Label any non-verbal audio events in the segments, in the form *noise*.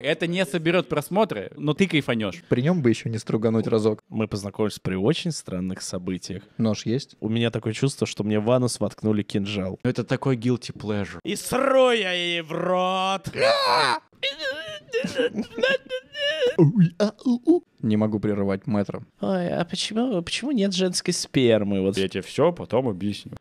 Это не соберет просмотры, но ты кайфанешь. При нем бы еще не стругануть разок. Мы познакомились при очень странных событиях. Нож есть? У меня такое чувство, что мне в анус воткнули кинжал. Это такой guilty pleasure. И сру я ей в рот! Не могу прерывать метро. Ой, а почему, почему нет женской спермы? Вот. Я тебе все потом объясню.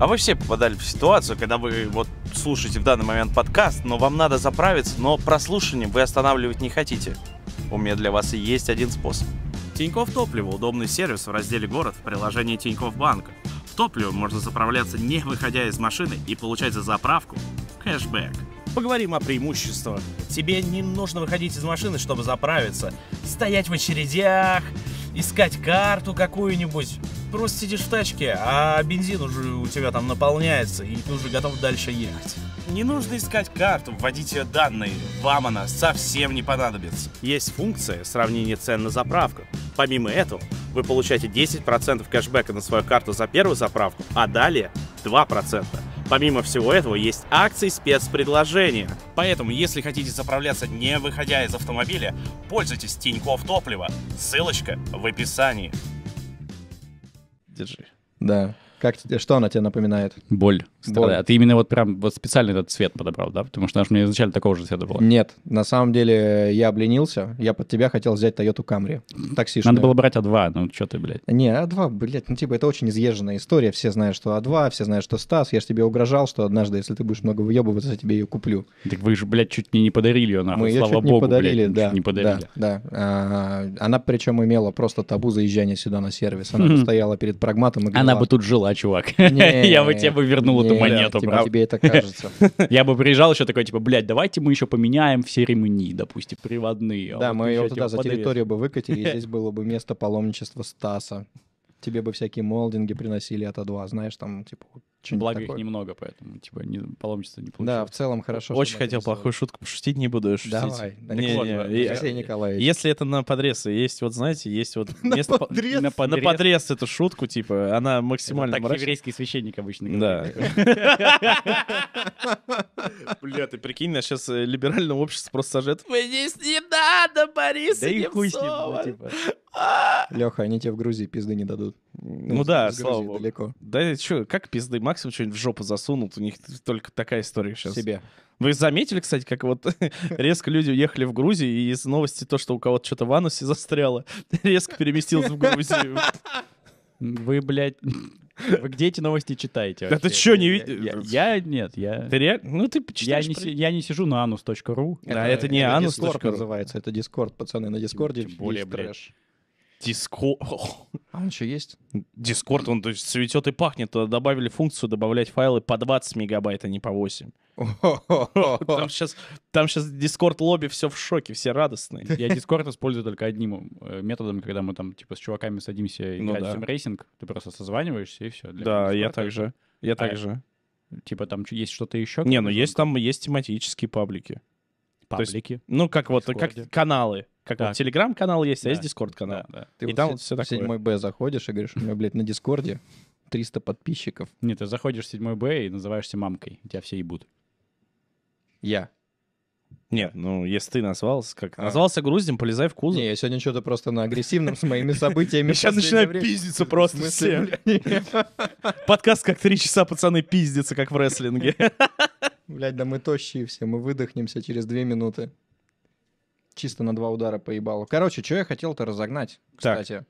А вы все попадали в ситуацию, когда вы вот слушаете в данный момент подкаст, но вам надо заправиться, но прослушивание вы останавливать не хотите. У меня для вас и есть один способ. Тинькофф Топливо – удобный сервис в разделе «Город» в приложении Тинькофф Банка. В топливо можно заправляться, не выходя из машины, и получать за заправку кэшбэк. Поговорим о преимуществах. Тебе не нужно выходить из машины, чтобы заправиться, стоять в очередях, искать карту какую-нибудь. Просто сидишь в тачке, а бензин уже у тебя там наполняется, и ты уже готов дальше ехать. Не нужно искать карту, вводить ее данные. Вам она совсем не понадобится. Есть функция сравнения цен на заправку. Помимо этого, вы получаете 10% кэшбэка на свою карту за первую заправку, а далее 2%. Помимо всего этого, есть акции спецпредложения. Поэтому, если хотите заправляться не выходя из автомобиля, пользуйтесь Тинькофф Топливо. Ссылочка в описании. Держи. Да. Как, тебе? что она тебе напоминает? Боль. Страдает. Вот. А ты именно вот прям вот специально этот цвет подобрал, да? Потому что у меня изначально такого же цвета было. Нет, на самом деле я обленился. Я под тебя хотел взять Toyota Camry. такси. Надо было брать А2, ну что ты, блядь. Не, А2, блядь, ну типа это очень изъезженная история. Все знают, что А2, все знают, что Стас. Я же тебе угрожал, что однажды, если ты будешь много выебываться, я тебе ее куплю. Так вы же, блядь, чуть не, не подарили ее нахуй. Мы ее чуть богу, не подарили, блядь, да. Чуть не подарили. Да, да. А, она причем имела просто табу заезжания сюда на сервис. Она стояла перед прагматом и говорила... Она бы тут жила, чувак. *laughs* Я бы тебе бы вернул эту монету, брат. Типа, тебе это *laughs* кажется. Я бы приезжал еще такой, типа, блядь, давайте мы еще поменяем все ремни, допустим, приводные. А да, мы его туда типа, за территорию бы выкатили, и *laughs* здесь было бы место паломничества Стаса. Тебе бы всякие молдинги приносили от А2, знаешь, там, типа, что Благо такое. их немного, поэтому типа не, паломничество не получилось. Да, в целом хорошо. Очень хотел плохую шутку пошутить, не буду ее шутить. Давай. Так не, вот, не, Алексей Николаевич. Если это на подрезы, есть вот, знаете, есть вот... *laughs* На место, На подрез. на подрез эту шутку, типа, она максимально это Так мрачная. еврейский священник обычно говорит. Да. *laughs* Бля, ты прикинь, нас сейчас э, либеральное общество просто сажает. Вы здесь не надо, Борис Да и хуй с ним, ну, типа. А! Леха, они тебе в Грузии пизды не дадут. Ну, да, слава богу. Далеко. Да что, как пизды? Макс Максим что-нибудь в жопу засунут. У них только такая история сейчас. Себе. Вы заметили, кстати, как вот *laughs* резко люди уехали в Грузию, и из новости то, что у кого-то что-то в анусе застряло, *laughs* резко переместилось в Грузию. *laughs* Вы, блядь, вы где эти новости читаете? Вообще? Да ты что, не видишь? Я, я, я, нет, я... Ты реально? Ну ты почитаешь. Я не, я не сижу на anus.ru. Да, это, это не anus.ru. называется, это Discord, пацаны, на Дискорде Тем более, блядь. Дискорд. *laughs* А он еще есть? Дискорд, он то есть цветет и пахнет. Туда добавили функцию добавлять файлы по 20 мегабайт, а не по 8. *laughs* Там сейчас, там сейчас Discord лобби все в шоке, все радостные. Я Discord использую только одним э, методом, когда мы там типа с чуваками садимся и ну, играть да. в рейсинг, ты просто созваниваешься и все. да, я также. Я а также. Типа там есть что-то еще? Не, ну есть там есть тематические паблики. Паблики. Есть, ну, как вот, как каналы. Как так. вот телеграм-канал есть, да. а есть дискорд-канал. Да, да. и там вот все такое. В 7 Б заходишь и говоришь, у меня, блядь, на дискорде 300 подписчиков. Нет, ты заходишь в 7 Б и называешься мамкой. Тебя все ебут. Я. Нет, ну, если ты назвался, как... А. Назвался груздем, полезай в кузов. Не, я сегодня что-то просто на агрессивном с моими событиями. *laughs* Сейчас начинаю пиздиться просто всем. Подкаст как три часа, пацаны, пиздится, как в рестлинге. Блять, да мы тощие все, мы выдохнемся через две минуты. Чисто на два удара поебало. Короче, что я хотел-то разогнать, кстати. Так.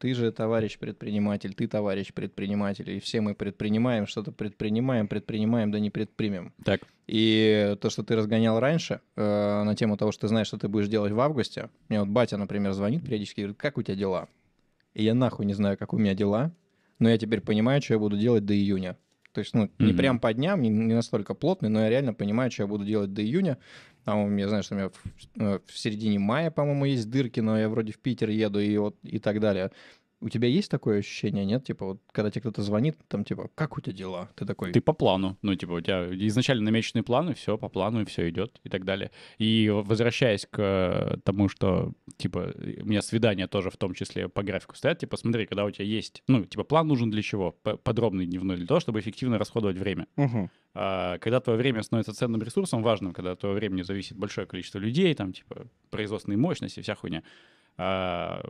Ты же товарищ предприниматель, ты товарищ предприниматель, и все мы предпринимаем, что-то предпринимаем, предпринимаем, да не предпримем. Так. И то, что ты разгонял раньше, э, на тему того, что ты знаешь, что ты будешь делать в августе, мне вот батя, например, звонит периодически и говорит, как у тебя дела? И я нахуй не знаю, как у меня дела, но я теперь понимаю, что я буду делать до июня. То есть, ну, mm-hmm. не прям по дням, не, не настолько плотный, но я реально понимаю, что я буду делать до июня. Там, я знаю, что у меня в, э, в середине мая, по-моему, есть дырки, но я вроде в Питер еду и вот и так далее. У тебя есть такое ощущение, нет? Типа, вот когда тебе кто-то звонит, там, типа, как у тебя дела? Ты такой... Ты по плану. Ну, типа, у тебя изначально намеченный план, и все, по плану, и все идет, и так далее. И возвращаясь к э, тому, что, типа, у меня свидания тоже в том числе по графику стоят, типа, смотри, когда у тебя есть... Ну, типа, план нужен для чего? Подробный дневной для того, чтобы эффективно расходовать время. Угу. А, когда твое время становится ценным ресурсом, важным, когда от твоего времени зависит большое количество людей, там, типа, производственные мощности, вся хуйня, а,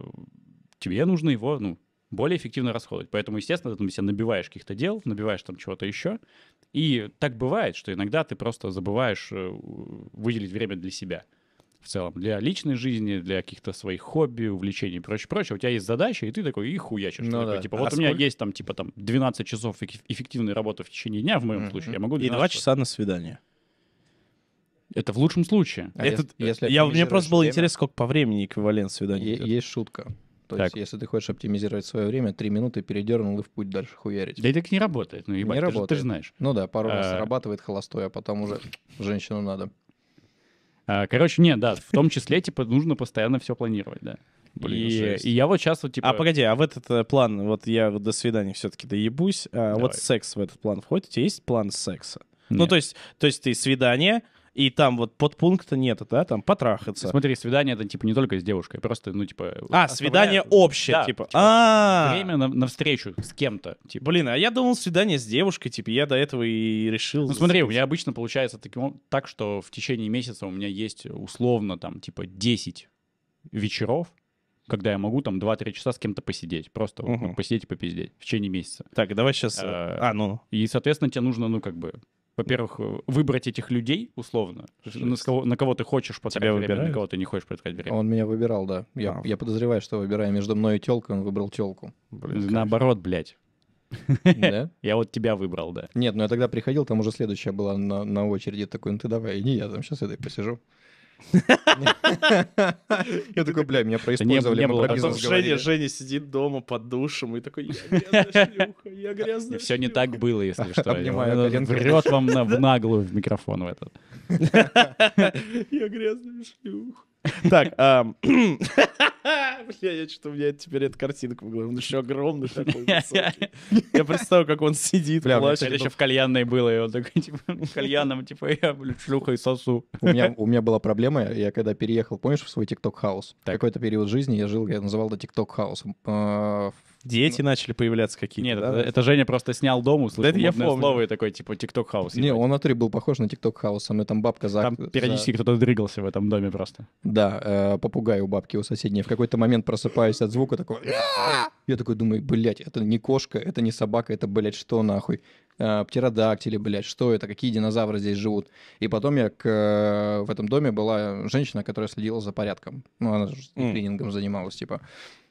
тебе нужно его, ну, более эффективно расходовать. Поэтому, естественно, ты себе набиваешь каких-то дел, набиваешь там чего-то еще. И так бывает, что иногда ты просто забываешь э, выделить время для себя в целом, для личной жизни, для каких-то своих хобби, увлечений и прочее, прочее. У тебя есть задача, и ты такой и хуячишь. Ну, ну такой, типа, да. Типа, а вот а у меня сколько... есть там, типа, там 12 часов эффективной работы в течение дня, в моем mm-hmm. случае, я могу... И 2 часа на свидание. Это в лучшем случае. А это, если, если я, мне просто было интересно, сколько по времени эквивалент свидания. Е- есть шутка. То так. есть, если ты хочешь оптимизировать свое время, три минуты передернул и в путь дальше хуярить. Да это так не работает. Ну, ебать, не ты, работает. Же, ты же знаешь. Ну да, пару а... раз срабатывает холостой, а потом уже женщину надо. А, короче, нет, да, в том числе, типа, нужно постоянно все планировать, да. Блин, и, и я вот сейчас вот типа... А погоди, а в этот э, план, вот я вот до свидания все-таки доебусь, а вот секс в этот план входит? У тебя есть план секса? Ну, нет. Ну, то есть, то есть ты свидание, и там вот подпункта нету, да, там потрахаться. Смотри, свидание это типа не только с девушкой, а просто, ну, типа... А, свидание общее, типа. типа. А, Время на, встречу с кем-то. Типа. Блин, а я думал свидание с девушкой, типа, я до этого и решил... Ну, смотри, у меня обычно получается таким, так, что в течение месяца у меня есть условно там, типа, 10 вечеров, когда я могу там 2-3 часа с кем-то посидеть. Просто посидеть и попиздеть в течение месяца. Так, давай сейчас... А, а ну. И, соответственно, тебе нужно, ну, как бы во-первых, э, выбрать этих людей условно, на кого, на кого ты хочешь потратить Тебя время, на кого ты не хочешь потратить время. Он меня выбирал, да. Я, а. я подозреваю, что выбирая между мной и телкой, он выбрал телку. Наоборот, блядь. Да? *laughs* Я вот тебя выбрал, да. Нет, ну я тогда приходил, там уже следующая была на, на очереди. Такой, ну ты давай, иди, я там сейчас этой посижу. Я такой, бля, меня происпользовали. Не было Женя, Женя сидит дома под душем и такой, я грязная шлюха, я грязная Все не так было, если что. Обнимаю Врет вам в *laughs* наглую в микрофон в этот. *laughs* Я грязная шлюха. Так, бля, *coughs* я что-то у меня теперь эта картинка в голове. Он еще огромный такой, *laughs* Я представил, как он сидит, бля, плачет. Это еще в кальянной было, и он такой, типа, *laughs* кальяном, типа, я, блядь, шлюха и сосу. У меня, у меня была проблема, я когда переехал, помнишь, в свой тикток хаус Какой-то период жизни я жил, я называл это тикток хаусом а, Дети ну, начали появляться какие-то. Нет, да? это, это Женя просто снял дом, услышал да, я помню. слово и такой, типа, тикток хаус. Не, он внутри был похож на тикток хаус, но а там бабка за... Там периодически за... кто-то дрыгался в этом доме просто. Да, э, попугай у бабки у соседней. В какой-то момент просыпаюсь от звука такой... Я такой думаю, блядь, это не кошка, это не собака, это, блядь, что нахуй? Э, птеродактили, блядь, что это? Какие динозавры здесь живут? И потом я к, э, в этом доме была женщина, которая следила за порядком. Ну, она же mm. занималась, типа.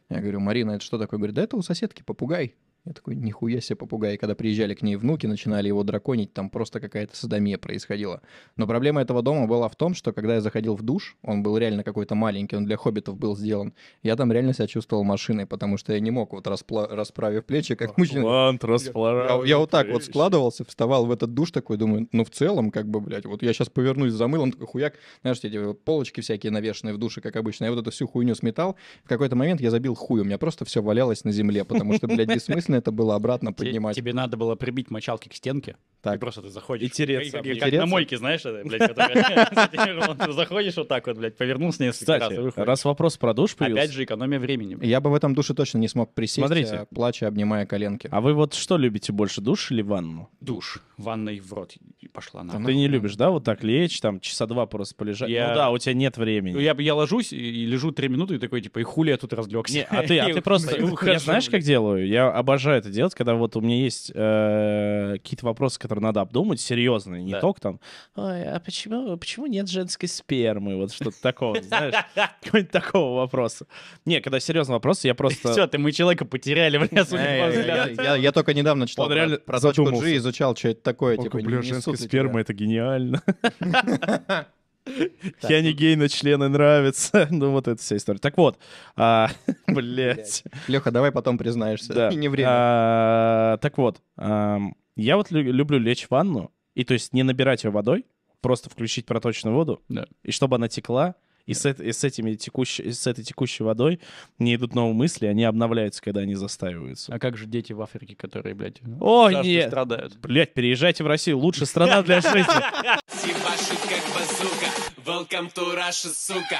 Я говорю, Марина, это что такое? Говорит, да это у соседки попугай. Я такой, нихуя себе попугай. И когда приезжали к ней внуки, начинали его драконить, там просто какая-то садомия происходила. Но проблема этого дома была в том, что когда я заходил в душ, он был реально какой-то маленький, он для хоббитов был сделан, я там реально себя чувствовал машиной, потому что я не мог вот распла- расправив плечи, как мужчина. Плант, я, я вот так вот складывался, вставал в этот душ такой, думаю, ну в целом, как бы, блядь, вот я сейчас повернусь за мылом, такой хуяк, знаешь, эти полочки всякие навешенные в душе, как обычно. Я вот эту всю хуйню сметал. В какой-то момент я забил хуй, у меня просто все валялось на земле, потому что, блядь, бессмысленно это было обратно Те, поднимать. Тебе надо было прибить мочалки к стенке. Так. И просто ты заходишь. И тереться. Как, и как тереться? на мойке, знаешь, это, блядь, ты *laughs* заходишь вот так вот, блядь, повернулся несколько раз раз вопрос про душ появился... Опять же, экономия времени. Я бы в этом душе точно не смог присесть, Смотрите. А, плача, обнимая коленки. А вы вот что любите больше, душ или ванну? Душ. Ванна и в рот пошла на. Ты не любишь, да, вот так лечь, там часа два просто полежать? Ну да, у тебя нет времени. Я, я ложусь и лежу три минуты и такой, типа, и хули я тут разлегся. Не, а ты, а ты *laughs* просто... Я знаешь, как делаю? Я обожаю обожаю это делать, когда вот у меня есть э, какие-то вопросы, которые надо обдумать, серьезные, не да. только там, Ой, а почему, почему нет женской спермы, вот что-то такого, знаешь, *laughs* какого-нибудь такого вопроса. Не, когда серьезный вопрос, я просто... Все, ты мы человека потеряли, бля, судя Я только недавно читал про точку G, изучал что это такое, типа, Бля, женская сперма, это гениально. *laughs* Я не гей, но члены нравятся. *laughs* Ну, вот эта вся история. Так вот, а, *laughs* блядь. Леха, давай потом признаешься. Да, *laughs* Не время. А, так вот, я вот люблю лечь в ванну, и то есть не набирать ее водой, просто включить проточную воду, и чтобы она текла, и с, и с, этими текущ, с этой текущей водой не идут новые мысли, они обновляются, когда они застаиваются. А как же дети в Африке, которые, блядь, ну, О, нет. страдают? Блядь, переезжайте в Россию, лучшая страна для жизни. Welcome to Russia, сука!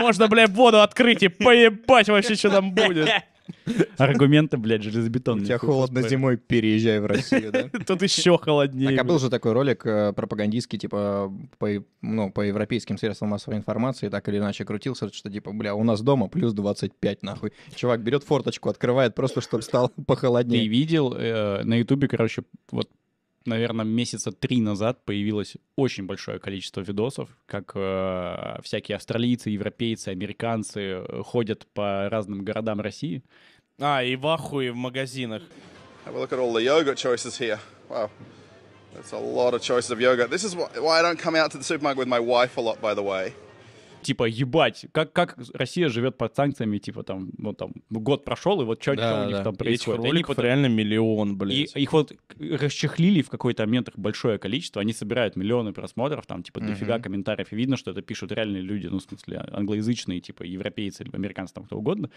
Можно, бля, воду открыть и поебать вообще, что там будет. *laughs* Аргументы, блядь, железобетонные. У тебя холодно зимой, переезжай в Россию, да? *laughs* Тут еще холоднее. Так, а был же такой ролик э, пропагандистский, типа, по, ну, по европейским средствам массовой информации, так или иначе крутился, что, типа, бля, у нас дома плюс 25, нахуй. Чувак берет форточку, открывает просто, чтобы стало *laughs* похолоднее. Ты видел э, на Ютубе, короче, вот наверное, месяца три назад появилось очень большое количество видосов, как э, всякие австралийцы, европейцы, американцы э, ходят по разным городам России. А, и в ахуе в магазинах. Wow. That's a lot of choices of yogurt. This is why I don't come out to the supermarket with my wife a lot, by the way типа, ебать, как, как Россия живет под санкциями, типа, там, ну, там, ну, год прошел, и вот что, да, что да. у них там происходит. Этих роликов потом... реально миллион, блядь. И их вот расчехлили в какой-то момент их большое количество, они собирают миллионы просмотров, там, типа, угу. дофига комментариев, и видно, что это пишут реальные люди, ну, в смысле, а, англоязычные, типа, европейцы, либо американцы, там, кто угодно.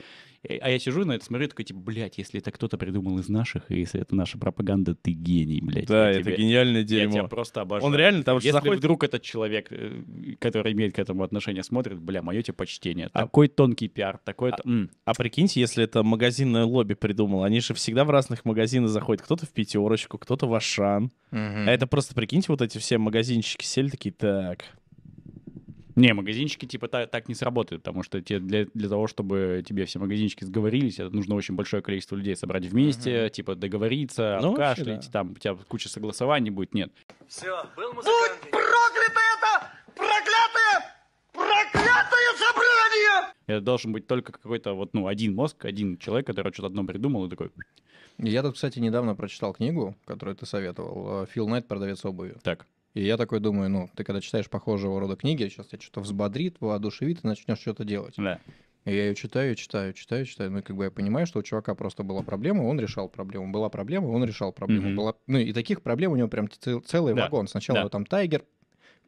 А я сижу на это смотрю, такой, типа, блядь, если это кто-то придумал из наших, и если это наша пропаганда, ты гений, блядь. Да, это тебе... гениальное дерьмо. Я тебя просто обожаю. Он реально там... Если заходит... вдруг этот человек, э, который имеет к этому отношение, смотрит смотрит, бля, мое тебе типа почтение. А... Такой тонкий пиар, такой... А, а прикиньте, если это магазинное лобби придумал. они же всегда в разных магазинах заходят. Кто-то в пятерочку, кто-то в Ашан. Угу. А это просто, прикиньте, вот эти все магазинчики сели такие, так, не, магазинчики типа та, так не сработают, потому что те, для, для того, чтобы тебе все магазинчики сговорились, это нужно очень большое количество людей собрать вместе, угу. типа договориться, ну, обкашлять, да. там у тебя куча согласований будет, нет. Все, был музыкант. Будь проклято это! Проклятое! Проклятое собрание! Это должен быть только какой-то вот, ну, один мозг, один человек, который что-то одно придумал и такой... Я тут, кстати, недавно прочитал книгу, которую ты советовал. Э, Фил Найт, продавец обуви. Так. И я такой думаю, ну, ты когда читаешь похожего рода книги, сейчас тебя что-то взбодрит, воодушевит, и начнешь что-то делать. Да. И я ее читаю, читаю, читаю, читаю. Ну, и как бы я понимаю, что у чувака просто была проблема, он решал проблему. Была проблема, он решал проблему. Mm-hmm. Была... Ну, и таких проблем у него прям цел... целый да. вагон. Сначала да. там Тайгер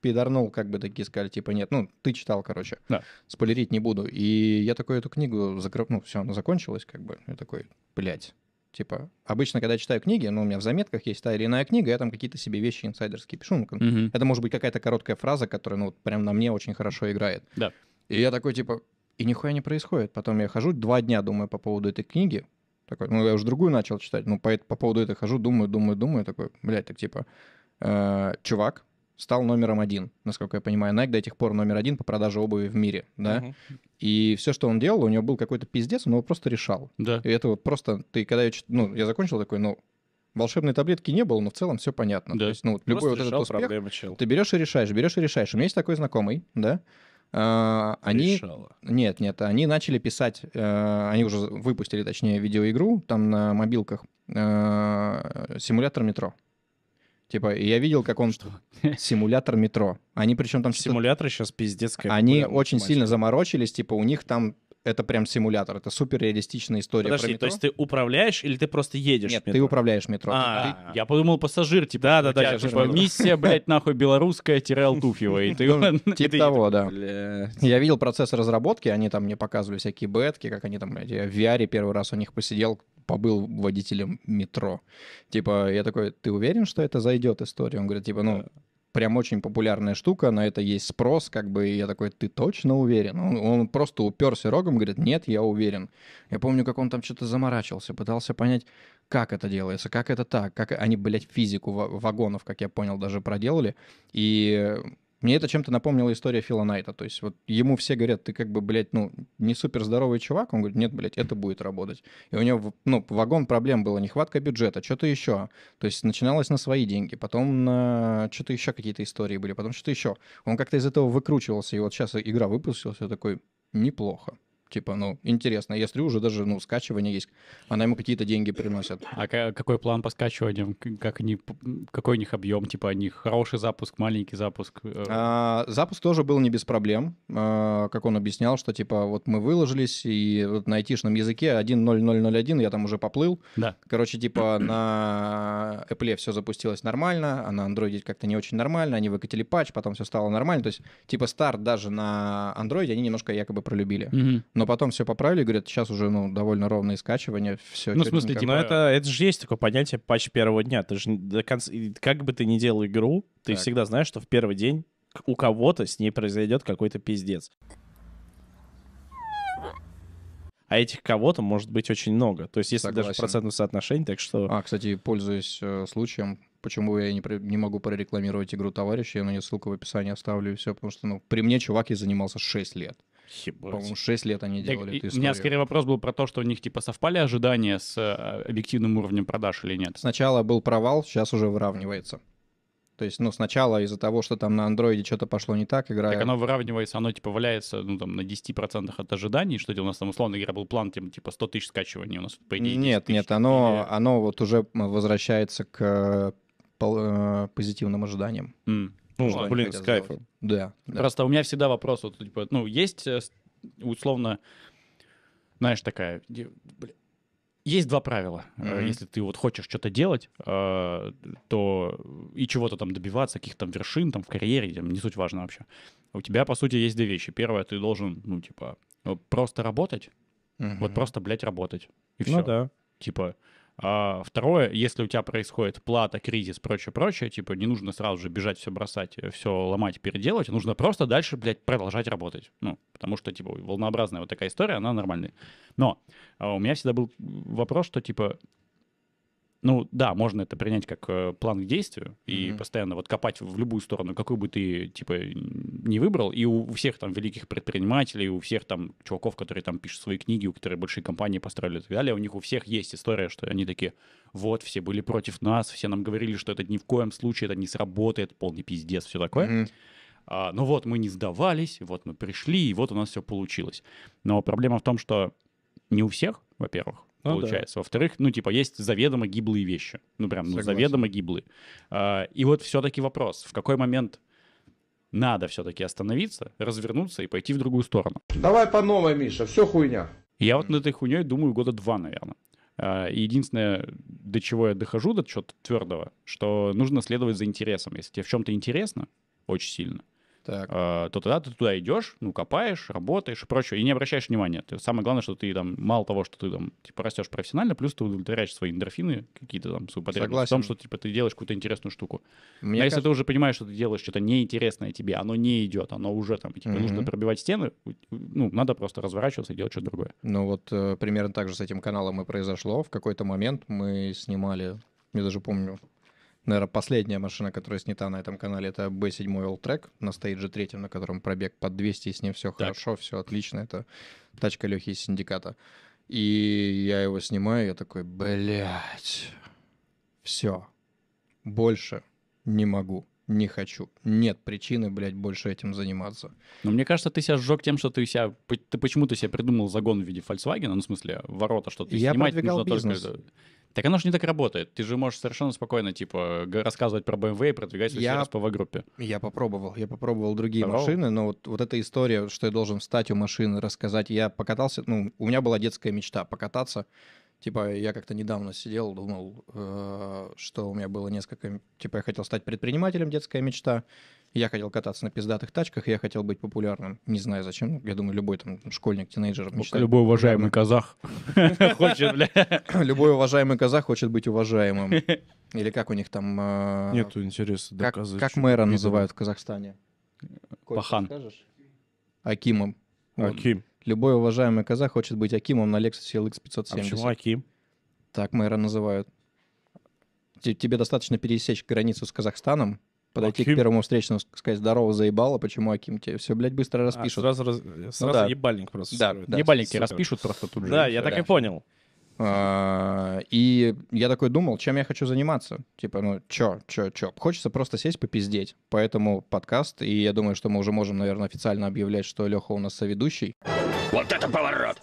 пидорнул, как бы такие сказали, типа, нет, ну, ты читал, короче. Да. Спойлерить не буду. И я такой эту книгу закрыл, ну, все, она закончилась, как бы. Я такой, блядь. Типа, обычно, когда я читаю книги, ну, у меня в заметках есть та или иная книга, я там какие-то себе вещи инсайдерские пишу. Ну, угу. Это может быть какая-то короткая фраза, которая, ну, вот прям на мне очень хорошо играет. Да. И я такой, типа, и нихуя не происходит. Потом я хожу, два дня думаю по поводу этой книги, такой, ну, я уже другую начал читать, ну, по, по поводу этой хожу, думаю, думаю, думаю, такой, блядь, так типа, э, чувак, стал номером один, насколько я понимаю. Nike до тех пор номер один по продаже обуви в мире, да? Угу. И все, что он делал, у него был какой-то пиздец, он его просто решал. Да. И это вот просто, ты когда я, ну, я закончил такой, ну, волшебной таблетки не было, но в целом все понятно. Да. То есть, ну, вот любой вот этот успех, проблемы, чел. ты берешь и решаешь, берешь и решаешь. У меня есть такой знакомый, да, а, они... Решала. Нет, нет, они начали писать, а, они уже выпустили, точнее, видеоигру там на мобилках, а, симулятор метро. Типа, я видел, как он... Что? *laughs* Симулятор метро. Они причем там... Симуляторы сейчас пиздец. Они очень математика. сильно заморочились, типа, у них там это прям симулятор, это супер реалистичная история. Подожди, про метро. то есть ты управляешь или ты просто едешь? Нет, метро? ты управляешь метро. А, ты... я подумал пассажир, типа. Да, да, да. Типа, миссия, блядь, нахуй белорусская тире Туфьева, и ты. Ну, типа того, да. Я видел процесс разработки, они там мне показывали всякие бетки, как они там, блядь, в VR первый раз у них посидел, побыл водителем метро. Типа, я такой, ты уверен, что это зайдет история? Он говорит, типа, ну, прям очень популярная штука, на это есть спрос, как бы, и я такой, ты точно уверен? Он, он просто уперся рогом, говорит, нет, я уверен. Я помню, как он там что-то заморачивался, пытался понять, как это делается, как это так, как они, блядь, физику вагонов, как я понял, даже проделали, и мне это чем-то напомнила история Фила Найта. То есть вот ему все говорят, ты как бы, блядь, ну, не супер здоровый чувак. Он говорит, нет, блядь, это будет работать. И у него, ну, вагон проблем было, нехватка бюджета, что-то еще. То есть начиналось на свои деньги, потом на что-то еще какие-то истории были, потом что-то еще. Он как-то из этого выкручивался, и вот сейчас игра выпустилась, я такой, неплохо типа, ну, интересно, а если уже даже, ну, скачивание есть, она ему какие-то деньги приносит. А какой план по скачиванию? Как они, какой у них объем? Типа, они хороший запуск, маленький запуск? Э? А, запуск тоже был не без проблем. А, как он объяснял, что, типа, вот мы выложились, и вот на айтишном языке 1.0.0.0.1 я там уже поплыл. Да. Короче, типа, *clears throat* на Apple все запустилось нормально, а на Android как-то не очень нормально, они выкатили патч, потом все стало нормально. То есть, типа, старт даже на Android они немножко якобы пролюбили. Угу. Но но потом все поправили, говорят, сейчас уже ну, довольно ровное скачивание, все. Ну, в смысле, Дима, типа, это, это же есть такое понятие патч первого дня. Ты же до конца, как бы ты ни делал игру, ты так. всегда знаешь, что в первый день у кого-то с ней произойдет какой-то пиздец. А этих кого-то может быть очень много. То есть, если Согласен. даже процентном соотношении так что... А, кстати, пользуясь э, случаем, почему я не, про, не могу прорекламировать игру товарища, я на нее ссылку в описании оставлю и все, потому что, ну, при мне чувак и занимался 6 лет. По-моему, 6 лет они делали так, эту историю. У меня скорее вопрос был про то, что у них типа совпали ожидания с э, объективным уровнем продаж или нет. Сначала был провал, сейчас уже выравнивается. То есть, ну, сначала из-за того, что там на андроиде что-то пошло не так, игра... Так оно выравнивается, оно, типа, валяется, ну, там, на 10% от ожиданий, что у нас там, условно говоря, был план, типа, 100 тысяч скачиваний, у нас, по идее, Нет, тысяч, нет, оно, или... оно вот уже возвращается к э, э, позитивным ожиданиям. Mm. Ну, что блин, с кайфом. Да, да. Просто у меня всегда вопрос, вот, типа, ну, есть э, условно, знаешь, такая, блин, есть два правила. Mm-hmm. Если ты вот хочешь что-то делать, э, то и чего-то там добиваться, каких-то там вершин там в карьере, там, не суть важно вообще. У тебя, по сути, есть две вещи. Первое, ты должен, ну, типа, просто работать. Mm-hmm. Вот просто, блядь, работать. И все. Ну да. Типа, а, второе, если у тебя происходит плата, кризис, прочее, прочее, типа не нужно сразу же бежать, все бросать, э, все ломать, переделывать, нужно просто дальше, блядь, продолжать работать. Ну, потому что, типа, волнообразная вот такая история, она нормальная. Но а, у меня всегда был вопрос, что, типа, ну да, можно это принять как э, план к действию и mm-hmm. постоянно вот копать в любую сторону, какую бы ты типа не выбрал. И у всех там великих предпринимателей, у всех там чуваков, которые там пишут свои книги, у которых большие компании построили и так далее, у них у всех есть история, что они такие, вот, все были против нас, все нам говорили, что это ни в коем случае, это не сработает, полный пиздец, все такое. Mm-hmm. А, ну вот, мы не сдавались, вот мы пришли, и вот у нас все получилось. Но проблема в том, что не у всех, во-первых, ну, получается. Да. Во-вторых, ну, типа, есть заведомо гиблые вещи. Ну, прям, ну, Согласен. заведомо гиблые. А, и вот все-таки вопрос, в какой момент надо все-таки остановиться, развернуться и пойти в другую сторону? Давай по новой, Миша, все хуйня. Я вот над этой хуйней думаю года два, наверное. А, и единственное, до чего я дохожу, до чего-то твердого, что нужно следовать за интересом. Если тебе в чем-то интересно, очень сильно, так. А, то тогда ты туда идешь, ну, копаешь, работаешь и прочее, и не обращаешь внимания. Ты, самое главное, что ты там, мало того, что ты там, типа, растешь профессионально, плюс ты удовлетворяешь свои эндорфины, какие-то там, свою потребность в том, что, типа, ты делаешь какую-то интересную штуку. Мне Но а кажется... если ты уже понимаешь, что ты делаешь что-то неинтересное тебе, оно не идет, оно уже там, тебе типа, угу. нужно пробивать стены, ну, надо просто разворачиваться и делать что-то другое. Ну, вот э, примерно так же с этим каналом и произошло. В какой-то момент мы снимали, я даже помню, Наверное, последняя машина, которая снята на этом канале, это B7 Oil Track на же третьем, на котором пробег под 200, и с ним все так. хорошо, все отлично. Это тачка Лехи из синдиката. И я его снимаю, я такой, блядь, все, больше не могу не хочу. Нет причины, блядь, больше этим заниматься. Но мне кажется, ты себя сжег тем, что ты себя, ты почему-то себе придумал загон в виде Volkswagen, ну, в смысле, ворота, что ты я снимать продвигал нужно бизнес. только... Так оно же не так работает. Ты же можешь совершенно спокойно, типа, рассказывать про BMW и продвигать свой я... сервис по V-группе. Я попробовал. Я попробовал другие Попробовал? машины, но вот, вот эта история, что я должен встать у машины, рассказать. Я покатался, ну, у меня была детская мечта покататься. Типа, я как-то недавно сидел, думал, э, что у меня было несколько... Типа, я хотел стать предпринимателем, детская мечта. Я хотел кататься на пиздатых тачках, я хотел быть популярным. Не знаю зачем, я думаю, любой там школьник, тинейджер мечтает. Любой уважаемый казах *laughs* хочет, *laughs* Любой уважаемый казах хочет быть уважаемым. *laughs* Или как у них там... Э, Нету интереса доказать. Как мэра называют в Казахстане? Пахан. Акимом. Аким. Любой уважаемый казах хочет быть Акимом на Lexus LX 570. А почему Аким? Так мэра называют. Тебе достаточно пересечь границу с Казахстаном, подойти Аким... к первому встречному, сказать «Здорово, заебало, почему Аким?» Тебе все, блядь, быстро а, распишут. А, сразу раз... Ну сразу ну, да. ебальник просто. Да, да, ебальник тебе распишут просто тут же. Да, я так и понял. А, и я такой думал, чем я хочу заниматься. Типа, ну, чё, чё, чё. Хочется просто сесть попиздеть. Поэтому подкаст, и я думаю, что мы уже можем, наверное, официально объявлять, что Леха у нас соведущий. Вот это поворот!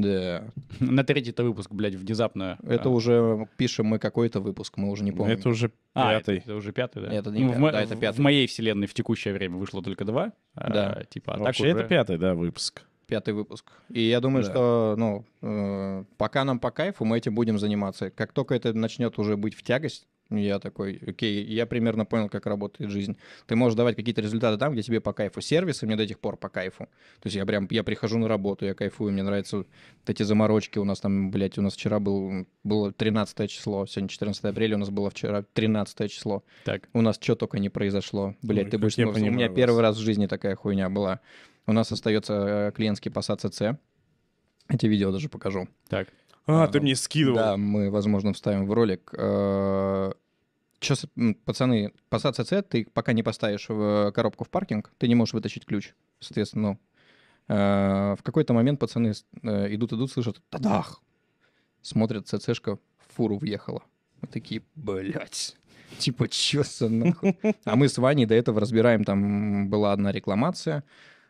Да. На третий-то выпуск, блядь, внезапно. Это а. уже пишем мы какой-то выпуск, мы уже не помним. Это уже а, пятый. это, уже пятый, да? Это не ну, пятый, это пятый. В моей вселенной в текущее время вышло только два. А, да. типа, а Вообще это пятый, да, выпуск. Пятый выпуск. И я думаю, да. что, ну, э, пока нам по кайфу, мы этим будем заниматься. Как только это начнет уже быть в тягость, ну, я такой, окей, я примерно понял, как работает жизнь. Ты можешь давать какие-то результаты там, где тебе по кайфу. Сервисы мне до сих пор по кайфу. То есть я прям, я прихожу на работу, я кайфую, мне нравятся вот эти заморочки. У нас там, блядь, у нас вчера был, было 13 число, сегодня 14 апреля, у нас было вчера 13 число. Так. У нас что только не произошло. Блядь, Ой, ты будешь... Ну, у меня вас. первый раз в жизни такая хуйня была. У нас остается э, клиентский Passat CC. Эти видео даже покажу. Так. А, а, ты ну, мне скидывал. Да, мы, возможно, вставим в ролик. Сейчас, э, пацаны, Passat CC, а ты пока не поставишь в коробку в паркинг, ты не можешь вытащить ключ. Соответственно, ну. э, в какой-то момент пацаны идут-идут, э, слышат «Тадах!» Смотрят, ЦЦшка в фуру въехала. Мы такие, блядь, типа, чё нахуй? А мы с Ваней до этого разбираем, там была одна рекламация,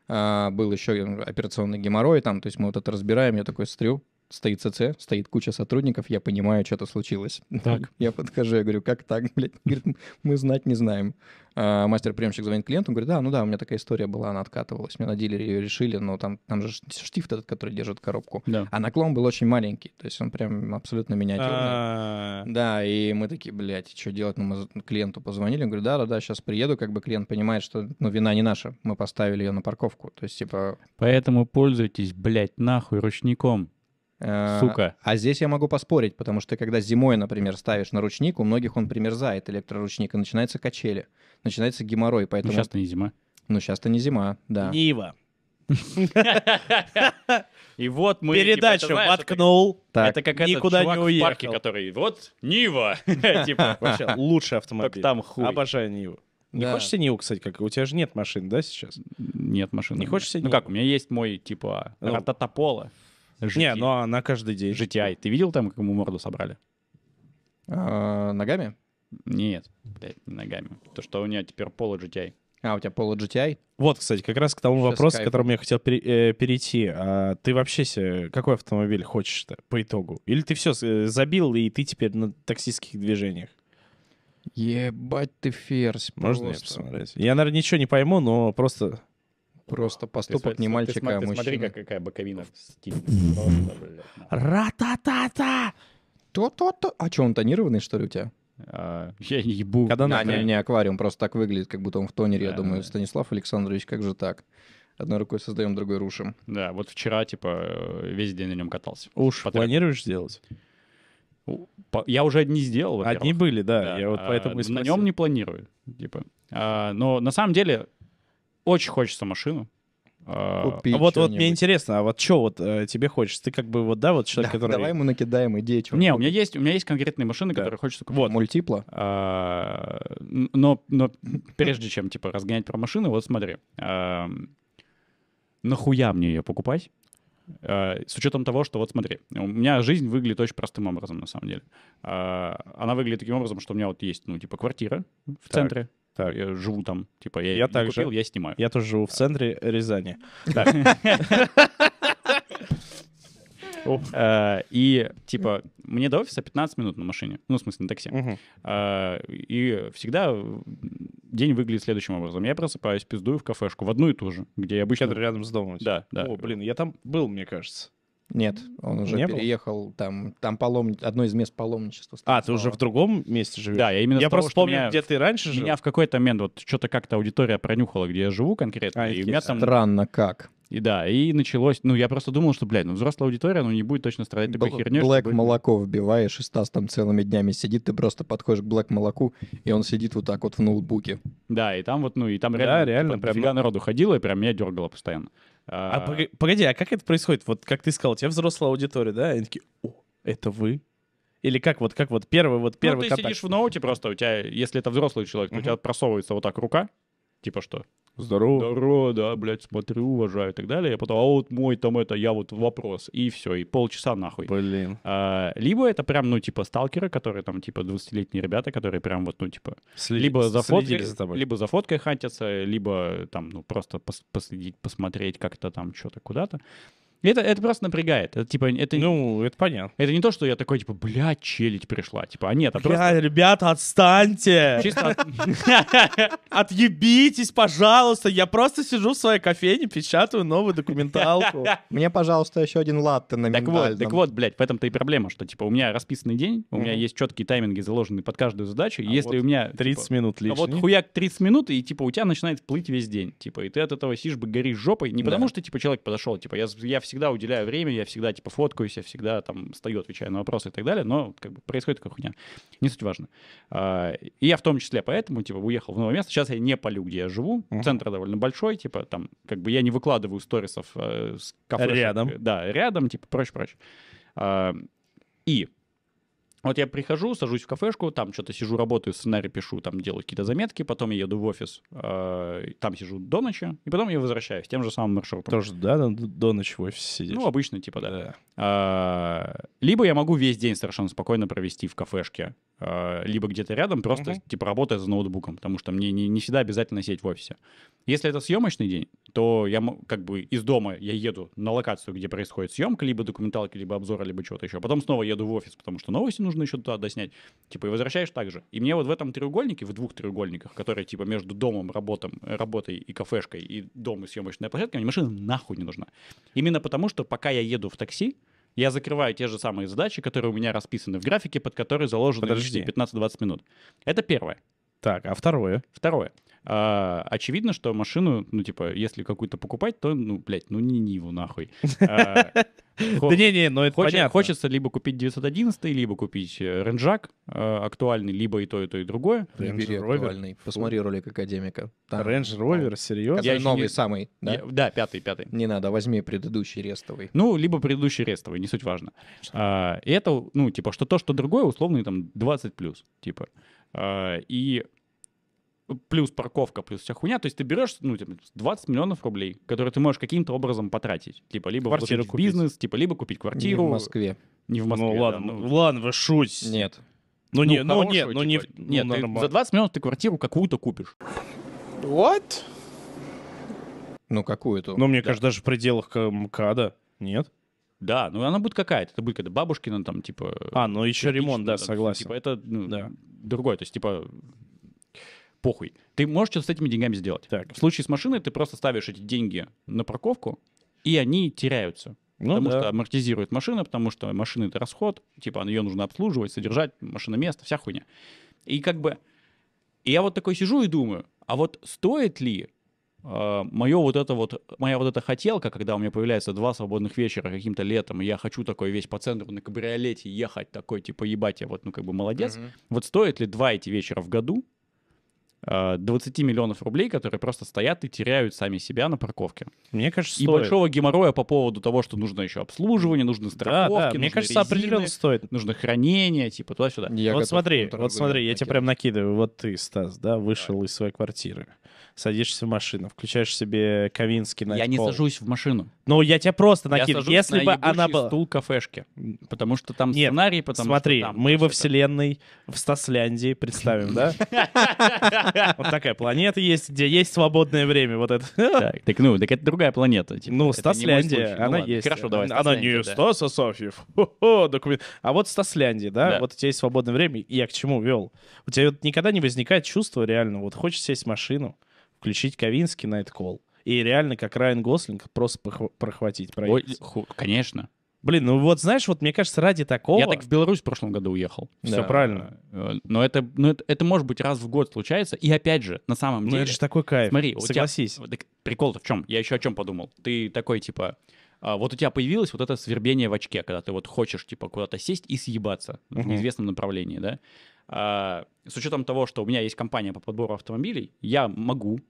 был еще операционный геморрой, там, то есть мы вот это разбираем, я такой стрю, стоит ЦЦ, стоит куча сотрудников, я понимаю, что-то случилось. Так. *laughs* Я подхожу, я говорю, как так, *laughs* блядь? Говорит, мы знать не знаем. А, Мастер-приемщик звонит клиенту, говорит, да, ну да, у меня такая история была, она откатывалась. меня на дилере ее решили, но там, там же штифт этот, который держит коробку. Да. А наклон был очень маленький, то есть он прям абсолютно миниатюрный. А. да, и мы такие, блядь, что делать? Ну, мы клиенту позвонили, он говорит, да-да-да, сейчас приеду, как бы клиент понимает, что, ну, вина не наша, мы поставили ее на парковку, то есть, типа... Поэтому пользуйтесь, блядь, нахуй, ручником. Э, Сука. А здесь я могу поспорить, потому что когда зимой, например, ставишь на ручник, у многих он примерзает, электроручник, и начинаются качели, начинается геморрой, ну, поэтому... Ну, сейчас-то не зима. Ну, сейчас-то не зима, да. Нива. *laughs* И вот мы... Типа, Передачу воткнул. Это как этот чувак в парке, который... Вот Нива. *laughs* Типа вообще лучший автомобиль. там хуй. Обожаю Ниву. Не хочешь себе Ниву, кстати, как? У тебя же нет машин, да, сейчас? Нет машин. Не хочешь себе Ну как, у меня есть мой, типа, ну, Рататапола. GT. Не, но ну, она а каждый день. GTI. А. Ты видел там, как ему морду собрали? А, ногами? Нет, блядь, не ногами. То, что у нее теперь поло GTI. А. а, у тебя поло GTI? Вот, кстати, как раз к тому Сейчас вопросу, к которому я хотел пере, э, перейти. А, ты вообще себе какой автомобиль хочешь-то по итогу? Или ты все э, забил, и ты теперь на таксистских движениях? Ебать ты ферзь. Можно просто. я посмотреть? Я, наверное, ничего не пойму, но просто Просто поступок ты, не мальчика, ты, а мужчины. Смотри, как, какая боковина в стиле. Ра-та-та-та! То-то-то. А что, он тонированный, что ли, у тебя? А, я не ебу. Когда на не, не, аквариум просто так выглядит, как будто он в тонере. Я думаю, Станислав Александрович, как же так? Одной рукой создаем, другой рушим. Да, вот вчера, типа, весь день на нем катался. Уж планируешь сделать? Я уже одни сделал. Одни были, да. Я вот а, поэтому На нем не планирую, типа. А, но на самом деле очень хочется машину. А, купить а вот, вот мне интересно, а вот что вот э, тебе хочется? Ты как бы вот, да, вот человек, да, который... Давай ему накидаем идеи. Чего не, у меня есть, у меня есть конкретные машины, да. которые хочется купить. Вот. Мультипла? А, но, но прежде чем, типа, разгонять про машины, вот смотри. А, нахуя мне ее покупать? А, с учетом того, что вот смотри, у меня жизнь выглядит очень простым образом, на самом деле. А, она выглядит таким образом, что у меня вот есть, ну, типа, квартира в так. центре, так. Я живу там, типа, я, я также, купил, я снимаю. Я тоже живу в центре Рязани. *laughs* Э, и, типа, мне до офиса 15 минут на машине, ну, в смысле, на такси. Э, и всегда день выглядит следующим образом. Я просыпаюсь, пиздую в кафешку, в одну и ту же, где я обычно... Рядом с домом. Да, да. О, блин, я там был, мне кажется. Нет, он уже не переехал, был? там, там паломни... одно из мест паломничества. А, ты уже в другом месте живешь? Да, я именно Я просто помню, меня... где ты раньше жил. Меня в какой-то момент вот что-то как-то аудитория пронюхала, где я живу конкретно. А, и у меня там... Странно как. И да, и началось. Ну, я просто думал, что, блядь, ну взрослая аудитория, ну не будет точно страдать такой Бл- херней. Блэк чтобы... молоко вбиваешь, и Стас там целыми днями сидит, ты просто подходишь к Блэк молоку, и он сидит вот так вот в ноутбуке. Да, и там вот, ну, и там реально, да, реально типа, прям, прям... народу ходило, и прям меня дергало постоянно. А, а погоди, а как это происходит? Вот как ты сказал, у тебя взрослая аудитория, да? И они такие, о, это вы? Или как вот, как вот первый, вот первый ну, ты контакт? сидишь в ноуте просто, у тебя, если это взрослый человек, угу. у тебя просовывается вот так рука, типа что? Здорово. Здорово, да, блядь, смотрю, уважаю и так далее. Я потом, а вот мой там это, я вот вопрос. И все, и полчаса нахуй. Блин. А, либо это прям, ну, типа, сталкеры, которые там, типа, 20-летние ребята, которые прям вот, ну, типа, Сли... либо за фоткой, за тобой. либо за фоткой хантятся, либо там, ну, просто пос- последить, посмотреть как-то там что-то куда-то. Это, это просто напрягает. Это, типа, это, ну, это понятно. Это не то, что я такой, типа, блядь, челить пришла. Типа, а нет, а Бля, ребята, отстаньте! Чисто *laughs* Отъебитесь, пожалуйста! Я просто сижу в своей кофейне, печатаю новую документалку. *laughs* Мне, пожалуйста, еще один латте на Так вот, так вот, блядь, в этом-то и проблема, что, типа, у меня расписанный день, у меня есть четкие тайминги, заложенные под каждую задачу, а если у меня... 30 типа, минут а лишних. Вот хуяк 30 минут, и, типа, у тебя начинает плыть весь день, типа, и ты от этого сидишь, горишь жопой, не потому что, типа, человек подошел, типа, я всегда уделяю время, я всегда типа фоткаюсь, я всегда там стою, отвечаю на вопросы и так далее, но как бы происходит такая хуйня. Не суть важно. А, и я в том числе поэтому типа уехал в новое место. Сейчас я не полю, где я живу. Uh-huh. Центр довольно большой, типа там как бы я не выкладываю сторисов э, с кафе. Рядом. Да, рядом, типа проще-проще. А, и вот я прихожу, сажусь в кафешку, там что-то сижу, работаю, сценарий пишу, там делаю какие-то заметки, потом я еду в офис, э, там сижу до ночи, и потом я возвращаюсь тем же самым маршрутом. Тоже, да, до ночи в офисе сидишь? Ну, обычно, типа, да. да. А, либо я могу весь день совершенно спокойно провести в кафешке, а, либо где-то рядом, просто, угу. типа, работая за ноутбуком, потому что мне не, не всегда обязательно сидеть в офисе. Если это съемочный день, то я как бы из дома я еду на локацию, где происходит съемка, либо документалки, либо обзоры, либо чего-то еще. Потом снова еду в офис, потому что новости нужно еще туда доснять. Типа, и возвращаешь так же. И мне вот в этом треугольнике, в двух треугольниках, которые типа между домом, работом, работой и кафешкой, и дом и съемочная площадка, мне машина нахуй не нужна. Именно потому, что пока я еду в такси, я закрываю те же самые задачи, которые у меня расписаны в графике, под которые заложены Подожди. 15-20 минут. Это первое. Так, а второе? Второе. А, очевидно, что машину, ну, типа, если какую-то покупать, то, ну, блядь, ну не Ниву нахуй. А, *laughs* да не-не, но ну, это понятно. Хочется либо купить 911, либо купить э, Ренджак э, актуальный, либо и то, и то, и другое. Рейндж Ровер. Посмотри ролик Академика. Рендж Ровер, серьезно? Я новый самый, да? Да, пятый, пятый. Не надо, возьми предыдущий рестовый. Ну, либо предыдущий рестовый, не суть важно. И а, это, ну, типа, что то, что другое, условный там, 20+, плюс, типа. А, и плюс парковка, плюс вся хуйня. То есть ты берешь, ну, 20 типа, миллионов рублей, которые ты можешь каким-то образом потратить. Типа, либо квартиру в бизнес, типа, либо купить квартиру. Не в Москве. Не в Москве, Ну, ладно, ну... ладно, вы шутите. Нет. Ну, ну, ну, ну, не, типа, ну хорошую, нет, ну, не, нет, ну, ты за 20 миллионов ты квартиру какую-то купишь. What? Ну, какую-то. Ну, мне да. кажется, даже в пределах МКАДа, нет? Да, ну она будет какая-то. Это будет какая-то бабушкина там, типа... А, ну еще типа, ремонт, да, там, согласен. Типа это ну, да. другое, то есть, типа, похуй. Ты можешь что-то с этими деньгами сделать. Так. В случае с машиной ты просто ставишь эти деньги на парковку, и они теряются. Ну, потому да. что амортизирует машина, потому что машина это расход, типа ее нужно обслуживать, содержать, машина место, вся хуйня. И как бы. И я вот такой сижу и думаю: а вот стоит ли э, мое вот это вот, моя вот эта хотелка, когда у меня появляется два свободных вечера каким-то летом, и я хочу такой весь по центру на кабриолете ехать, такой, типа, ебать, я вот, ну, как бы молодец. Угу. Вот стоит ли два эти вечера в году 20 э, миллионов рублей, которые просто стоят и теряют сами себя на парковке. Мне кажется, стоит. И большого геморроя по поводу того, что нужно еще обслуживание, нужны страховки, да, да. Мне кажется, резины, определенно стоит. Нужно хранение, типа туда-сюда. Я вот смотри, вот смотри, я тебе прям накидываю. Вот ты, Стас, да, вышел да. из своей квартиры садишься в машину, включаешь себе Кавинский на Я не сажусь в машину. Ну, я тебя просто накину. Я Если на бы она была... стул кафешки, потому что там Нет, сценарий, потому смотри, что там... мы во вселенной в Стасляндии представим, да? *laughs* Вот такая планета есть, где есть свободное время, вот это. Так, ну, так это другая планета. Типа, ну, Стасляндия, ну она есть. Хорошо, давай. Она не Стас Асафьев. А вот Стасляндия, да? Вот у тебя есть свободное время, я к чему вел? У тебя никогда не возникает чувство реально, вот хочешь сесть в машину, включить Кавински Ковинский Найткол. И реально, как Райан Гослинг, просто прохватить проект. конечно. Блин, ну вот знаешь, вот мне кажется, ради такого... Я так в Беларусь в прошлом году уехал. Да. Все правильно. Э, но это, но ну, это, это может быть раз в год случается. И опять же, на самом ну, деле... Ну это же такой кайф, смотри, согласись. Тебя... Прикол-то в чем? Я еще о чем подумал. Ты такой, типа, а, вот у тебя появилось вот это свербение в очке, когда ты вот хочешь, типа, куда-то сесть и съебаться uh в неизвестном направлении, да? А, с учетом того, что у меня есть компания по подбору автомобилей, я могу,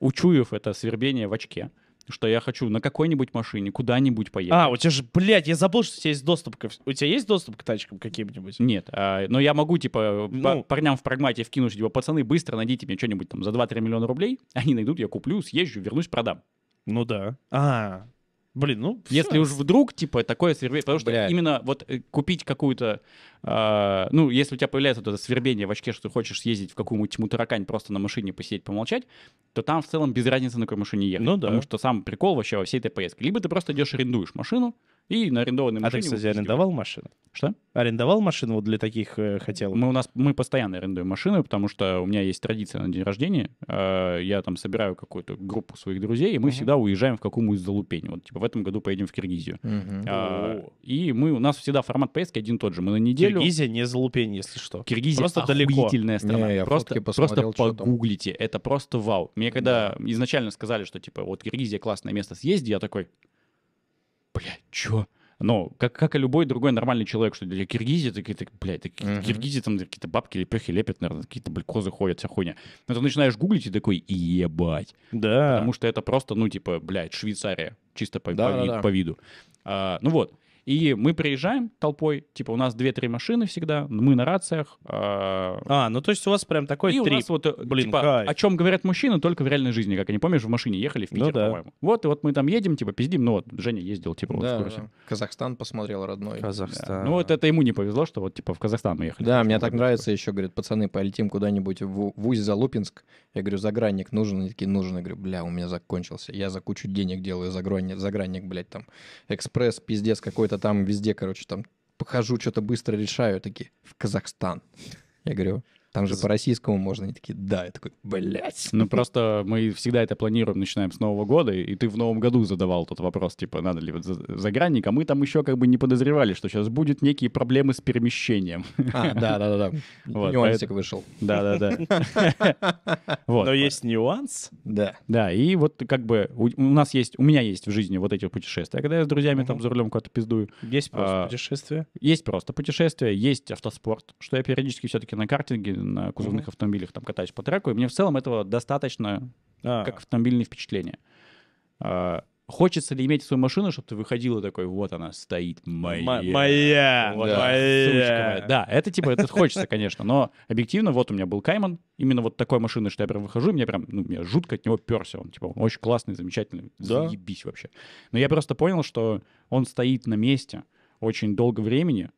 учуяв это свербение в очке, что я хочу на какой-нибудь машине куда-нибудь поехать. А, у тебя же, блядь, я забыл, что у тебя есть доступ к... У тебя есть доступ к тачкам каким-нибудь? Нет, а, но я могу, типа, ну... парням в прагмате вкинуть, типа, пацаны, быстро найдите мне что-нибудь там за 2-3 миллиона рублей, они найдут, я куплю, съезжу, вернусь, продам. Ну да. А, Блин, ну... Все. Если уж вдруг, типа, такое свербение, Потому что Блядь. именно вот э, купить какую-то а, ну, если у тебя появляется вот это свербение в очке, что ты хочешь съездить в какую-нибудь тьму таракань просто на машине посидеть, помолчать, то там в целом без разницы, на какой машине ехать. Ну да. Потому что сам прикол вообще во всей этой поездке. Либо ты просто идешь арендуешь машину, и на арендованной машине... А ты, кстати, арендовал машину? Что? Арендовал машину вот для таких э, хотел? Мы у нас, мы постоянно арендуем машину, потому что у меня есть традиция на день рождения. Э, я там собираю какую-то группу своих друзей, и мы uh-huh. всегда уезжаем в какую-нибудь залупень. Вот, типа, в этом году поедем в Киргизию. Uh-huh. Э, и мы, у нас всегда формат поездки один тот же. Мы на неделю... Киргизия не залупень, если что. Киргизия просто далеко. страна. Не, я просто просто погуглите, там. это просто вау. Мне когда да. изначально сказали, что типа вот Киргизия классное место съезди, я такой, бля, чё? Но как, как и любой другой нормальный человек, что для Киргизии, это какие-то, блядь, это uh-huh. Киргизии там какие-то бабки или лепехи лепят, наверное, какие-то, блядь, козы ходят, вся хуйня. Но ты начинаешь гуглить и такой, ебать. Да. Потому что это просто, ну, типа, блядь, Швейцария, чисто по, да, по, да, ви- да. по виду. А, ну вот, и мы приезжаем толпой, типа у нас 2-3 машины всегда, мы на рациях. Э... А, ну то есть у вас прям такой и трип. у нас вот, э, Блин, типа, кайф. о чем говорят мужчины только в реальной жизни, как они, помнишь, в машине ехали в ну Питер, ну, да. по-моему. Вот, и вот мы там едем, типа, пиздим, ну вот Женя ездил, типа, вот в Казахстан посмотрел родной. Казахстан. Да. Ну вот это ему не повезло, что вот, типа, в Казахстан мы ехали. Да, мне так нравится еще, говорит, пацаны, полетим куда-нибудь в, в Усть-Залупинск. Я говорю, загранник нужен? Они такие, нужен. Я говорю, бля, у меня закончился. Я за кучу денег делаю загранник, загранник блядь, там, экспресс, пиздец какой-то где-то там везде, короче, там похожу, что-то быстро решаю, такие, в Казахстан. Я говорю, там же по российскому можно, не такие, да, я такой, блядь. Ну просто мы всегда это планируем, начинаем с Нового года, и ты в Новом году задавал тот вопрос, типа, надо ли вот за загранник, а мы там еще как бы не подозревали, что сейчас будет некие проблемы с перемещением. А, да-да-да, *laughs* нюансик вышел. Да-да-да. *laughs* Но есть нюанс. Да. Да, и вот как бы у нас есть, у меня есть в жизни вот эти путешествия, когда я с друзьями там за рулем куда-то пиздую. Есть просто а, путешествия? Есть просто путешествия, есть автоспорт, что я периодически все-таки на картинге на кузовных mm-hmm. автомобилях, там катаюсь по треку, и мне в целом этого достаточно а как автомобильные впечатления. А, хочется ли иметь свою машину, чтобы ты выходил и такой, вот она стоит, моя. М- моя, вот да. моя. Да, это типа, это хочется, конечно, но объективно, вот у меня был Кайман, именно вот такой машины, что я прям выхожу, и мне прям, ну, меня жутко от него перся, он типа, очень классный, замечательный, да? заебись вообще. Но я просто понял, что он стоит на месте очень долго времени,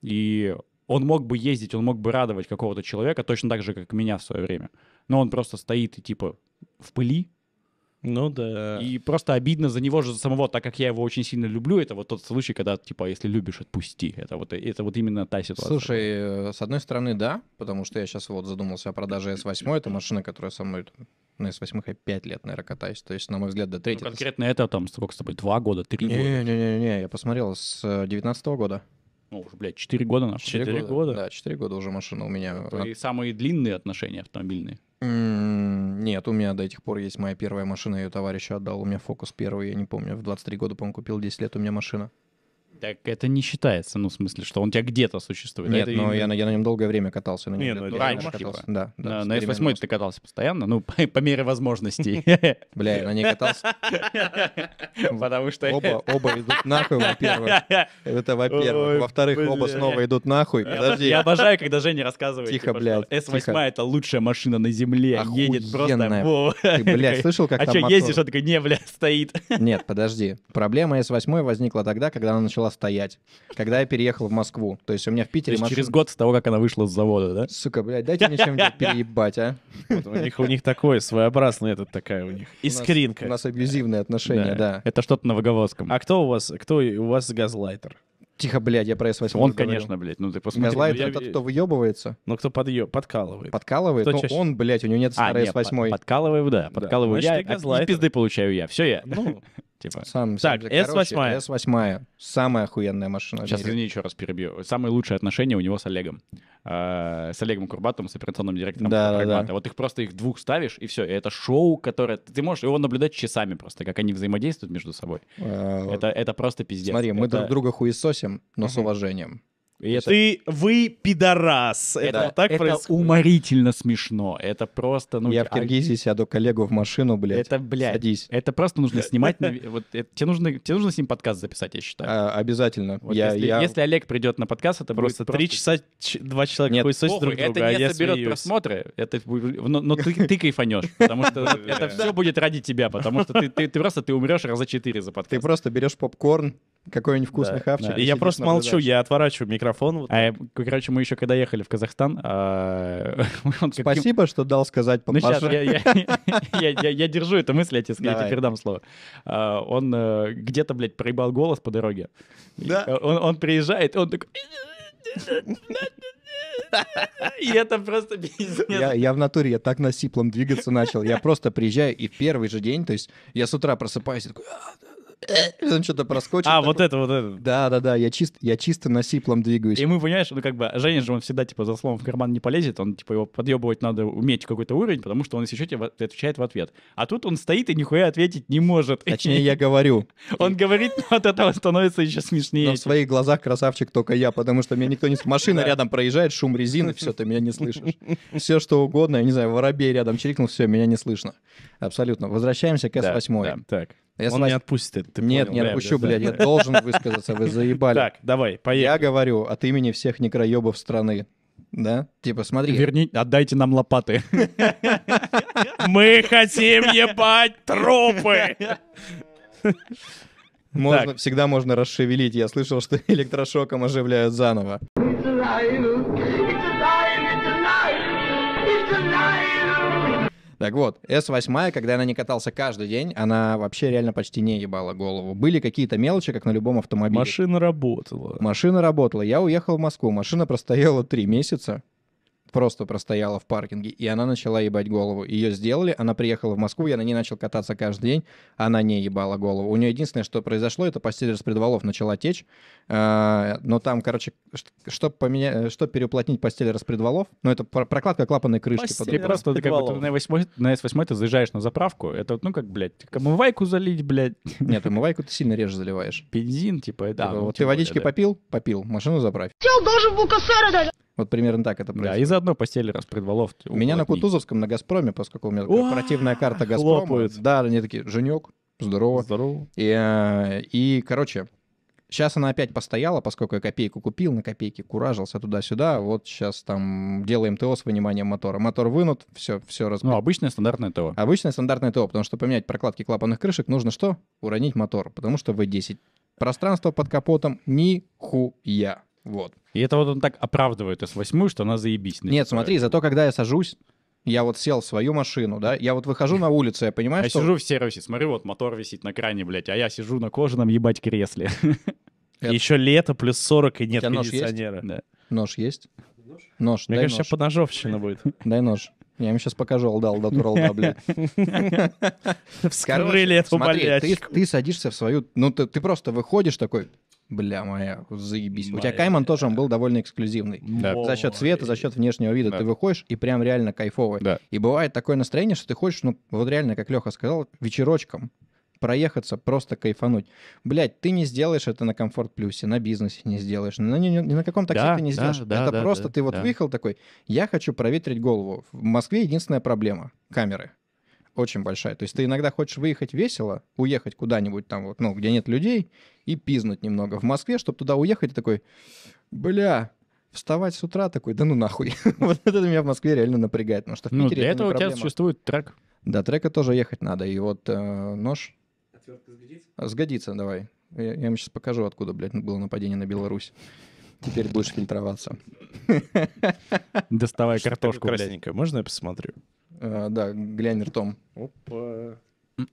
и он мог бы ездить, он мог бы радовать какого-то человека точно так же, как меня в свое время. Но он просто стоит и типа в пыли. Ну да. И просто обидно за него же самого, так как я его очень сильно люблю. Это вот тот случай, когда типа, если любишь, отпусти. Это вот, это вот именно та ситуация. Слушай, э, с одной стороны, да, потому что я сейчас вот задумался о продаже S8. Это машина, которая со мной на S8 я 5 лет, наверное, катаюсь. То есть, на мой взгляд, до третьего. Ну, конкретно это там сколько с тобой? Два года, три года? Не-не-не, я посмотрел с 19 э, года ну, уже, блядь, 4 года на 4, 4 года. года? Да, 4 года уже машина у меня. Твои От... самые длинные отношения автомобильные? нет, у меня до этих пор есть моя первая машина, ее товарищ отдал, у меня фокус первый, я не помню, в 23 года, по-моему, купил, 10 лет у меня машина. Так это не считается, ну, в смысле, что он у тебя где-то существует. Нет, но я, на, я на нем долгое время катался. На нем, Нет, ну, ну раньше катался. Типа. Да, да, на, на S8 ты катался постоянно, ну, *laughs* по, по мере возможностей. *laughs* Бля, я на ней катался. *laughs* Потому что... Оба, оба идут нахуй, во-первых. Это во-первых. Во-вторых, оба снова идут нахуй. Подожди. Я обожаю, когда Женя рассказывает. Тихо, типа, блядь. S8 это лучшая машина на земле. А едет просто... Ты, блядь, слышал, как «А там А что, ездишь? Он такой, не, блядь, стоит. Нет, подожди. Проблема S8 возникла тогда, когда она начала стала стоять, когда я переехал в Москву. То есть у меня в Питере... машина... через год с того, как она вышла с завода, да? Сука, блядь, дайте мне чем-нибудь *laughs* переебать, а. Вот у них у них такой своеобразный этот такая у них искринка. У нас абьюзивные отношения, да. Это что-то на Воговозском. А кто у вас, кто у вас газлайтер? Тихо, блядь, я про S8 Он, говорю. конечно, блядь, ну ты посмотри. Газлайтер ну, я... это кто выебывается? Ну, кто подъё... подкалывает. Подкалывает? Кто ну, чаще... он, блядь, у него нет старой а, нет, S8. Под, подкалываю, да, подкалываю да. я, Значит, а, пизды получаю я, все я. Ну, *laughs* Типа. Сам, так, S8. S8. Самая охуенная машина Сейчас, извини, еще раз перебью. Самые лучшие отношения у него с Олегом. А, с Олегом Курбатом, с операционным директором да, Да, да. Вот их просто их двух ставишь, и все. И это шоу, которое... Ты можешь его наблюдать часами просто, как они взаимодействуют между собой. А, это, это просто пиздец. Смотри, это... мы друг друга хуесосим, но угу. с уважением. И это... Ты, вы пидорас. Это, это вот так это происходит. уморительно смешно. Это просто, ну... Я в а Киргизии сяду коллегу в машину, блядь. Это, блядь. Садись. Это просто нужно снимать. *laughs* Вот тебе нужно, тебе нужно с ним подкаст записать, я считаю. А, обязательно. Если Олег придет на подкаст, это просто три часа два человека хуесосят друг друга. Это а не соберет просмотры. Это, но ну, ну, ты кайфанешь, потому что это все будет ради тебя, потому что ты просто ты умрешь раза четыре за подкаст. Ты просто берешь попкорн, какой-нибудь вкусный хавчик. Я просто молчу, я отворачиваю микрофон микрофон. Вот а, короче, мы еще когда ехали в Казахстан... А... *laughs* Спасибо, что дал сказать папаша. Ну, сейчас, я, *laughs* я, я, я держу эту мысль, я тебе, я тебе передам слово. А, он э, где-то, блядь, проебал голос по дороге. Да. Э, он, он приезжает, он такой... И это просто пиздец. Я, я в натуре, я так на сиплом двигаться начал. Я просто приезжаю, и в первый же день, то есть я с утра просыпаюсь и такой... «А, *laughs* он что-то проскочил. А, такой. вот это, вот это. Да, да, да, я, чист, я чисто на сиплом двигаюсь. И мы, понимаешь, ну как бы Женя же, он всегда типа за словом в карман не полезет, он типа его подъебывать надо уметь какой-то уровень, потому что он, если что, тебе отвечает в ответ. А тут он стоит и нихуя ответить не может. Точнее, я *laughs* говорю. Он говорит, но от этого становится еще смешнее. Но в своих глазах красавчик только я, потому что меня никто не... Машина рядом проезжает, шум резины, все, ты меня не слышишь. Все что угодно, я не знаю, воробей рядом чирикнул, все, меня не слышно. Абсолютно. Возвращаемся к С8. так. А я Он не отпустит это, ты Нет, понял, не отпущу, блядь, я должен высказаться, вы заебали. Так, давай, поехали. Я говорю от имени всех некроебов страны. Да? Типа, смотри. Верни, отдайте нам лопаты. Мы хотим ебать трупы! Можно, всегда можно расшевелить. Я слышал, что *laughs* электрошоком оживляют заново. Израилю Так вот, s 8 когда я на ней катался каждый день, она вообще реально почти не ебала голову. Были какие-то мелочи, как на любом автомобиле. Машина работала. Машина работала. Я уехал в Москву. Машина простояла три месяца просто простояла в паркинге, и она начала ебать голову. Ее сделали, она приехала в Москву, я на ней начал кататься каждый день, она не ебала голову. У нее единственное, что произошло, это постель распредвалов начала течь, а, но там, короче, чтобы поменя... что переуплотнить постель распредвалов, ну это прокладка клапанной крышки. Постель ты просто ты как бы ты на, S8, на S8 ты заезжаешь на заправку, это ну как, блядь, как омывайку залить, блядь. Нет, омывайку ты сильно реже заливаешь. Бензин, типа, да. Типа, ну, вот ты типа, водички да. попил? Попил, машину заправь. Сел даже в УКСР даже. Вот примерно так это происходит. Да, и заодно постели распредвалов. Меня на Кутузовском, на «Газпроме», поскольку у меня корпоративная карта «Газпрома». Да, они такие, «Женек, здорово». Здорово. И, э, и короче, Сейчас она опять постояла, поскольку я копейку купил, на копейке, куражился туда-сюда. Вот сейчас там делаем ТО с выниманием мотора. Мотор вынут, все, все раз. Ну, обычное стандартное ТО. Обычное стандартное ТО, потому что поменять прокладки клапанных крышек нужно что? Уронить мотор, потому что V10. Э Пространство под капотом нихуя. Вот. И это вот он так оправдывает S8, что она заебись. Начинает. Нет, смотри, зато когда я сажусь, я вот сел в свою машину, да, я вот выхожу на улицу, я понимаю, что... Я сижу в сервисе, смотрю, вот мотор висит на кране, блядь, а я сижу на кожаном, ебать, кресле. *laughs* Еще лето, плюс 40, и нет кондиционера. Нож есть? Нож есть? Нож? Нож, Мне кажется, нож. подножовщина будет. *laughs* Дай нож. Я им сейчас покажу алдал до туралда, *laughs* блядь. Вскрыли эту болячку. Ты садишься в свою... Ну, ты просто выходишь такой, Бля моя, заебись. Моя. У тебя Кайман тоже, он был довольно эксклюзивный. Да. За счет цвета, за счет внешнего вида да. ты выходишь и прям реально кайфовый. Да. И бывает такое настроение, что ты хочешь, ну вот реально, как Леха сказал, вечерочком проехаться, просто кайфануть. Блять, ты не сделаешь это на комфорт плюсе, на бизнесе не сделаешь, на, ни, ни на каком такси да, ты не сделаешь. да, это да, просто да, ты вот да. выехал такой, я хочу проветрить голову. В Москве единственная проблема — камеры очень большая. То есть ты иногда хочешь выехать весело, уехать куда-нибудь там вот, ну, где нет людей, и пизнуть немного. В Москве, чтобы туда уехать, ты такой, бля, вставать с утра такой, да ну нахуй. *laughs* вот это меня в Москве реально напрягает, потому что в ну, Питере Ну, для этого у тебя существует трек. Да, трека тоже ехать надо. И вот э, нож... сгодится? А, сгодится, давай. Я, я вам сейчас покажу, откуда, блядь, было нападение на Беларусь. Теперь будешь фильтроваться. Доставай картошку. Красненькое, можно я посмотрю? А, да, глянь ртом. Опа.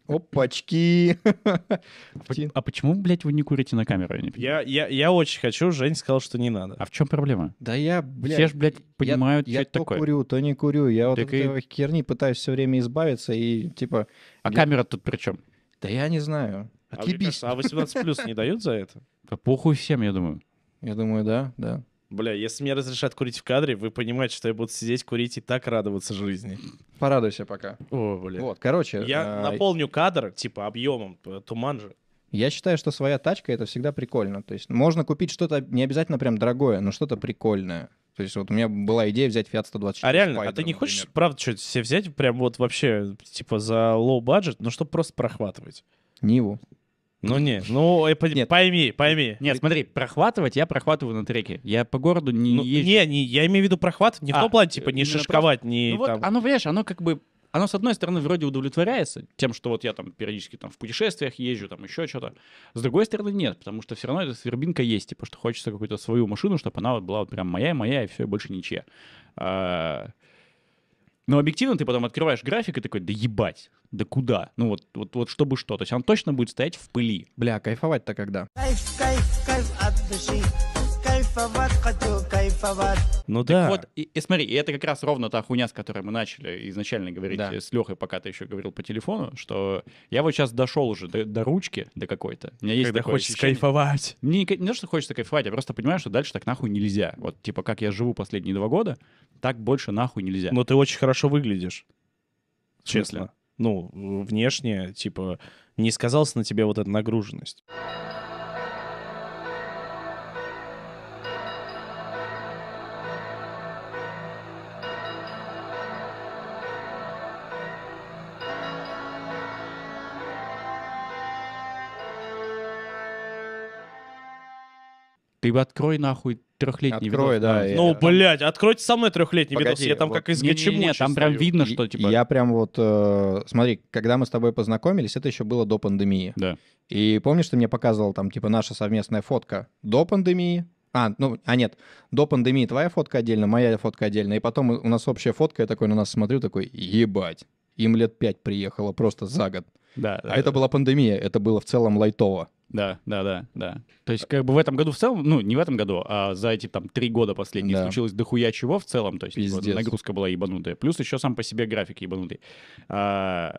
Опачки. *laughs* А почему, блядь, вы не курите на камеру? Я, не я, я я очень хочу, Жень сказал, что не надо. А в чем проблема? Да я, блядь... Все ж, блядь, понимают, я, что я это то такое. курю, то не курю. Я вот так от и... этой херни пытаюсь все время избавиться и, типа... А где... камера тут при чем? Да я не знаю. А Отъебись. А, а 18 плюс не дают за это? *laughs* Да похуй всем, я думаю. Я думаю, да, да. Бля, если мне разрешат курить в кадре, вы понимаете, что я буду сидеть, курить и так радоваться жизни. Порадуйся пока. О, бля. Вот, короче. Я а... наполню кадр, типа, объемом, туман же. Я считаю, что своя тачка — это всегда прикольно. То есть можно купить что-то, не обязательно прям дорогое, но что-то прикольное. То есть вот у меня была идея взять Fiat 124. А реально, а Spider, а ты не например. хочешь, правда, что-то себе взять прям вот вообще типа за low budget, но ну, чтобы просто прохватывать? Ниву. Ну не, ну я э, пони- Нет. пойми, пойми. Нет, смотри, прохватывать я прохватываю на треке. Я по городу не Ну, езжу. не, не, я имею в виду прохват, не в А, том плане, типа, не именно шишковать, не Ну вот, оно, понимаешь, оно как бы, оно с одной стороны вроде удовлетворяется тем, что вот я там периодически там в путешествиях езжу, там еще что-то. С другой стороны нет, потому что все равно эта свербинка есть, типа, что хочется какую-то свою машину, чтобы она вот была вот прям моя, и моя, и все, больше ничья. А, но объективно ты потом открываешь график и такой, да ебать, да куда? Ну вот, вот, вот чтобы что. То есть он точно будет стоять в пыли. Бля, кайфовать-то когда? Кайф, кайф, кайф от души кайфовать, хочу кайфовать. Ну так да. Вот, и, и смотри, и это как раз ровно та хуйня, с которой мы начали изначально говорить да. Э, с Лехой, пока ты еще говорил по телефону, что я вот сейчас дошел уже до, до ручки, до какой-то. У меня есть Когда хочешь ощущение. кайфовать. Мне не, не то, что хочется кайфовать, я просто понимаю, что дальше так нахуй нельзя. Вот типа как я живу последние два года, так больше нахуй нельзя. Но ты очень хорошо выглядишь. Честно. Ну, внешне, типа, не сказался на тебе вот эта нагруженность. Ты открой нахуй трехлетний открой, видос. Да, да. Я, ну, блядь, откройте со мной трехлетний Погоди, видос, я там вот, как из не, не, не, там прям видно, что типа... Я прям вот, э, смотри, когда мы с тобой познакомились, это еще было до пандемии. Да. И помнишь, ты мне показывал там, типа, наша совместная фотка до пандемии, а, ну, а нет, до пандемии твоя фотка отдельно, моя фотка отдельно, и потом у нас общая фотка, я такой на нас смотрю, такой, ебать, им лет пять приехало просто за год. Да, а да, это да. была пандемия, это было в целом лайтово. Да, да, да, да. То есть как бы в этом году в целом, ну не в этом году, а за эти там три года последние да. случилось дохуя чего в целом, то есть типа, Пиздец. Вот, нагрузка была ебанутая, плюс еще сам по себе график ебанутый. А...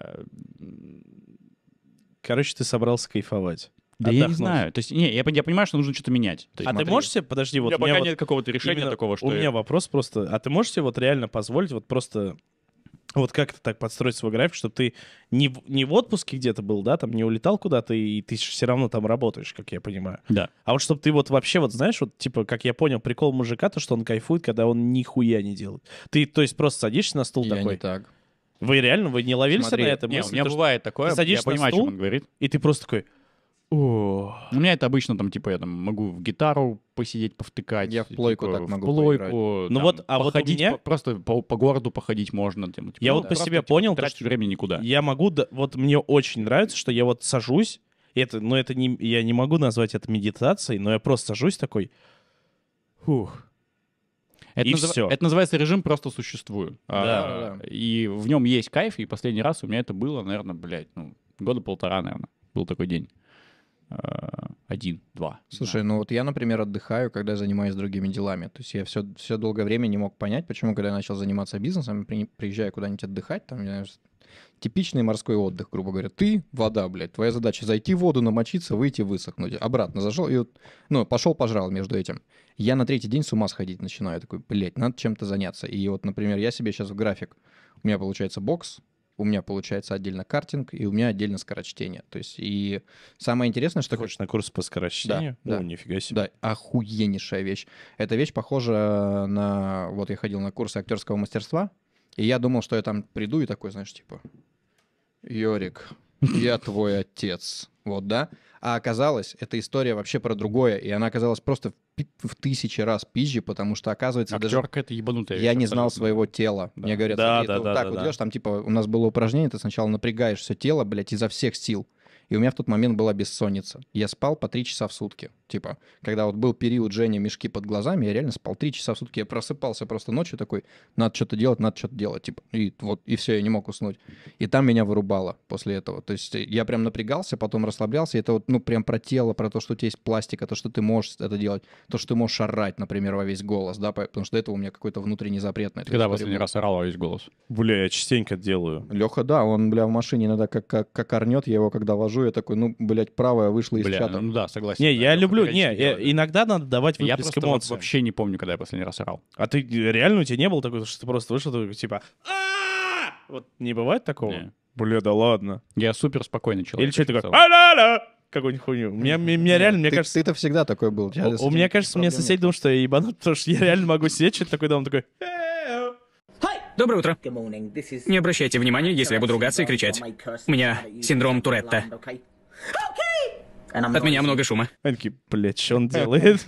Короче, ты собрался кайфовать. Да отдохнуть. я не знаю. То есть, не, я, я понимаю, что нужно что-то менять. есть, а смотри. ты можешь себе, подожди, вот... У меня пока вот, нет какого-то решения такого, что... У я... меня вопрос просто, а ты можешь себе вот реально позволить вот просто вот как это так подстроить свой график, чтобы ты не, не в отпуске где-то был, да, там не улетал куда-то, и ты все равно там работаешь, как я понимаю. Да. А вот чтобы ты вот вообще, вот знаешь, вот типа, как я понял, прикол мужика, то, что он кайфует, когда он нихуя не делает. Ты, то есть, просто садишься на стул я такой. Не так. Вы реально, вы не ловились Смотри, на это? Мысль, нет, у меня то, бывает такое, ты садишься я понимаю, на о чем он говорит. И ты просто такой, у меня это обычно там, типа, я там могу в гитару посидеть, повтыкать. Я в плойку типа, так могу в плойку, поиграть. Ну вот, а вот у меня... По, просто по, по городу походить можно. Типа, я ну, вот да. по себе просто, типа понял, типа, что время никуда. Я могу, да, вот мне очень нравится, что я вот сажусь, это, но ну, это не, я не могу назвать это медитацией, но я просто сажусь такой, фух, это, и назыв... все. это называется режим просто существую. Да, а, И в нем есть кайф, и последний раз у меня это было, наверное, блядь, ну, года полтора, наверное, был такой день. Э, один, два. Слушай, да. ну вот я, например, отдыхаю, когда занимаюсь другими делами. То есть я все, все долгое время не мог понять, почему, когда я начал заниматься бизнесом, приезжаю куда-нибудь отдыхать, там, знаю, типичный морской отдых, грубо говоря. Ты — вода, блядь. Твоя задача — зайти в воду, намочиться, выйти, высохнуть. Обратно зашел и вот, ну, пошел, пожрал между этим. Я на третий день с ума сходить начинаю. Я такой, блядь, надо чем-то заняться. И вот, например, я себе сейчас в график... У меня получается бокс — у меня получается отдельно картинг, и у меня отдельно скорочтение. То есть, и самое интересное, что... Ты хочешь на курс по скорочтению? Да. О, да. нифига себе. Да, охуеннейшая вещь. Эта вещь похожа на... Вот я ходил на курсы актерского мастерства, и я думал, что я там приду и такой, знаешь, типа... Йорик, я твой отец. Вот, да? А оказалось, эта история вообще про другое, и она оказалась просто в, в тысячи раз пизже, потому что, оказывается, Актерка даже... это ебанутая. Я не знал своего тела. Да. Мне говорят, да, да, да, вот да, так да, вот да. там типа у нас было упражнение, ты сначала напрягаешь все тело, блядь, изо всех сил. И у меня в тот момент была бессонница. Я спал по три часа в сутки. Типа, когда вот был период Женя мешки под глазами, я реально спал три часа в сутки. Я просыпался просто ночью такой, надо что-то делать, надо что-то делать. Типа, и вот, и все, я не мог уснуть. И там меня вырубало после этого. То есть э, я прям напрягался, потом расслаблялся. И это вот, ну, прям про тело, про то, что у тебя есть пластика, то, что ты можешь это делать, то, что ты можешь орать, например, во весь голос, да, потому что до этого у меня какой-то внутренний запрет на это. Когда последний раз орал во весь голос? Бля, я частенько делаю. Леха, да, он, бля, в машине иногда как, как, как орнет, я его когда вожу, я такой, ну, блядь, правая вышла из бля, чата. Ну да, согласен. Не, да, я Леха. люблю люблю. Не, я э, иногда надо давать выплеск Я просто эмоций. вообще не помню, когда я последний раз орал. А ты э, реально у тебя не было такого, что ты просто вышел такой, типа... Вот не бывает такого? Бля, да ладно. Я супер спокойный человек. Или что такое? А-ля-ля! какую-нибудь хуйню. Меня, меня, меня реально, мне ты, кажется... Ты-то всегда такой был. У, меня, кажется, мне сосед думал, что я ебанут, потому что я реально могу сечь, это такой дом такой... Доброе утро. Не обращайте внимания, если я буду ругаться и кричать. У меня синдром Туретта. От меня много шума. Они такие, блядь, что он *laughs* делает?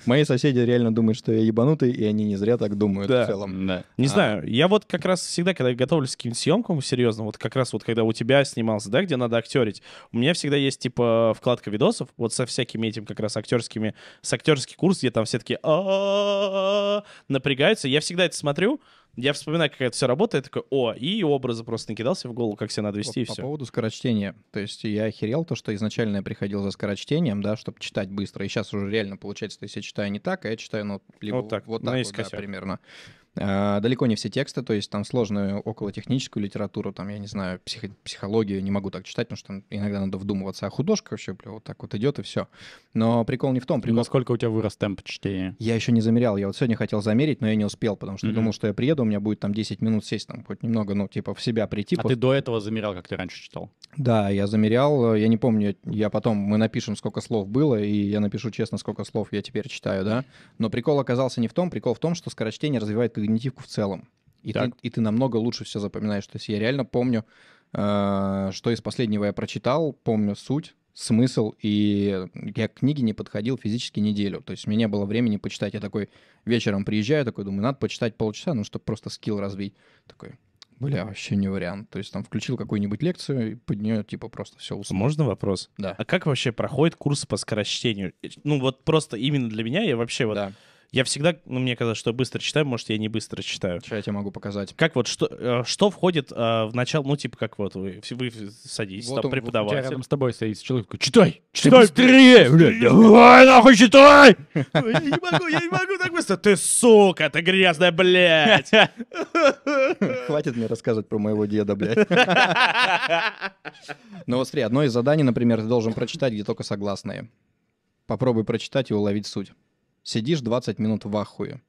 *laughs* Мои соседи реально думают, что я ебанутый, и они не зря так думают в целом. Не а. знаю, я вот как раз всегда, когда готовлюсь к каким-то съемкам, серьезно, вот как раз вот когда у тебя снимался, да, где надо актерить, у меня всегда есть, типа, вкладка видосов, вот со всякими этим как раз актерскими, с актерский курс, где там все такие напрягаются. Я всегда это смотрю, я вспоминаю, как это все работает, такой, о, и образы просто накидался в голову, как себя надо вести, вот, и по все. По поводу скорочтения. То есть я охерел то, что изначально я приходил за скорочтением, да, чтобы читать быстро, и сейчас уже реально получается, то есть я читаю не так, а я читаю, ну, либо вот так, вот, вот ну, так вот, да, примерно. А, далеко не все тексты, то есть там сложную околотехническую литературу, там, я не знаю, псих... психологию не могу так читать, потому что там иногда надо вдумываться, а художка вообще, бля, вот так вот идет и все. Но прикол не в том. Прикол... Насколько у тебя вырос темп чтения? Я еще не замерял. Я вот сегодня хотел замерить, но я не успел, потому что mm-hmm. думал, что я приеду, у меня будет там 10 минут сесть, там хоть немного, ну, типа, в себя прийти. А после... ты до этого замерял, как ты раньше читал? Да, я замерял. Э, я не помню, я потом, мы напишем, сколько слов было, и я напишу честно, сколько слов я теперь читаю, да. Но прикол оказался не в том. Прикол в том, что скорочтение развивает когнитивку в целом. И так. ты, и ты намного лучше все запоминаешь. То есть я реально помню, э, что из последнего я прочитал, помню суть, смысл, и я к книге не подходил физически неделю. То есть у меня не было времени почитать. Я такой вечером приезжаю, такой думаю, надо почитать полчаса, ну, чтобы просто скилл развить. Такой, бля, вообще не вариант. То есть там включил какую-нибудь лекцию, и под нее типа просто все уснул. Можно вопрос? Да. А как вообще проходит курс по скорочтению? Э, ну вот просто именно для меня я вообще вот... Да. Я всегда, ну, мне казалось, что быстро читаю, может, я не быстро читаю. Что я тебе могу показать? Как вот, что, э, что входит э, в начало, ну, типа, как вот вы, вы садитесь, вот там он, преподаватель. Вот рядом с тобой стоит человек, такой, читай, читай, быстрее, блядь, давай, нахуй, читай! *laughs* Я не могу, я не могу так быстро. Ты сука, ты грязная, блядь! *laughs* Хватит мне рассказывать про моего деда, блядь. *laughs* Ну, вот смотри, одно из заданий, например, ты должен прочитать, где только согласные. Попробуй прочитать и уловить суть сидишь 20 минут в ахуе.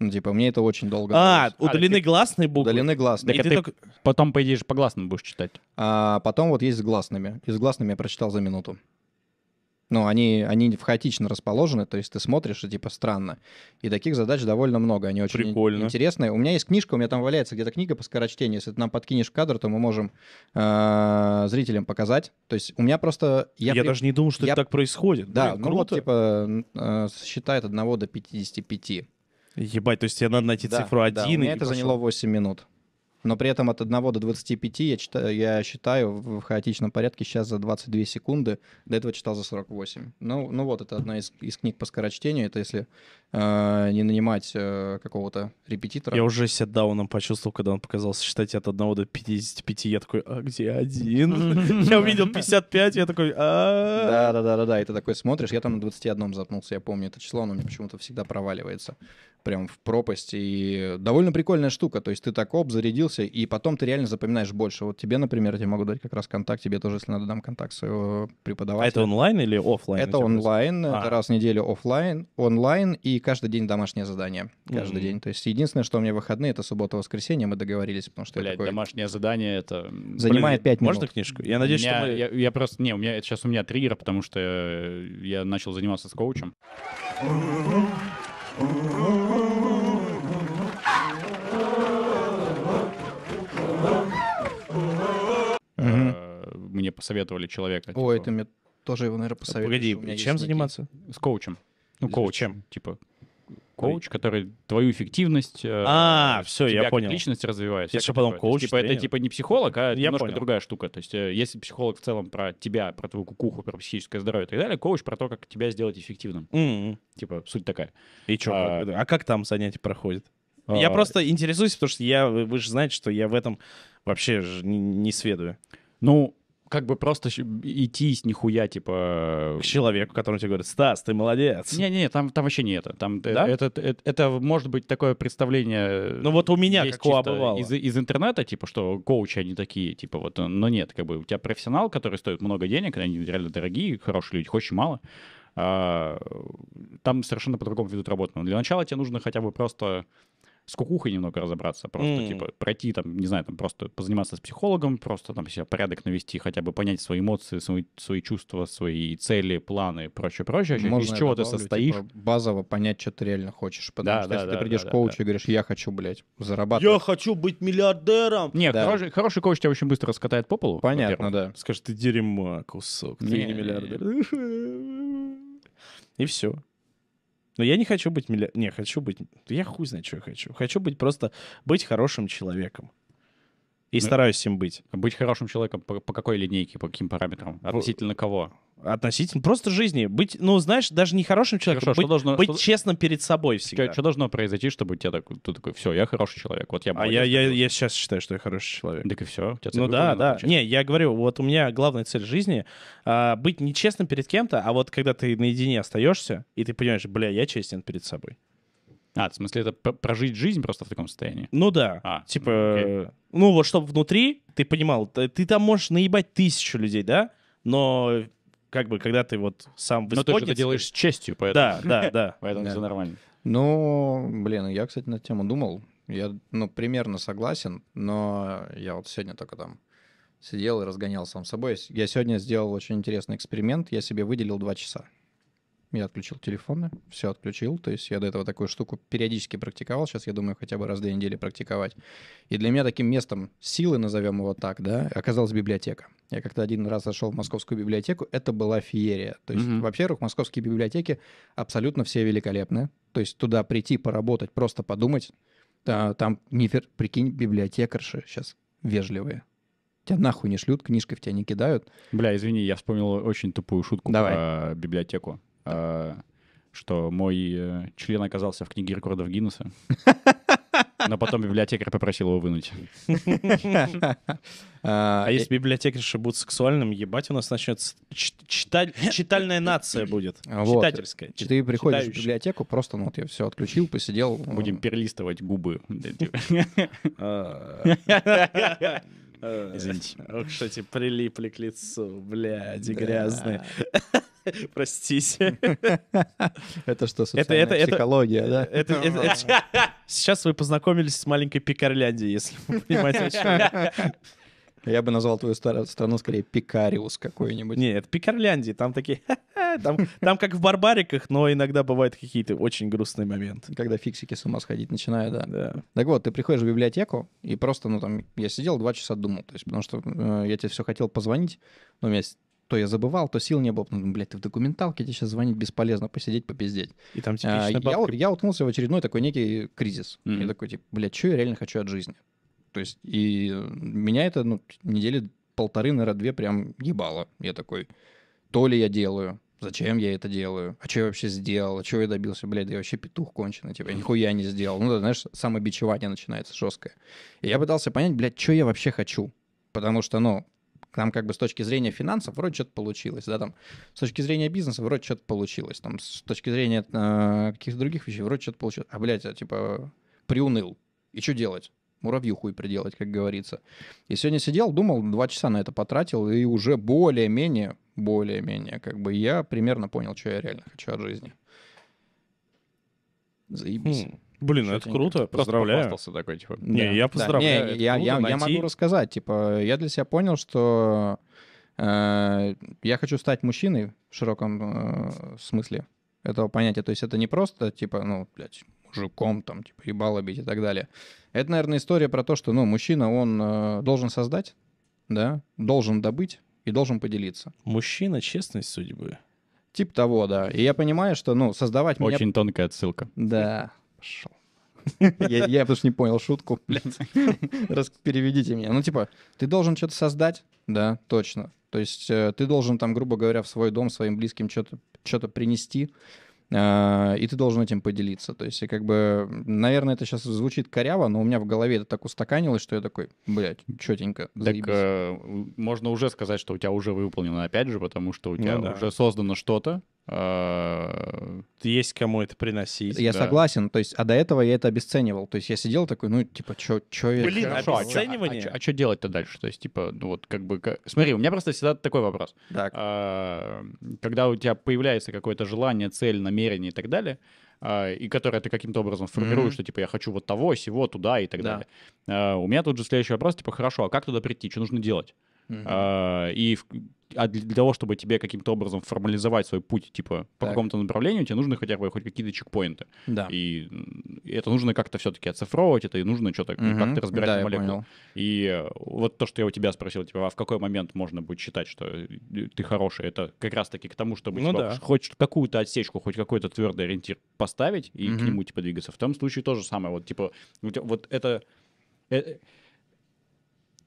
Ну, типа, мне это очень долго. А, а удалены а, гласные буквы? Удалены гласные. Так, а ты только... потом, по идее, же по гласным будешь читать. А, потом вот есть с гласными. И с гласными я прочитал за минуту. Ну, они, они хаотично расположены, то есть ты смотришь, и типа странно. И таких задач довольно много, они очень Прикольно. интересные. У меня есть книжка, у меня там валяется где-то книга по скорочтению. Если ты нам подкинешь кадр, то мы можем э, зрителям показать. То есть у меня просто... Я, я при... даже не думал, что я... это так происходит. Да, Блин, ну круто. вот типа э, считает от 1 до 55. Ебать, то есть тебе надо найти да, цифру 1. Да, у меня это пошло. заняло 8 минут. Но при этом от 1 до 25 я, читаю, я считаю в хаотичном порядке сейчас за 22 секунды. До этого читал за 48. Ну, ну вот, это одна из, из книг по скорочтению. Это если э, не нанимать э, какого-то репетитора. Я уже себя дауном почувствовал, когда он показался считать от 1 до 55. Я такой, а где один? *laughs* Я увидел 55, я такой, а Да-да-да-да, и ты такой смотришь, я там на 21 запнулся, я помню это число, оно мне почему-то всегда проваливается прям в пропасть. И довольно прикольная штука, то есть ты так оп, зарядился, и потом ты реально запоминаешь больше. Вот тебе, например, я могу дать как раз контакт, тебе тоже, если надо, дам контакт своего преподавателя. А это онлайн или офлайн? Это онлайн, а. раз в неделю офлайн, онлайн и каждый день домашнее задание. Каждый mm-hmm. день. То есть единственное, что у меня выходные, это суббота-воскресенье, мы договорились, потому что... Блядь, такой... домашнее задание это... Занимает пять минут. Можно книжку? Я надеюсь, меня, что мы... Я, я просто... Не, у меня, сейчас у меня триггер, потому что я начал заниматься с коучем. Э, мне посоветовали человека. О, это типа. мне тоже его, наверное, посоветовали. Погоди, чем заниматься? С коучем. Ну, коучем, типа, коуч, который твою эффективность... Э, а, все, я понял. личность развивает. Я подумал, коуч, Типа это типа не психолог, а немножко другая штука. То есть э, если психолог в целом про тебя, про твою кукуху, про психическое здоровье и так далее, коуч про то, как тебя сделать эффективным. Типа суть такая. И что? А, а как там занятие проходит? А, я просто интересуюсь, потому что я, вы же знаете, что я в этом вообще не, не сведую. Ну, как бы просто идти с нихуя, типа... К человеку, который тебе говорит, Стас, ты молодец. Не-не, там, там вообще не это. Там да? это, это, это, может быть такое представление... Э, ну вот у меня как у Из, из интернета, типа, что коучи, они такие, типа, вот, э, но нет, как бы у тебя профессионал, который стоит много денег, они реально дорогие, хорошие люди, очень мало, а, там совершенно по-другому ведут работу. Но для начала тебе нужно хотя бы просто с кукухой немного разобраться, просто, mm. типа, пройти, там, не знаю, там, просто позаниматься с психологом, просто там себе порядок навести, хотя бы понять свои эмоции, свои, свои чувства, свои цели, планы, прочее, прочее. Можно Из чего добавлю, ты состоишь? Типа, базово понять, что ты реально хочешь. Потому да, что да, если да, ты придешь да, к коучу да, и говоришь, я хочу, блядь, зарабатывать. Я хочу быть миллиардером! Нет, да. хороший, хороший коуч тебя очень быстро раскатает по полу. Понятно, да. Скажет, ты дерьмо, кусок, ты не, не миллиардер. *laughs* И все. Но я не хочу быть миллиардером. Не, хочу быть... Я хуй знает, что я хочу. Хочу быть просто... Быть хорошим человеком. И ну, стараюсь им быть. Быть хорошим человеком по, по какой линейке, по каким параметрам? Относительно кого? Относительно просто жизни. Быть, ну, знаешь, даже не хорошим человеком, Хорошо, а быть, что должно, быть что... честным перед собой всегда. Что, что должно произойти, чтобы тебе так, ты такой, все, я хороший человек, вот я А я, я, я сейчас считаю, что я хороший человек. Так и все. Ну да, да. Получается. Не, я говорю, вот у меня главная цель жизни а, быть нечестным перед кем-то, а вот когда ты наедине остаешься, и ты понимаешь, бля, я честен перед собой. А, в смысле, это прожить жизнь просто в таком состоянии? Ну да. А, типа, okay. ну вот чтобы внутри, ты понимал, ты, ты там можешь наебать тысячу людей, да? Но как бы, когда ты вот сам в Но ты же это делаешь с честью, поэтому... Да, да, да. *laughs* Поэтому да. все нормально. Ну, блин, я, кстати, на тему думал. Я, ну, примерно согласен, но я вот сегодня только там сидел и разгонял сам собой. Я сегодня сделал очень интересный эксперимент. Я себе выделил два часа. Я отключил телефоны, все отключил. То есть я до этого такую штуку периодически практиковал. Сейчас, я думаю, хотя бы раз в две недели практиковать. И для меня таким местом силы, назовем его так, да, оказалась библиотека. Я как-то один раз зашел в московскую библиотеку, это была феерия. То есть, mm-hmm. во-первых, московские библиотеки абсолютно все великолепны. То есть туда прийти, поработать, просто подумать. Там, не фер... прикинь, библиотекарши сейчас вежливые тебя нахуй не шлют, книжкой в тебя не кидают. Бля, извини, я вспомнил очень тупую шутку Давай. про библиотеку. Э, что мой э, член оказался в книге рекордов Гиннесса. Но потом библиотекарь попросил его вынуть. *laughs* А, а если библиотекарши будет сексуальным, ебать, у нас начнется *laughs* читальная нация будет. Читательская. Ты приходишь в библиотеку, просто ну, вот я все отключил, посидел. Будем э. перелистывать губы. *laughs* А. Извините. Кстати, *laughs* прилипли к лицу, блядь, грязные. *laughs* Простите. *laughs* Это что, социальная это, это, психология, да? сейчас вы познакомились с маленькой Пикарляндией, если вы понимаете, о чем я бы назвал твою страну скорее Пикариус какой-нибудь. Нет, Пикарляндия, там такие... *laughs* Там, там как в Барбариках, но иногда бывают какие-то очень грустные моменты. Когда фиксики с ума сходить начинают, да. да. Так вот, ты приходишь в библиотеку, и просто, ну там, я сидел два часа думал, то есть, потому что э, я тебе все хотел позвонить, но у меня то я забывал, то сил не было. Ну, блядь, ты в документалке, тебе сейчас звонить бесполезно, посидеть, попиздеть. И там а, типичная а, бабка... я, я уткнулся в очередной такой некий кризис. Mm-hmm. Я такой, типа, блядь, что я реально хочу от жизни? То есть и э, меня это ну, недели полторы, наверное, две прям ебало. Я такой, то ли я делаю, зачем я это делаю, а что я вообще сделал, а чего я добился, блядь, да я вообще петух конченый, типа, я нихуя не сделал. Ну, да, знаешь, самобичевание начинается жесткое. И я пытался понять, блядь, что я вообще хочу, потому что, ну, там как бы с точки зрения финансов вроде что-то получилось, да, там с точки зрения бизнеса вроде что-то получилось, там с точки зрения э, каких-то других вещей вроде что-то получилось, а, блядь, я, а, типа, приуныл, и что делать? муравью хуй приделать, как говорится. И сегодня сидел, думал, два часа на это потратил, и уже более-менее, более-менее, как бы я примерно понял, что я реально хочу от жизни. Заебись. Хм. Блин, Шутенько. это круто, поздравляю. Просто такой, типа. Не, я поздравляю. Да. Не, я, я, найти... я могу рассказать, типа, я для себя понял, что э, я хочу стать мужчиной в широком э, смысле этого понятия. То есть это не просто, типа, ну, блядь, мужиком, там, типа, ебало бить и так далее. Это, наверное, история про то, что, ну, мужчина, он э, должен создать, да, должен добыть и должен поделиться. Мужчина — честность судьбы. Тип того, да. И я понимаю, что, ну, создавать... Очень меня... тонкая отсылка. Да. Пошел. *laughs* Я, я потому что не понял шутку, блядь. *laughs* переведите меня. Ну, типа, ты должен что-то создать, да, точно. То есть э, ты должен там, грубо говоря, в свой дом своим близким что-то что принести, а, и ты должен этим поделиться. То есть, как бы, наверное, это сейчас звучит коряво, но у меня в голове это так устаканилось, что я такой, блядь, четенько. Заебись. Так э, можно уже сказать, что у тебя уже выполнено, опять же, потому что у ну тебя ну, да. уже создано что-то, Э, есть кому это приносить. Я да. согласен, то есть, а до этого я это обесценивал, то есть я сидел такой, ну, типа, чё, чё я... Блин, Хорошо, а обесценивание? А чё, а, а, а делать-то дальше? То есть, типа, ну, вот, как бы, как... смотри, у меня просто всегда такой вопрос. Так. А, когда у тебя появляется какое-то желание, цель, намерение и так далее, а, и которое ты каким-то образом формируешь, mm-hmm. что типа я хочу вот того, сего, туда и так да. далее. А, у меня тут же следующий вопрос, типа, хорошо, а как туда прийти, что нужно делать? Mm-hmm. И а для того, чтобы тебе каким-то образом формализовать свой путь, типа, по так. какому-то направлению, тебе нужно хотя бы хоть какие-то чекпоинты. Да. И это нужно как-то все-таки оцифровывать, это и нужно что-то угу. как-то разбирать да, молекулы. И э, вот то, что я у тебя спросил, типа, а в какой момент можно будет считать, что э, ты хороший, это как раз-таки к тому, чтобы ну, типа, да. хоть какую-то отсечку, хоть какой-то твердый ориентир поставить и угу. к нему, типа, двигаться. В том случае то же самое. Вот, типа, вот это... Э,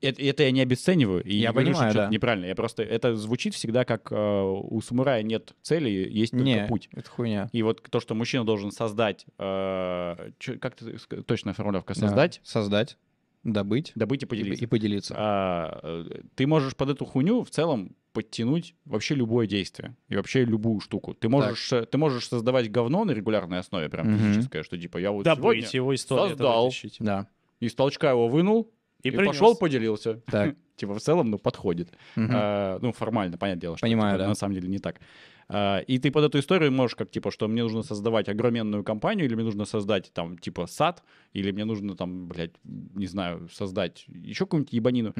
это, это я не обесцениваю. И я не понимаю, говорю, что да. неправильно. Я просто... Это звучит всегда как э, у самурая нет цели, есть только не, путь. это хуйня. И вот то, что мужчина должен создать... Э, чё, как ты, точная формулировка? Создать? Да. Создать. Добыть. Добыть и поделиться. И, и поделиться. А, э, ты можешь под эту хуйню в целом подтянуть вообще любое действие и вообще любую штуку. Ты можешь, ты можешь создавать говно на регулярной основе, прям угу. физическое, что типа я вот Добыть сегодня его историю создал. Да. Из толчка его вынул, и, и пошел, поделился. Так. *laughs* типа в целом, ну, подходит. А, ну, формально, понятное дело, что Понимаю, да. на самом деле не так. А, и ты под эту историю можешь как, типа, что мне нужно создавать огроменную компанию, или мне нужно создать, там, типа, сад, или мне нужно, там, блядь, не знаю, создать еще какую-нибудь ебанину.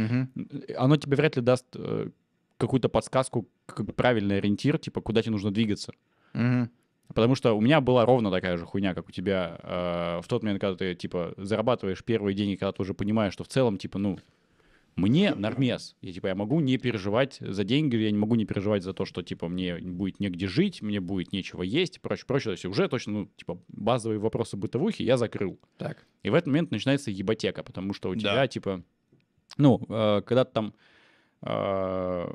Оно тебе вряд ли даст э, какую-то подсказку, как правильный ориентир, типа, куда тебе нужно двигаться. Угу. Потому что у меня была ровно такая же хуйня, как у тебя э, в тот момент, когда ты, типа, зарабатываешь первые деньги, когда ты уже понимаешь, что в целом, типа, ну, мне нормес. Я, типа, я могу не переживать за деньги, я не могу не переживать за то, что, типа, мне будет негде жить, мне будет нечего есть, прочее, прочее. То есть уже точно, ну, типа, базовые вопросы бытовухи я закрыл. Так. И в этот момент начинается еботека, потому что у тебя, да. типа, ну, э, когда ты там... Э,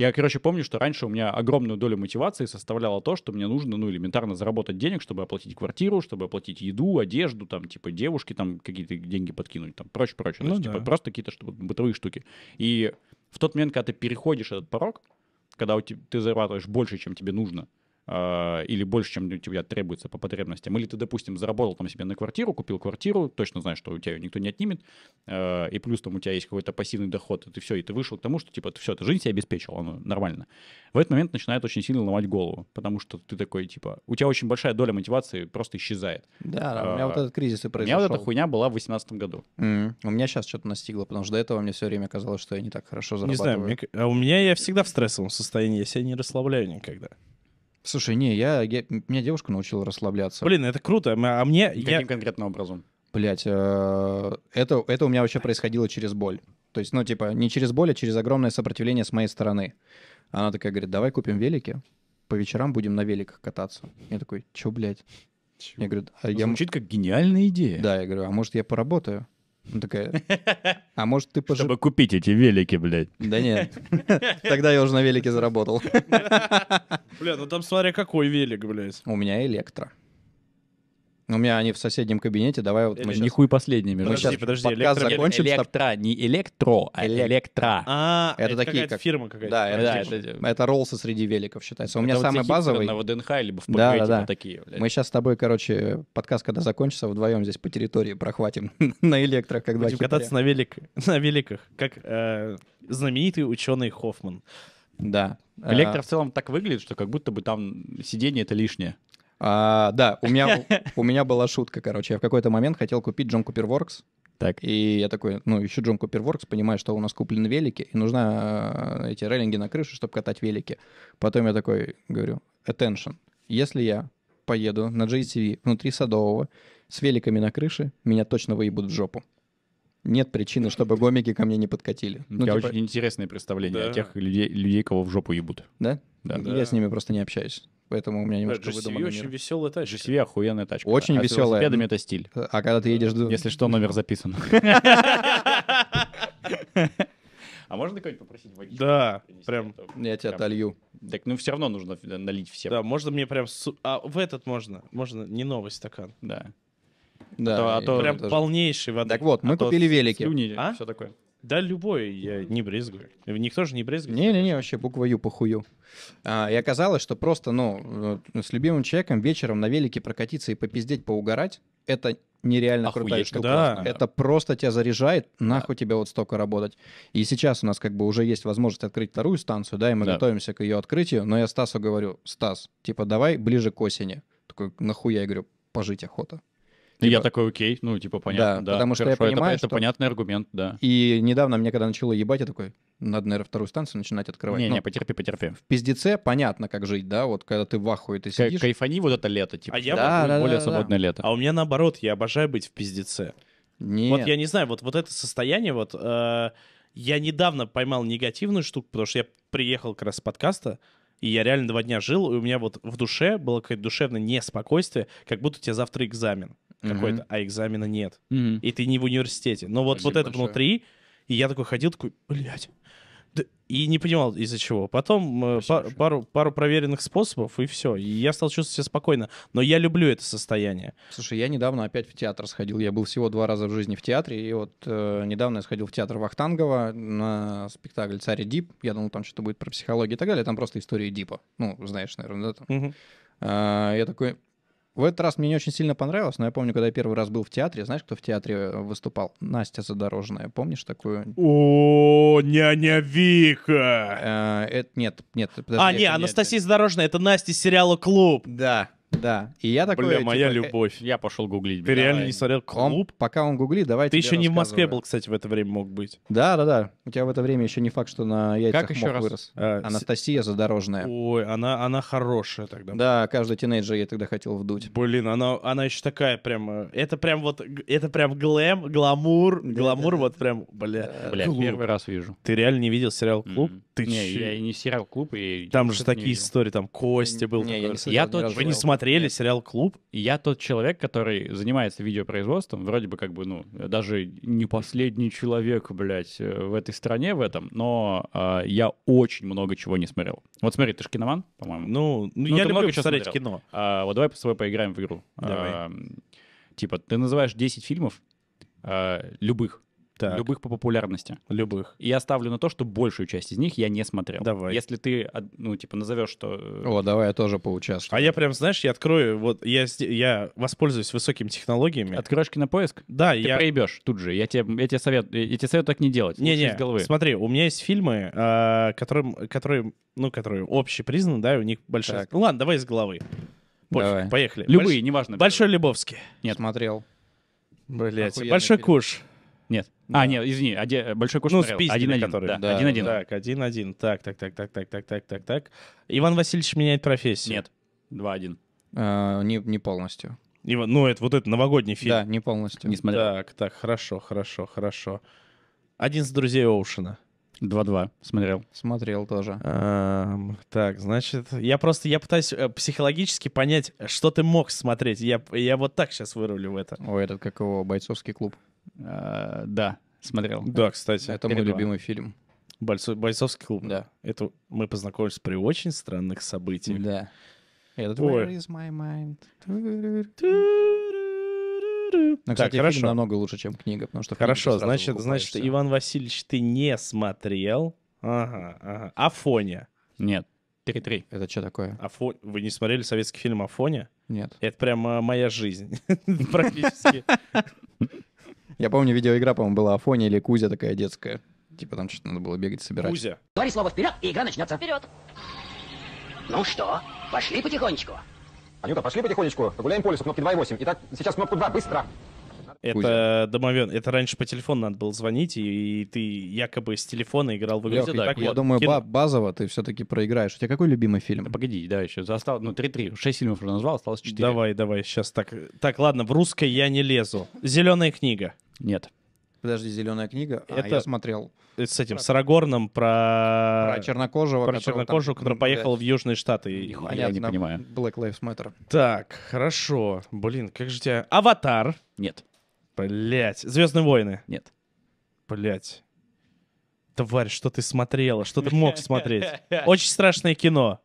я, короче, помню, что раньше у меня огромную долю мотивации составляло то, что мне нужно, ну, элементарно заработать денег, чтобы оплатить квартиру, чтобы оплатить еду, одежду, там, типа, девушки, там, какие-то деньги подкинуть, там, прочее, прочее. Ну, то есть, типа, да. типа, просто какие-то чтобы, бытовые штуки. И в тот момент, когда ты переходишь этот порог, когда у тебя, ты зарабатываешь больше, чем тебе нужно, а, или больше, чем у тебя требуется по потребностям. Или ты, допустим, заработал там себе на квартиру, купил квартиру, точно знаешь, что у тебя ее никто не отнимет, а, и плюс там у тебя есть какой-то пассивный доход, и ты все, и ты вышел к тому, что типа ты все, ты жизнь себе обеспечил, оно нормально. В этот момент начинает очень сильно ломать голову, потому что ты такой, типа, у тебя очень большая доля мотивации просто исчезает. Да, да у меня а, вот этот кризис и произошел. У меня вот эта хуйня была в 2018 году. Mm-hmm. У меня сейчас что-то настигло, потому что до этого мне все время казалось, что я не так хорошо зарабатываю. Не знаю, мне, у меня я всегда в стрессовом состоянии, я себя не расслабляю никогда. Слушай, не, я, я, меня девушка научила расслабляться. Блин, это круто. А мне... Каким я... конкретно образом? Блять, э, это, это у меня вообще происходило через боль. То есть, ну, типа, не через боль, а через огромное сопротивление с моей стороны. Она такая говорит, давай купим велики, по вечерам будем на великах кататься. Я такой, чё, блядь? Чего? Я говорю, а ну, я... Звучит как гениальная идея. Да, я говорю, а может, я поработаю? Она ну, такая, *laughs* а может ты пожи... Чтобы купить эти велики, блядь. Да нет, тогда я уже на велике заработал. Бля, ну там смотря какой велик, блядь. У меня электро. У меня они в соседнем кабинете, давай вот мы сейчас... Нихуй последний. между Подожди, сейчас подожди, подкаст электро... закончим. Электро, не электро, а электро. А, это, это такие как... фирма какая-то. Да, это, да, типа, это... это роллсы среди великов считается. У меня это самый вот базовый... На ВДНХ, либо в да, да, типа да. такие. Блядь. Мы сейчас с тобой, короче, подкаст, когда закончится, вдвоем здесь по территории прохватим *laughs* на электро, как Будем кататься на, велик... *laughs* на великах, как э, знаменитый ученый Хоффман. Да. Электро а. в целом так выглядит, что как будто бы там сиденье это лишнее. А, да, у меня, *laughs* у меня была шутка, короче. Я в какой-то момент хотел купить Джон Купер Воркс. Так. И я такой, ну, ищу Джон Купер Воркс, понимаю, что у нас куплены велики, и нужно э, эти рейлинги на крышу, чтобы катать велики. Потом я такой говорю, attention, если я поеду на JCV внутри Садового с великами на крыше, меня точно выебут в жопу нет причины, чтобы гомики ко мне не подкатили. Ну, типа... очень интересное представление да. о тех людей, людей, кого в жопу ебут. Да? Да. да. Я с ними просто не общаюсь поэтому у меня немножко GCV очень мир. веселая тачка. GCV охуенная тачка. Очень да. веселая. А с это ну, стиль. А когда ты едешь... Если что, номер записан. *laughs* А можно кого-нибудь попросить водичку? Да, принести, прям. Чтобы... Я тебя прям... Так, ну все равно нужно налить все. Да, можно мне прям... Су... А в этот можно. Можно не новый стакан. Да. Да. А то, а то прям тоже... полнейший вода. Так вот, а мы а купили велики. Слюни, а? все такое. Да, любой, я не брезгую. Никто же не брезгует. Не-не-не, вообще буква Ю похую. А, и оказалось, что просто, ну, с любимым человеком вечером на велике прокатиться и попиздеть, поугарать, это нереально Охуеть, крутая штука. Да. Это просто тебя заряжает, нахуй тебе вот столько работать. И сейчас у нас как бы уже есть возможность открыть вторую станцию, да, и мы да. готовимся к ее открытию. Но я Стасу говорю, Стас, типа давай ближе к осени. Такой, нахуя? Я говорю, пожить охота. Типа... Я такой, окей, ну, типа, понятно, да. да потому что я понимаю, это, что... это понятный аргумент, да. И недавно мне, когда начало ебать, я такой, надо, наверное, вторую станцию начинать открывать. Не-не, ну, потерпи, потерпи. В пиздеце понятно, как жить, да, вот когда ты в ахуе, ты сидишь. К- кайфани вот это лето, типа. А я да, да, более да, свободное да. лето. А у меня наоборот, я обожаю быть в пиздеце. Нет. Вот я не знаю, вот, вот это состояние, вот... Э, я недавно поймал негативную штуку, потому что я приехал как раз с подкаста, и я реально два дня жил, и у меня вот в душе было какое-то душевное неспокойствие, как будто у тебя завтра экзамен какой-то, а экзамена нет. И ты не в университете. Но вот, вот это внутри, и я такой ходил, такой, блядь. и не понимал, из-за чего. Потом э, пару, пару проверенных способов, и все. И я стал чувствовать себя спокойно. Но я люблю это состояние. Слушай, я недавно опять в театр сходил. Я был всего два раза в жизни в театре. И вот э, недавно я сходил в театр Вахтангова на спектакль «Царь Дип». Я думал, там что-то будет про психологию и так далее. Там просто история Дипа. Ну, знаешь, наверное, да? А, я такой, в этот раз мне не очень сильно понравилось, но я помню, когда я первый раз был в театре, знаешь, кто в театре э, выступал? Настя Задорожная, помнишь такую? О, няня Вика! Э, это, нет, нет, подожди. А, не, Анастасия Задорожная, это Настя из сериала «Клуб». Да, да. И я такой... Бля, моя типа, э, любовь. Я пошел гуглить. Ты реально не смотрел клуб? Он, пока он гуглит, давай Ты еще не в Москве был, кстати, в это время мог быть. Да, да, да. У тебя в это время еще не факт, что на яйцах как еще мог раз? вырос. А, Анастасия с... Задорожная. Ой, она, она хорошая тогда. Да, каждый тинейджер я тогда хотел вдуть. Блин, она, она еще такая прям... Э, это прям вот... Это прям глэм, гламур, да, гламур да, вот прям... Бля, бля клуб. первый раз вижу. Ты реально не видел сериал «Клуб»? Mm-hmm. Ты не, че? я и не сериал «Клуб». И там же такие истории, там Костя был. Не, я, не я точно не смотрел смотрели Нет. сериал «Клуб», и я тот человек, который занимается видеопроизводством, вроде бы как бы, ну, даже не последний человек, блядь, э, в этой стране в этом, но э, я очень много чего не смотрел. Вот смотри, ты же киноман, по-моему. Ну, ну, ну я люблю много посмотреть смотрел кино. А, вот давай с тобой поиграем в игру. Давай. А, типа, ты называешь 10 фильмов, а, любых, так. Любых по популярности. Любых. И я ставлю на то, что большую часть из них я не смотрел. Давай. Если ты, ну, типа, назовешь, что... Э, О, давай я тоже поучаствую. А я прям, знаешь, я открою, вот, я, я воспользуюсь высокими технологиями. Откроешь кинопоиск? Да, ты я... Ты проебешь тут же. Я тебе, я тебе советую, я тебе советую так не делать. Не-не, не. смотри, у меня есть фильмы, э, которым, которые, ну, которые общепризнаны, да, у них большая... Так. Ну, ладно, давай из головы. Пофиг, давай. поехали. Любые, Больш... неважно. Большой Любовский. Нет. Смотрел. Блять, Большой фильм. куш. Нет. А, нет, извини, оде... большой куш. Ну, с один который. Да, да. один 1 Так, один-один. Так, так, так, так, так, так, так, так, так. Иван Васильевич меняет профессию. Нет, Два-один. А, не, не полностью. Иван, ну, это вот это новогодний фильм. Да, не полностью. Не смотрел. Так, так, хорошо, хорошо, хорошо. Один из друзей Оушена. 2-2. Смотрел. Смотрел тоже. Эм, так, значит, я просто, я пытаюсь э, психологически понять, что ты мог смотреть. Я, я вот так сейчас вырулю в это. О, этот, как его, бойцовский клуб. А, да, смотрел. Да, кстати. Это мой любимый фильм. Бойцов, бойцовский клуб. Да. Это мы познакомились при очень странных событиях. Да. Этот Ой. Where is my mind? Но, ну, кстати, так, хорошо. фильм намного лучше, чем книга, потому что хорошо, значит, значит, Иван Васильевич, ты не смотрел? Ага, ага. Афоня. Нет. Три-три. Это что такое? Афо... Вы не смотрели советский фильм Афоня? Нет. Это прям моя жизнь. *laughs* Практически. Я помню, видеоигра, по-моему, была Афоня или Кузя такая детская. Типа там что-то надо было бегать, собирать. Кузя. Говори слово вперед, и игра начнется. Вперед. Ну что, пошли потихонечку. Анюта, пошли потихонечку. Погуляем по лесу, кнопки 2 и 8. Итак, сейчас кнопку 2, быстро. Это домовен. Это раньше по телефону надо было звонить, и, и ты якобы с телефона играл в игру. Лёх, так, я вот, думаю, кино... базово ты все-таки проиграешь. У тебя какой любимый фильм? Да, погоди, да, еще осталось, ну, 3-3. 6 фильмов уже назвал, осталось 4. Давай, давай, сейчас так. Так, ладно, в русской я не лезу. «Зеленая книга». Нет. Подожди, зеленая книга. А, это а, я смотрел. Э, с этим, с Арагорном про... Про чернокожего. Про чернокожего, там... который поехал в Южные Штаты. Нихуя, я не понимаю. Black Lives Matter. Так, хорошо. Блин, как же тебя... Аватар. Нет. Блять. Звездные войны. Нет. Блять. Тварь, что ты смотрела? Что ты мог смотреть? *laughs* Очень страшное кино.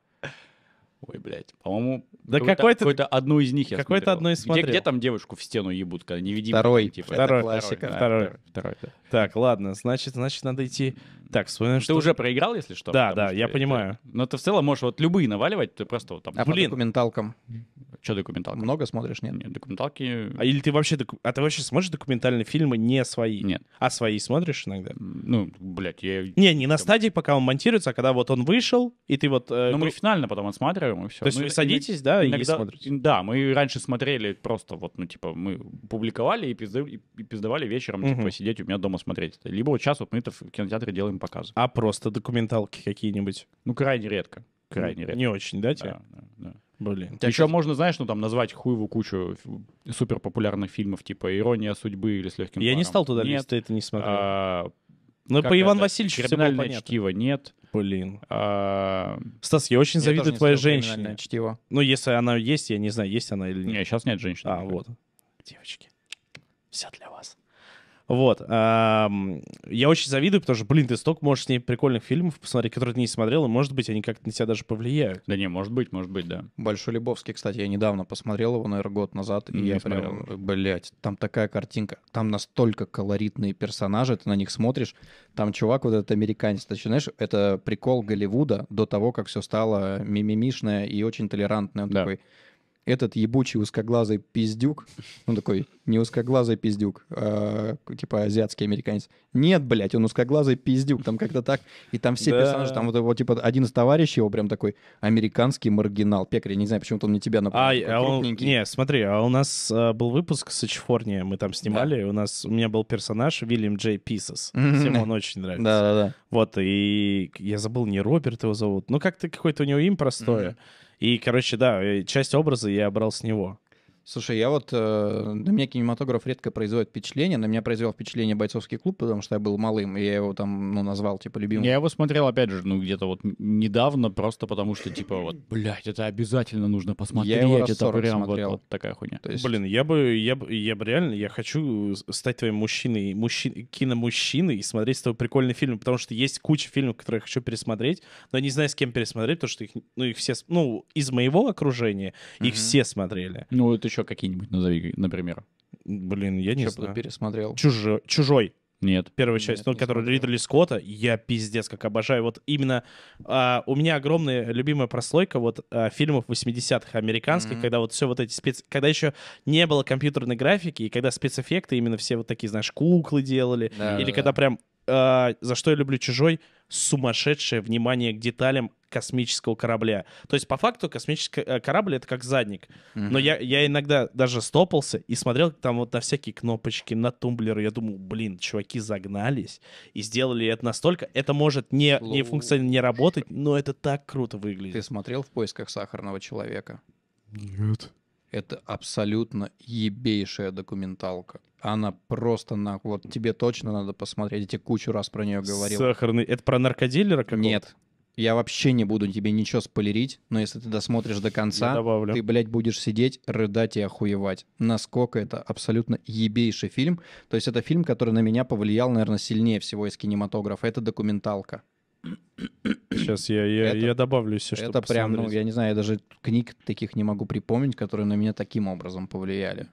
Ой, блядь, по-моему, да какой-то какой одну из них я Какой-то одну из смотрел. Где, где там девушку в стену ебут, когда не видим Второй, типа. Второй, это классика. Второй, второй, да. второй да. Так, ладно, значит, значит, надо идти так, вспоминаю, что... Ты уже проиграл, если что? Да, да, что я понимаю. Но ты в целом можешь вот любые наваливать, ты просто вот там... А Блин. по документалкам? Что документалка? Много смотришь, нет? Нет, документалки... А или ты вообще... Доку... А ты вообще смотришь документальные фильмы не свои? Нет. А свои смотришь иногда? Ну, блядь, я... Не, не на стадии, пока он монтируется, а когда вот он вышел, и ты вот... Э... Ну, мы финально потом отсматриваем, и все. То есть ну, вы садитесь, да, иногда... и смотрите? Да, мы раньше смотрели просто вот, ну, типа, мы публиковали и пиздавали, и пиздавали вечером, угу. типа, сидеть у меня дома смотреть. Либо вот сейчас вот мы это в кинотеатре делаем показы. А просто документалки какие-нибудь? Ну, крайне редко. Крайне редко. Не очень, да, тебе? Да, да, да. Блин. Тебя Еще сейчас... можно, знаешь, ну там назвать хуеву кучу супер популярных фильмов, типа «Ирония судьбы» или «С легким Я паром. не стал туда Нет, ты это не смотрел. А, ну, по Иван Васильевичу все было чтиво нет. Блин. А... Стас, я очень я завидую твоей женщине. чтиво. Ну, если она есть, я не знаю, есть она или нет. Нет, сейчас нет женщины. А, вот. Девочки, все для вас. Вот. Я очень завидую, потому что, блин, ты столько можешь с ней прикольных фильмов посмотреть, которые ты не смотрел, и, может быть, они как-то на тебя даже повлияют. Да не, может быть, может быть, да. Большой Лебовский, кстати, я недавно посмотрел его, наверное, год назад, и не я смотрел. прям, блядь, там такая картинка, там настолько колоритные персонажи, ты на них смотришь, там чувак вот этот американец, ты знаешь, это прикол Голливуда до того, как все стало мимимишное и очень толерантное. Он да. такой, этот ебучий узкоглазый пиздюк, ну такой не узкоглазый пиздюк, а, типа азиатский американец. Нет, блядь, он узкоглазый пиздюк, там как-то так. И там все да. персонажи, там вот его, типа, один из товарищей, его прям такой американский маргинал, пекарь, не знаю, почему-то он не тебя напомнил, а, а он, Не, смотри, а у нас а, был выпуск с Ичфорния, мы там снимали, да. у нас, у меня был персонаж Вильям Джей Писас, всем он очень нравится. Да-да-да. Вот, и я забыл, не Роберт его зовут, ну как-то какое-то у него имя простое. Mm-hmm. И, короче, да, э, часть образа я брал с него. Слушай, я вот... Э, на меня кинематограф редко производит впечатление. На меня произвел впечатление «Бойцовский клуб», потому что я был малым, и я его там, ну, назвал, типа, любимым. Я его смотрел, опять же, ну, где-то вот недавно, просто потому что, типа, вот, *clears throat* блядь, это обязательно нужно посмотреть. Я его это прям Вот, вот такая хуйня. есть... Блин, я бы, я бы, я бы реально, я хочу стать твоим мужчиной, мужчин, киномужчиной и смотреть с тобой прикольный фильм, потому что есть куча фильмов, которые я хочу пересмотреть, но я не знаю, с кем пересмотреть, потому что их, ну, их все, ну, из моего окружения их угу. все смотрели. Ну, это еще какие-нибудь назови, например. Блин, я не Чё знаю. пересмотрел. Чужой. Чужой. Нет. Первая часть, Нет, ну, которая Ридли Скотта, я пиздец как обожаю. Вот именно а, у меня огромная любимая прослойка вот а, фильмов 80-х американских, mm-hmm. когда вот все вот эти спец... Когда еще не было компьютерной графики, и когда спецэффекты именно все вот такие, знаешь, куклы делали, да, или да, когда да. прям э, за что я люблю «Чужой», сумасшедшее внимание к деталям космического корабля. То есть, по факту, космический э, корабль — это как задник. Mm-hmm. Но я, я иногда даже стопался и смотрел там вот на всякие кнопочки, на тумблеры. Я думал, блин, чуваки загнались и сделали это настолько. Это может не, не функционально не работать, но это так круто выглядит. Ты смотрел в поисках сахарного человека? Нет это абсолютно ебейшая документалка. Она просто на... Вот тебе точно надо посмотреть. Я тебе кучу раз про нее говорил. Сахарный... Это про наркодилера какого Нет. Я вообще не буду тебе ничего спойлерить, но если ты досмотришь до конца, ты, блядь, будешь сидеть, рыдать и охуевать. Насколько это абсолютно ебейший фильм. То есть это фильм, который на меня повлиял, наверное, сильнее всего из кинематографа. Это документалка. Сейчас я, я, это, я добавлю все, что Это прям, ну, я не знаю, я даже книг таких не могу припомнить, которые на меня таким образом повлияли.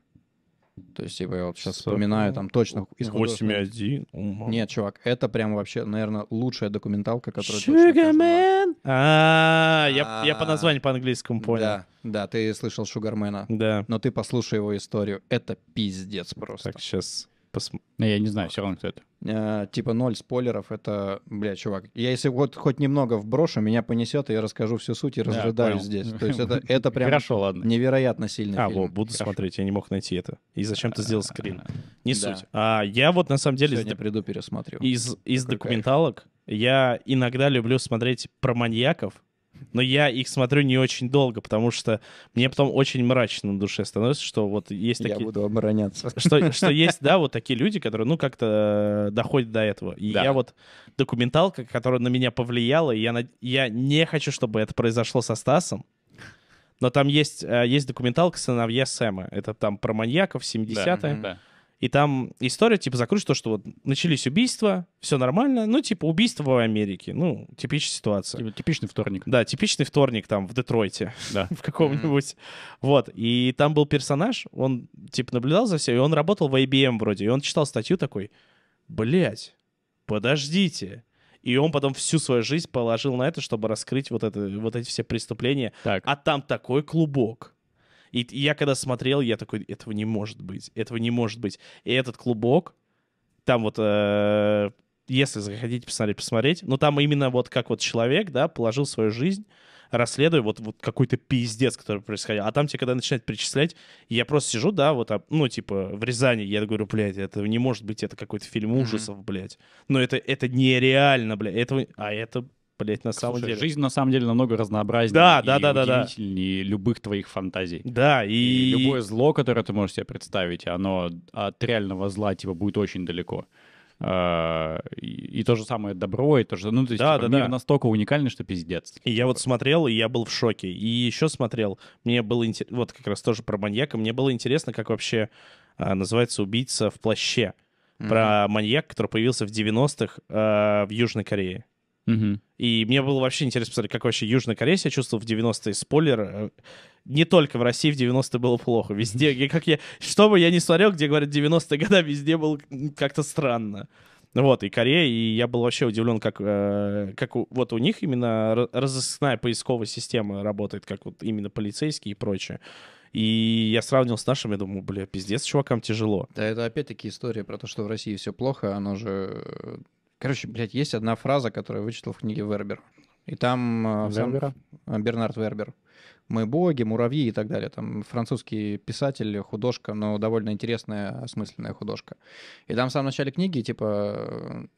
То есть, типа, я вот сейчас С... вспоминаю там точно из 8.1. Нет, чувак, это прям вообще, наверное, лучшая документалка, которая Шугармен! А, я, а, я по названию по-английскому понял. Да, да, ты слышал Шугармена. Да. Но ты послушай его историю. Это пиздец просто. Так, сейчас посмотреть. Ну, я не знаю, все равно кто это. А, типа ноль спойлеров, это, бля, чувак. Я если вот хоть немного вброшу, меня понесет, и я расскажу всю суть и разрыдаю да, здесь. То есть *laughs* это, это прям Хорошо, ладно. невероятно сильный а, фильм. А, буду Хорошо. смотреть, я не мог найти это. И зачем ты сделал скрин? *laughs* Не да. суть. А, я вот на самом деле... Сегодня из... приду, пересмотрю. Из, из документалок кайф. я иногда люблю смотреть про маньяков, но я их смотрю не очень долго, потому что мне потом очень мрачно на душе становится, что вот есть такие... Я буду обороняться. Что, *laughs* что есть, да, вот такие люди, которые, ну, как-то э, доходят до этого. И да. я вот документалка, которая на меня повлияла, и я, над... я не хочу, чтобы это произошло со Стасом, но там есть, э, есть документалка «Сыновья Сэма». Это там про маньяков 70-е. Да, да. И там история, типа, закручивается то, что вот начались убийства, все нормально, ну, типа, убийство в Америке, ну, типичная ситуация. Типа, типичный вторник. Да, типичный вторник там в Детройте, да. *laughs* в каком-нибудь. Вот, и там был персонаж, он, типа, наблюдал за всем и он работал в IBM вроде, и он читал статью такой, блядь, подождите, и он потом всю свою жизнь положил на это, чтобы раскрыть вот, это, вот эти все преступления. Так. А там такой клубок. И, и я когда смотрел, я такой, этого не может быть, этого не может быть. И этот клубок, там вот, э, если захотите посмотреть, посмотреть, но там именно вот как вот человек, да, положил свою жизнь, расследуя вот, вот какой-то пиздец, который происходил. А там тебе, когда начинают перечислять, я просто сижу, да, вот, а, ну, типа, в Рязани, я говорю, блядь, это не может быть, это какой-то фильм ужасов, mm-hmm. блядь. Но это, это нереально, блядь, этого, а это блядь, на Слушай, деле. Жизнь на самом деле намного разнообразнее. Да, да, да, да, да. любых твоих фантазий. Да, и... и любое зло, которое ты можешь себе представить, оно от реального зла типа будет очень далеко. А, и, и то же самое добро, и то же... Ну, то есть, да, типа, да, мир да. настолько уникальный, что пиздец. И я вот смотрел, и я был в шоке. И еще смотрел, мне было интересно... Вот как раз тоже про маньяка. Мне было интересно, как вообще а, называется убийца в плаще. Про маньяк, который появился в 90-х а, в Южной Корее. Угу. И мне было вообще интересно посмотреть, как вообще Южная Корея себя чувствовала в 90-е. Спойлер, э, не только в России в 90-е было плохо. Везде, как я... Что бы я ни смотрел, где говорят 90-е года, везде было как-то странно. Вот, и Корея, и я был вообще удивлен, как, э, как у, вот у них именно разыскная поисковая система работает, как вот именно полицейские и прочее. И я сравнил с нашими, думаю, бля, пиздец, чувакам тяжело. Да, это опять-таки история про то, что в России все плохо, оно же э, Короче, блядь, есть одна фраза, которую я вычитал в книге Вербер. И там... Э, Вербера? Сам, э, Бернард Вербер. «Мы боги», «Муравьи» и так далее. Там французский писатель, художка, но довольно интересная, осмысленная художка. И там в самом начале книги, типа,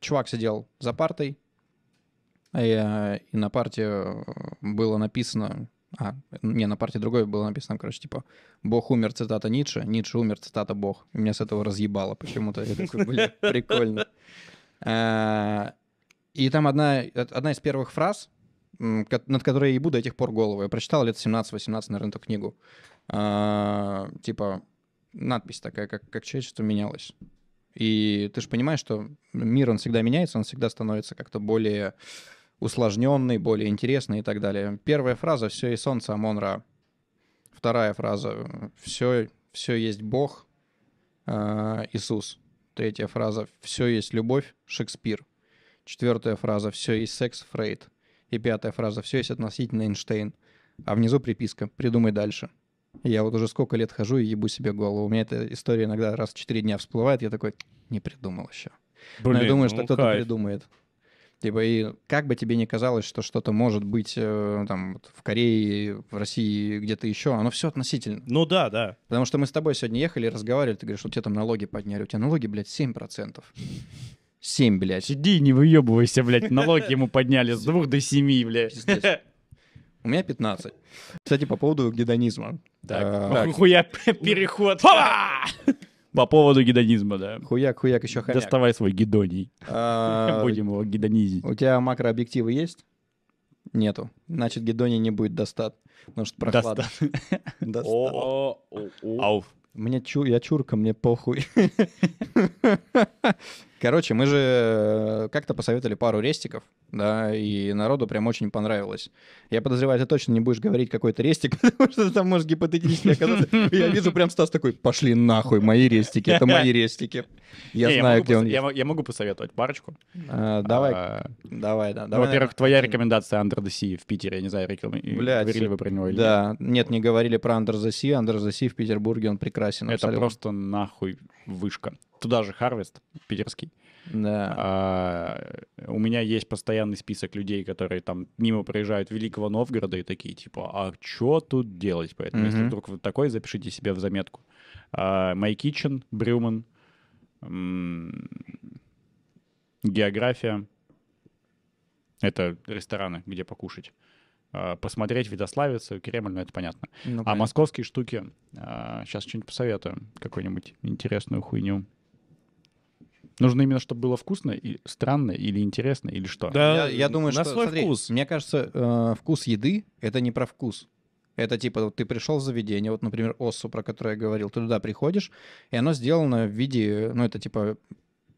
чувак сидел за партой, э, и, на парте было написано... А, не, на парте другой было написано, короче, типа, «Бог умер, цитата Ницше, Ницше умер, цитата Бог». И меня с этого разъебало почему-то. Я такой, бля, прикольно. Э, и там одна, одна из первых фраз, над которой я и буду до тех пор голову. Я прочитал лет 17-18, наверное, эту книгу. Э, типа надпись такая, как, как человечество менялось. И ты же понимаешь, что мир, он всегда меняется, он всегда становится как-то более усложненный, более интересный и так далее. Первая фраза «Все и солнце амон Вторая фраза «Все, все есть Бог, э, Иисус». Третья фраза «Все есть любовь» Шекспир. Четвертая фраза «Все есть секс» Фрейд. И пятая фраза «Все есть относительно Эйнштейн». А внизу приписка «Придумай дальше». Я вот уже сколько лет хожу и ебу себе голову. У меня эта история иногда раз в четыре дня всплывает. Я такой, не придумал еще. Блин, Но я думаю, что ну кто-то кайф. придумает. Типа, и как бы тебе ни казалось, что что-то может быть э, ну, там вот в Корее, в России, где-то еще, оно все относительно. Ну да, да. Потому что мы с тобой сегодня ехали, разговаривали, ты говоришь, что у тебя там налоги подняли. У тебя налоги, блядь, 7%. 7, блядь. Сиди, не выебывайся, блядь. Налоги ему подняли с 2 до 7, блядь. У меня 15. Кстати, по поводу гедонизма. Так, а, так. хуя *laughs* переход. *laughs* По поводу гедонизма, да. Хуяк, хуяк, еще хомяк. Доставай свой гедоний. А, *laughs* Будем его гедонизить. У тебя макрообъективы есть? Нету. Значит, гедоний не будет достат. Потому что прохладно. Достат. *laughs* Ауф. Мне чу, я чурка, мне похуй. *laughs* Короче, мы же э, как-то посоветовали пару рестиков, да, и народу прям очень понравилось. Я подозреваю, ты точно не будешь говорить какой-то рестик, *laughs* потому что там можешь гипотетически оказаться. Я вижу прям Стас такой, пошли нахуй, мои рестики, это мои рестики. Я *laughs* знаю, где он я, я могу посоветовать парочку. А, давай, а, давай, да. во-первых, твоя рекомендация Under the Sea в Питере, я не знаю, реклама... Блядь, говорили вы про него или Да, нет, не говорили про Under the Sea. Under the Sea в Петербурге, он прекрасен. Это просто нахуй вышка туда же Harvest питерский. Да. А, у меня есть постоянный список людей, которые там мимо проезжают Великого Новгорода и такие типа, а что тут делать? Поэтому, mm-hmm. если вдруг вы такой, запишите себе в заметку. А, My Kitchen, Брюман, география. Это рестораны, где покушать. А, посмотреть Видославицу, Кремль, ну это понятно. Ну, а московские штуки, сейчас а, что-нибудь посоветую, какую-нибудь интересную хуйню. Нужно именно, чтобы было вкусно, и странно, или интересно, или что? Да, я, я думаю, на что... свой смотри, вкус. Мне кажется, э, вкус еды — это не про вкус. Это типа вот ты пришел в заведение, вот, например, Оссу, про которое я говорил, ты туда приходишь, и оно сделано в виде, ну, это типа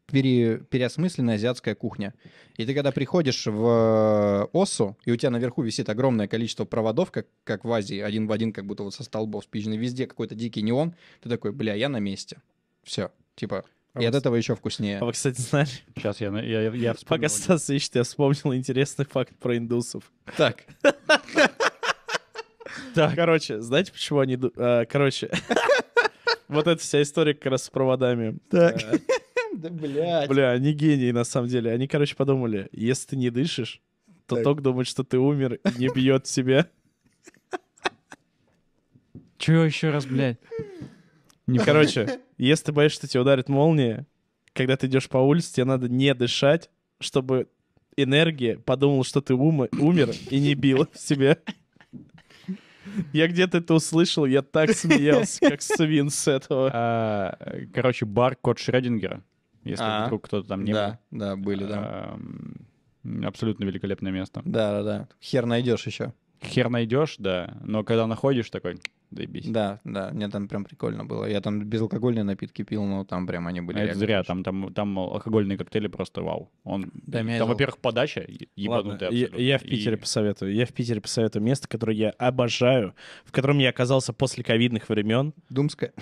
пере, переосмысленная азиатская кухня. И ты когда приходишь в э, Осу, и у тебя наверху висит огромное количество проводов, как, как в Азии, один в один, как будто вот со столбов спичный, везде какой-то дикий неон, ты такой, бля, я на месте. Все, типа и от этого еще вкуснее. А вы, кстати, знали? Сейчас я, я, я, вспомнил. Пока Стас ищет, я вспомнил интересный факт про индусов. Так. Так. Короче, знаете, почему они... А, короче, *laughs* вот эта вся история как раз с проводами. Так. *laughs* Да, блядь. Бля, они гении, на самом деле. Они, короче, подумали, если ты не дышишь, то ток думает, что ты умер и не бьет тебя. Чего еще раз, блядь? Не, короче, если ты боишься, что тебе ударит молния, когда ты идешь по улице, тебе надо не дышать, чтобы энергия подумала, что ты ума, умер и не била в себе. Я где-то это услышал, я так смеялся, как свин с этого. А, короче, бар Кот Шреддингера, если а а вдруг кто-то там не да, был. Да, были, да. Абсолютно великолепное место. Да, да, да. Хер найдешь еще. Хер найдешь, да. Но когда находишь, такой, доебись. Да, да, мне там прям прикольно было. Я там безалкогольные напитки пил, но там прям они были. А это зря, там, там, там алкогольные коктейли просто вау. Он, да, там, там во-первых, подача ебанутая я, я в Питере и... посоветую. Я в Питере посоветую место, которое я обожаю, в котором я оказался после ковидных времен. Думская.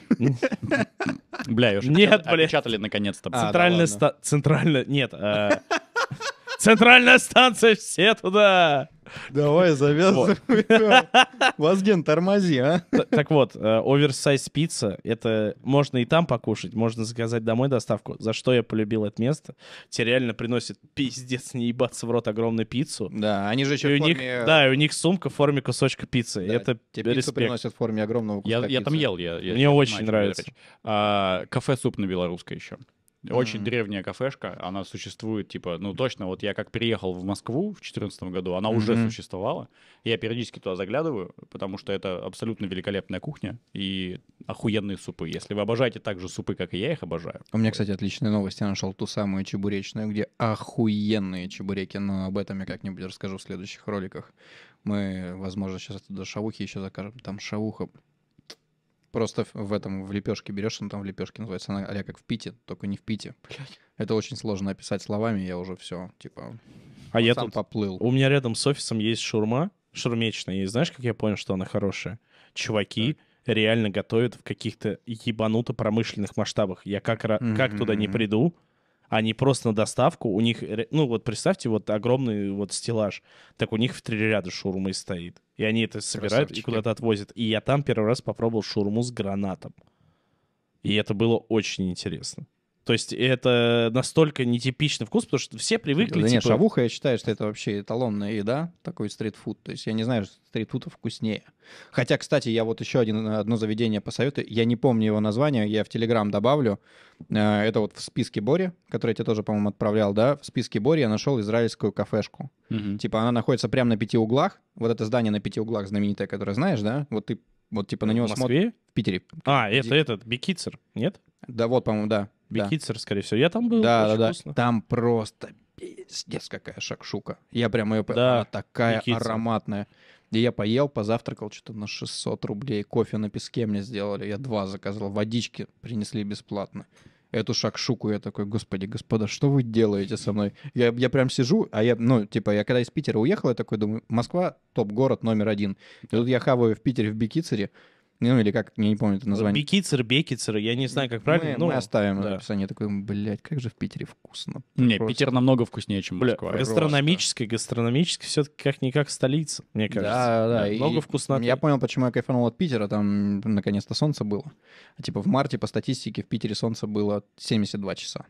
Бля, уже Нет, бля. Отпечатали наконец-то. Центральная... А, центральная... Нет, а, Центральная станция, все туда! Давай, завязывай. Вазген, *laughs* тормози, а? Так вот, э, оверсайз пицца, это можно и там покушать, можно заказать домой доставку. За что я полюбил это место? Тебе реально приносит пиздец не ебаться в рот огромную пиццу. Да, они же еще в форме... да, у них сумка в форме кусочка пиццы. это тебе респект. пиццу приносят в форме огромного куска Я, там ел, я, Мне очень нравится. А, кафе «Суп» на белорусской еще. Очень mm-hmm. древняя кафешка, она существует, типа, ну точно, вот я как приехал в Москву в 2014 году, она mm-hmm. уже существовала. Я периодически туда заглядываю, потому что это абсолютно великолепная кухня и охуенные супы. Если вы обожаете так же супы, как и я их обожаю. У меня, кстати, отличная новость. Я нашел ту самую чебуречную, где охуенные чебуреки, но об этом я как-нибудь расскажу в следующих роликах. Мы, возможно, сейчас оттуда шавухи еще закажем. Там шавуха Просто в этом, в лепешке берешь, он там в лепешке называется, она а как в Пите, только не в Пите. Блядь. Это очень сложно описать словами, я уже все, типа, а я сам тут... поплыл. У меня рядом с офисом есть шурма, шурмечная, и знаешь, как я понял, что она хорошая? Чуваки да. реально готовят в каких-то ебануто промышленных масштабах. Я как, mm-hmm. как туда не приду, а не просто на доставку. У них, ну вот представьте, вот огромный вот стеллаж, так у них в три ряда шурмы стоит. И они это собирают и куда-то отвозят. И я там первый раз попробовал шурму с гранатом. И это было очень интересно. То есть это настолько нетипичный вкус, потому что все привыкли... Да типа... нет, шавуха, я считаю, что это вообще эталонная еда, такой стритфуд. То есть я не знаю, что стритфуд вкуснее. Хотя, кстати, я вот еще один, одно заведение посоветую. Я не помню его название, я в Телеграм добавлю. Э, это вот в списке Бори, который я тебе тоже, по-моему, отправлял, да? В списке Бори я нашел израильскую кафешку. Угу. Типа она находится прямо на пяти углах. Вот это здание на пяти углах знаменитое, которое знаешь, да? Вот ты вот типа на него смотришь. В Питере. А, это этот, Бикицер, нет? Да, вот, по-моему, да. Бикицер, да. скорее всего. Я там был, да, очень да, да. Там просто пиздец какая шакшука. Я прям ее... Да, такая Бикицер. ароматная. И я поел, позавтракал что-то на 600 рублей. Кофе на песке мне сделали. Я два заказал. Водички принесли бесплатно. Эту шакшуку я такой, господи, господа, что вы делаете со мной? Я, я прям сижу, а я, ну, типа, я когда из Питера уехал, я такой думаю, Москва топ-город номер один. И тут я хаваю в Питере в Бикицере, ну, или как, я не помню это название. Бекицер, бекицер, я не знаю, как правильно. Мы, ну, мы оставим да. описание. Такое, блядь, как же в Питере вкусно. Не, просто. Питер намного вкуснее, чем Бля, Москва. Гастрономически, гастрономически все-таки как-никак столица, мне кажется. Да, да. да и много вкусно. Я понял, почему я кайфанул от Питера. Там наконец-то солнце было. А Типа в марте по статистике в Питере солнце было 72 часа.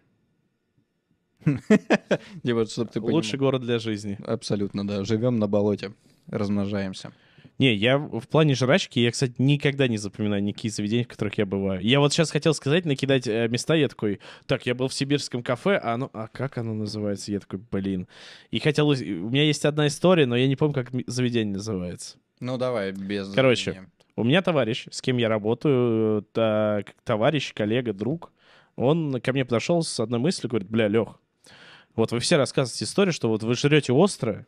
*laughs* Типа, Лучший город для жизни. Абсолютно, да. Живем на болоте, размножаемся. Не, я в плане жрачки, я, кстати, никогда не запоминаю никакие заведения, в которых я бываю. Я вот сейчас хотел сказать, накидать э, места, я такой, так, я был в сибирском кафе, а оно, а как оно называется? Я такой, блин. И хотел, у меня есть одна история, но я не помню, как заведение называется. Ну, давай, без... Короче, меня. у меня товарищ, с кем я работаю, так, товарищ, коллега, друг, он ко мне подошел с одной мыслью, говорит, бля, Лех, вот вы все рассказываете историю, что вот вы жрете острое,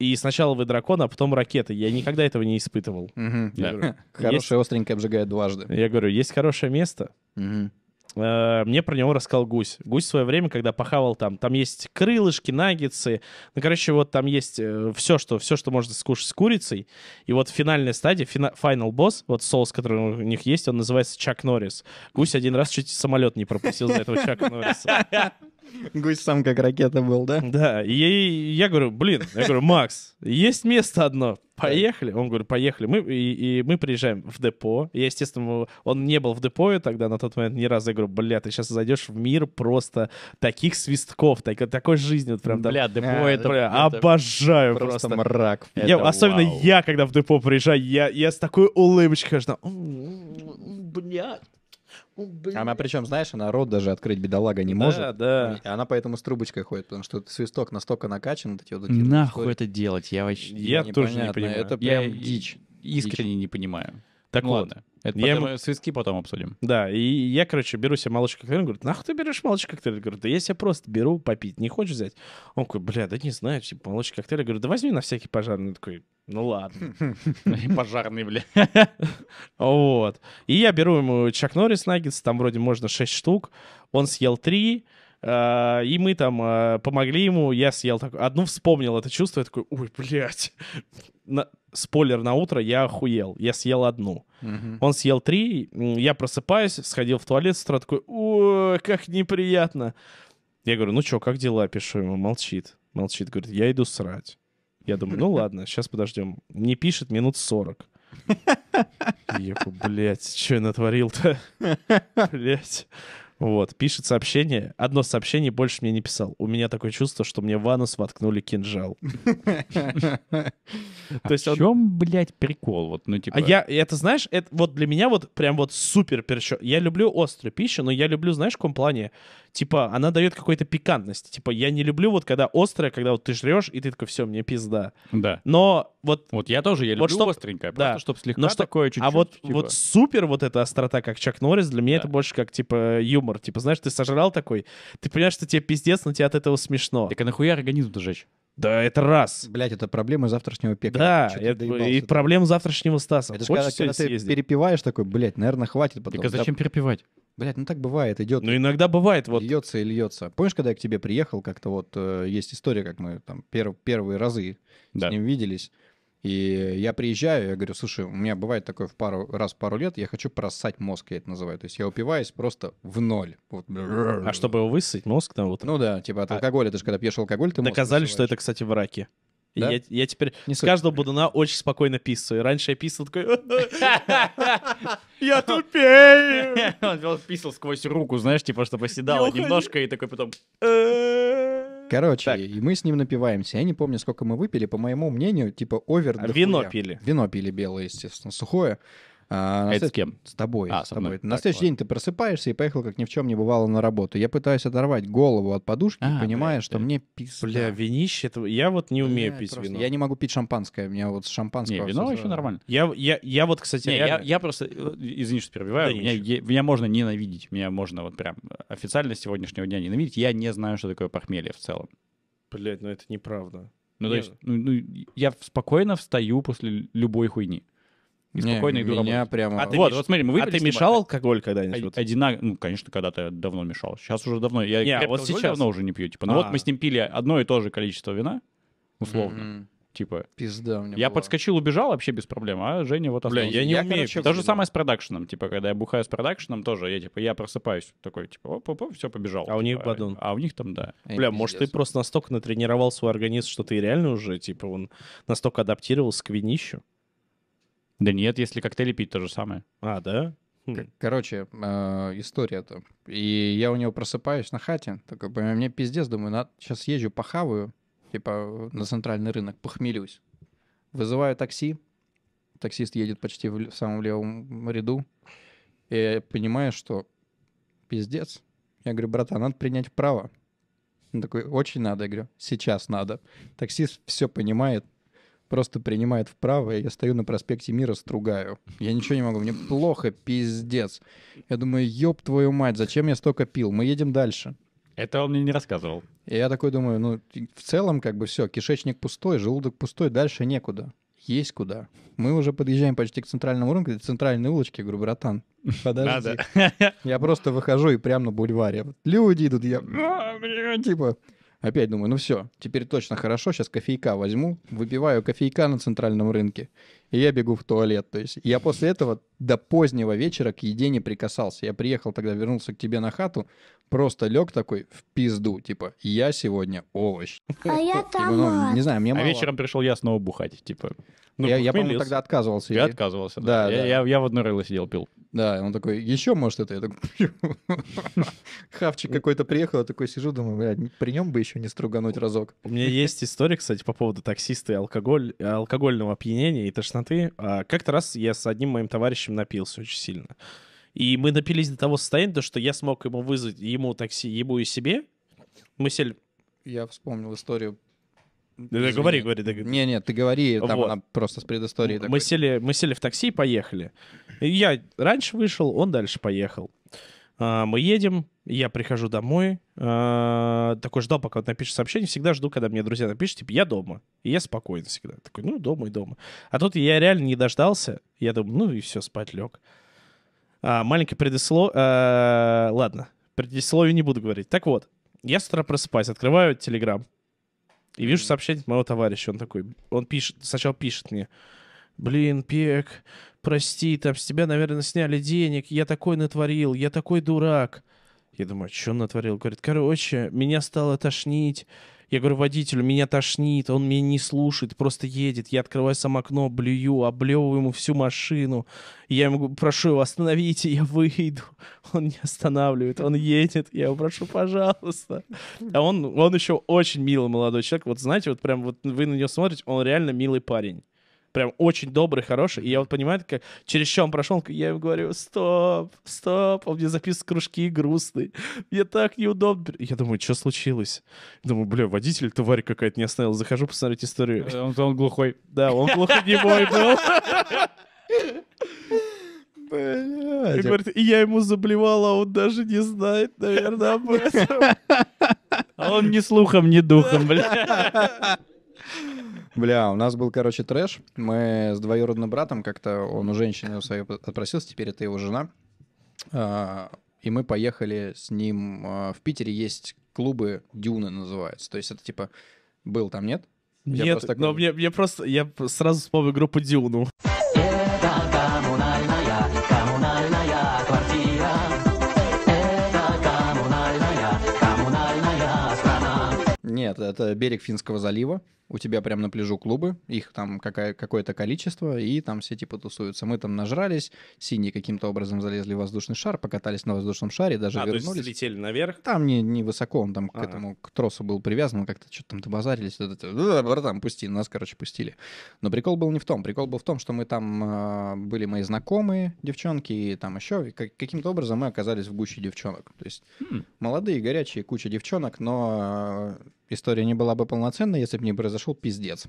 и сначала вы дракон, а потом ракеты. Я никогда этого не испытывал. *laughs* Хорошая остренькая обжигает дважды. Я говорю, есть хорошее место. Э, мне про него рассказал Гусь. Гусь в свое время, когда похавал там, там есть крылышки, наггетсы, ну, короче, вот там есть э, все, что, все, что можно скушать с курицей, и вот финальная стадия, фина, final босс вот соус, который у них есть, он называется Чак Норрис. Гусь один раз чуть самолет не пропустил за этого Чака Норриса. *laughs* Гусь сам как ракета был, да? Да, и я говорю, блин, я говорю, Макс, есть место одно, поехали. Он говорит, поехали. Мы, и, и мы приезжаем в депо. Я, естественно, он не был в депо тогда на тот момент ни разу. Я говорю, бля, ты сейчас зайдешь в мир просто таких свистков, так, такой жизни. Вот прям, бля, депо а, это, бля, это... Обожаю просто. Просто мрак. Я, особенно вау. я, когда в депо приезжаю, я, я с такой улыбочкой, что... бля. Ну, блин. Она причем, знаешь, она рот даже открыть бедолага не да, может. Да, да. Она поэтому с трубочкой ходит, потому что свисток настолько накачан. Вот эти вот Нахуй это делать? Я вообще Я, я тоже не понимаю. Это прям я дичь. Искренне дичь. не понимаю. Так ну, вот. Ладно. Это я потом, ему... с потом обсудим. Да, и я, короче, беру себе молочный коктейль. Он говорит, нахуй ты берешь молочный коктейль? Я говорю, да я себе просто беру попить. Не хочешь взять? Он такой, бля, да не знаю, типа молочный коктейль. Я говорю, да возьми на всякий пожарный. Он такой, ну ладно. *laughs* Пожарный, бля. *laughs* Вот. И я беру ему Чак Норрис наггетс, там вроде можно 6 штук. Он съел 3, а, и мы там а, помогли ему, я съел такую одну вспомнил это чувство, я такой, ой, блядь. На... Спойлер на утро, я охуел, я съел одну. Угу. Он съел три, я просыпаюсь, сходил в туалет с утра, такой, ой, как неприятно. Я говорю, ну что, как дела, пишу ему, молчит, молчит, говорит, я иду срать. Я думаю, ну ладно, сейчас подождем. Не пишет минут сорок. Я блядь, что я натворил-то? *laughs* Блядь. Вот, пишет сообщение. Одно сообщение больше мне не писал. У меня такое чувство, что мне в анус воткнули кинжал. *laughs* То есть а В чем, блядь, прикол? Вот, ну, типа... А я, это знаешь, это вот для меня вот прям вот супер перчо. Я люблю острую пищу, но я люблю, знаешь, в каком плане? Типа, она дает какой-то пикантность. Типа, я не люблю вот когда острая, когда вот ты жрешь, и ты такой, все, мне пизда. Да. Но вот... Вот я тоже, я люблю чтоб... остренькое, да. чтобы слегка такое чуть-чуть. А вот, типа. вот супер вот эта острота, как Чак Норрис, для меня это больше как, типа, юмор юмор. Типа, знаешь, ты сожрал такой, ты понимаешь, что тебе пиздец, но тебе от этого смешно. Так а нахуя организм-то жечь? Да, это раз. Блять, это проблема завтрашнего пека. Да, это, и проблема завтрашнего Стаса. Это когда, когда ты перепиваешь такой, блять наверное, хватит потом. Так а зачем перепивать? Блять, ну так бывает, идет. Ну иногда бывает, вот. Льется и льется. Помнишь, когда я к тебе приехал, как-то вот э, есть история, как мы там пер- первые разы да. с ним виделись. И я приезжаю, я говорю, слушай, у меня бывает такое в пару раз в пару лет, я хочу просать мозг, я это называю. То есть я упиваюсь просто в ноль. Вот. А чтобы его высыть, мозг там вот... Ну да, типа от а... алкоголя, ты же когда пьешь алкоголь, ты Доказали, что это, кстати, в раке. Да? Я, я теперь не с суть. каждого будуна очень спокойно писаю. И раньше я писал такой... Я тупею! *laughs* Он писал сквозь руку, знаешь, типа, чтобы *laughs* оседало немножко, и такой потом... Э, Короче, так. и мы с ним напиваемся. Я не помню, сколько мы выпили. По моему мнению, типа овер. А вино пили. Вино пили белое, естественно, сухое. А, Это с кем? С тобой. А, с тобой. На так, следующий ладно. день ты просыпаешься и поехал, как ни в чем не бывало, на работу. Я пытаюсь оторвать голову от подушки, а, понимая, бля, что бля. мне пизда. Бля, винище, это... я вот не умею бля, пить просто. вино. Я не могу пить шампанское, у меня вот с шампанского... Не, вино еще нормально. Я, я, я вот, кстати... Не, реально... я, я просто, э, извини, что перебиваю, да, меня, я, меня можно ненавидеть, меня можно вот прям официально с сегодняшнего дня ненавидеть. Я не знаю, что такое похмелье в целом. Блять, ну это неправда. Ну, Нет. то есть, ну, ну, я спокойно встаю после любой хуйни. И спокойно не, иду меня работать. прямо... А ты вот, меш... вот смотри, мы А ты мешал алкоголь когда-нибудь? Вот? Одинаково, ну, конечно, когда-то я давно мешал. Сейчас уже давно. Я не, вот сейчас давно уже не пью. Типа, ну вот а. мы с ним пили одно и то же количество вина, условно. Mm-hmm типа. Пизда у меня. Я была. подскочил, убежал вообще без проблем, а Женя вот остался. Бля, я не я, умею. Короче, То же самое с продакшеном, типа, когда я бухаю с продакшеном, тоже я типа я просыпаюсь такой типа, оп, оп, оп все побежал. А типа, у них бадун. Типа. А, а у них там да. Эй, Бля, пиздец. может ты просто настолько натренировал свой организм, что ты реально уже типа он настолько адаптировался к винищу. Да нет, если коктейли пить, то же самое. А, да? Хм. Короче, э, история-то. И я у него просыпаюсь на хате, такой, мне пиздец, думаю, надо сейчас езжу похаваю, типа на центральный рынок, похмелюсь. Вызываю такси, таксист едет почти в, в самом левом ряду, и понимаю, что пиздец. Я говорю, братан, надо принять вправо. Он такой, очень надо. Я говорю, сейчас надо. Таксист все понимает, просто принимает вправо, и я стою на проспекте Мира, стругаю. Я ничего не могу, мне плохо, пиздец. Я думаю, ёб твою мать, зачем я столько пил? Мы едем дальше. Это он мне не рассказывал. И я такой думаю, ну, в целом, как бы все, кишечник пустой, желудок пустой, дальше некуда. Есть куда. Мы уже подъезжаем почти к центральному рынку, это центральные улочки, говорю, братан, *laughs* подожди. Надо. *laughs* Я просто выхожу и прямо на бульваре. Люди идут, я «А, типа Опять думаю, ну все, теперь точно хорошо, сейчас кофейка возьму, выпиваю кофейка на центральном рынке, и я бегу в туалет. То есть я после этого до позднего вечера к еде не прикасался. Я приехал тогда, вернулся к тебе на хату, просто лег такой в пизду, типа, я сегодня овощ. А я там. Типа, ну, не знаю, мне а мало. А вечером пришел я снова бухать, типа. Ну, я, я по-моему, тогда отказывался. Я отказывался, да. да, я, да. Я, я в одной рыло сидел, пил. Да, и он такой, еще, может, это? Я такой, *laughs* Хавчик какой-то приехал, я такой сижу, думаю, блядь, при нем бы еще не стругануть разок. У меня есть *laughs* история, кстати, по поводу таксиста и алкоголь, алкогольного опьянения и тошноты. А, как-то раз я с одним моим товарищем напился очень сильно. И мы напились до того состояния, что я смог ему вызвать, ему такси, ему и себе. Мы сели... Я вспомнил историю да, говори, говори, да. Не, нет, ты говори, там вот. она просто с предысторией. Мы сели, мы сели в такси и поехали. Я раньше вышел, он дальше поехал. А, мы едем, я прихожу домой, а, такой ждал, пока он напишет сообщение. Всегда жду, когда мне друзья напишут, типа, я дома. И я спокоен всегда. Такой, ну, дома и дома. А тут я реально не дождался. Я думаю, ну и все, спать лег. А, маленькое предисло... А, ладно, предисловие не буду говорить. Так вот, я с утра просыпаюсь, открываю Телеграм. И вижу сообщение от моего товарища. Он такой, он пишет, сначала пишет мне. Блин, Пек, прости, там с тебя, наверное, сняли денег. Я такой натворил, я такой дурак. Я думаю, «А что он натворил? Говорит, короче, меня стало тошнить. Я говорю водителю, меня тошнит, он меня не слушает, просто едет. Я открываю сам окно, блюю, облевываю ему всю машину. я ему прошу его, остановите, я выйду. *laughs* Он не останавливает, он едет. Я его прошу, пожалуйста. А он, он еще очень милый молодой человек. Вот знаете, вот прям вот вы на него смотрите, он реально милый парень. Прям очень добрый, хороший. И я вот понимаю, как через что он прошел, я ему говорю, стоп, стоп. Он мне записывает кружки грустный. Мне так неудобно. Я думаю, что случилось? Думаю, бля, водитель, тварь какая-то не остановил. Захожу посмотреть историю. Э, он, он глухой. Да, он глухонемой был. Блядь. И, говорит, и я ему заблевал, а он даже не знает, наверное, об этом. А он ни слухом, ни духом, *laughs* блядь. Бля, у нас был, короче, трэш. Мы с двоюродным братом как-то, он у женщины своей отпросился, теперь это его жена. А, и мы поехали с ним. А, в Питере есть клубы «Дюны» называются. То есть это типа был там, нет? Я нет, просто... но мне, мне просто... Я сразу вспомнил группу «Дюну». Это Нет, это берег Финского залива. У тебя прям на пляжу клубы, их там какая, какое-то количество, и там все типа тусуются. Мы там нажрались, синие каким-то образом залезли в воздушный шар, покатались на воздушном шаре, даже а, вернулись. то есть летели наверх? Там не, не высоко, он там а -а. к этому, к тросу был привязан, как-то что-то там добазарились. «Э, братан, пусти, нас, короче, пустили. Но прикол был не в том. Прикол был в том, что мы там э, были мои знакомые девчонки, и там еще каким-то образом мы оказались в гуще девчонок. То есть хм. молодые, горячие, куча девчонок, но история не была бы полноценной, если бы не произошел пиздец.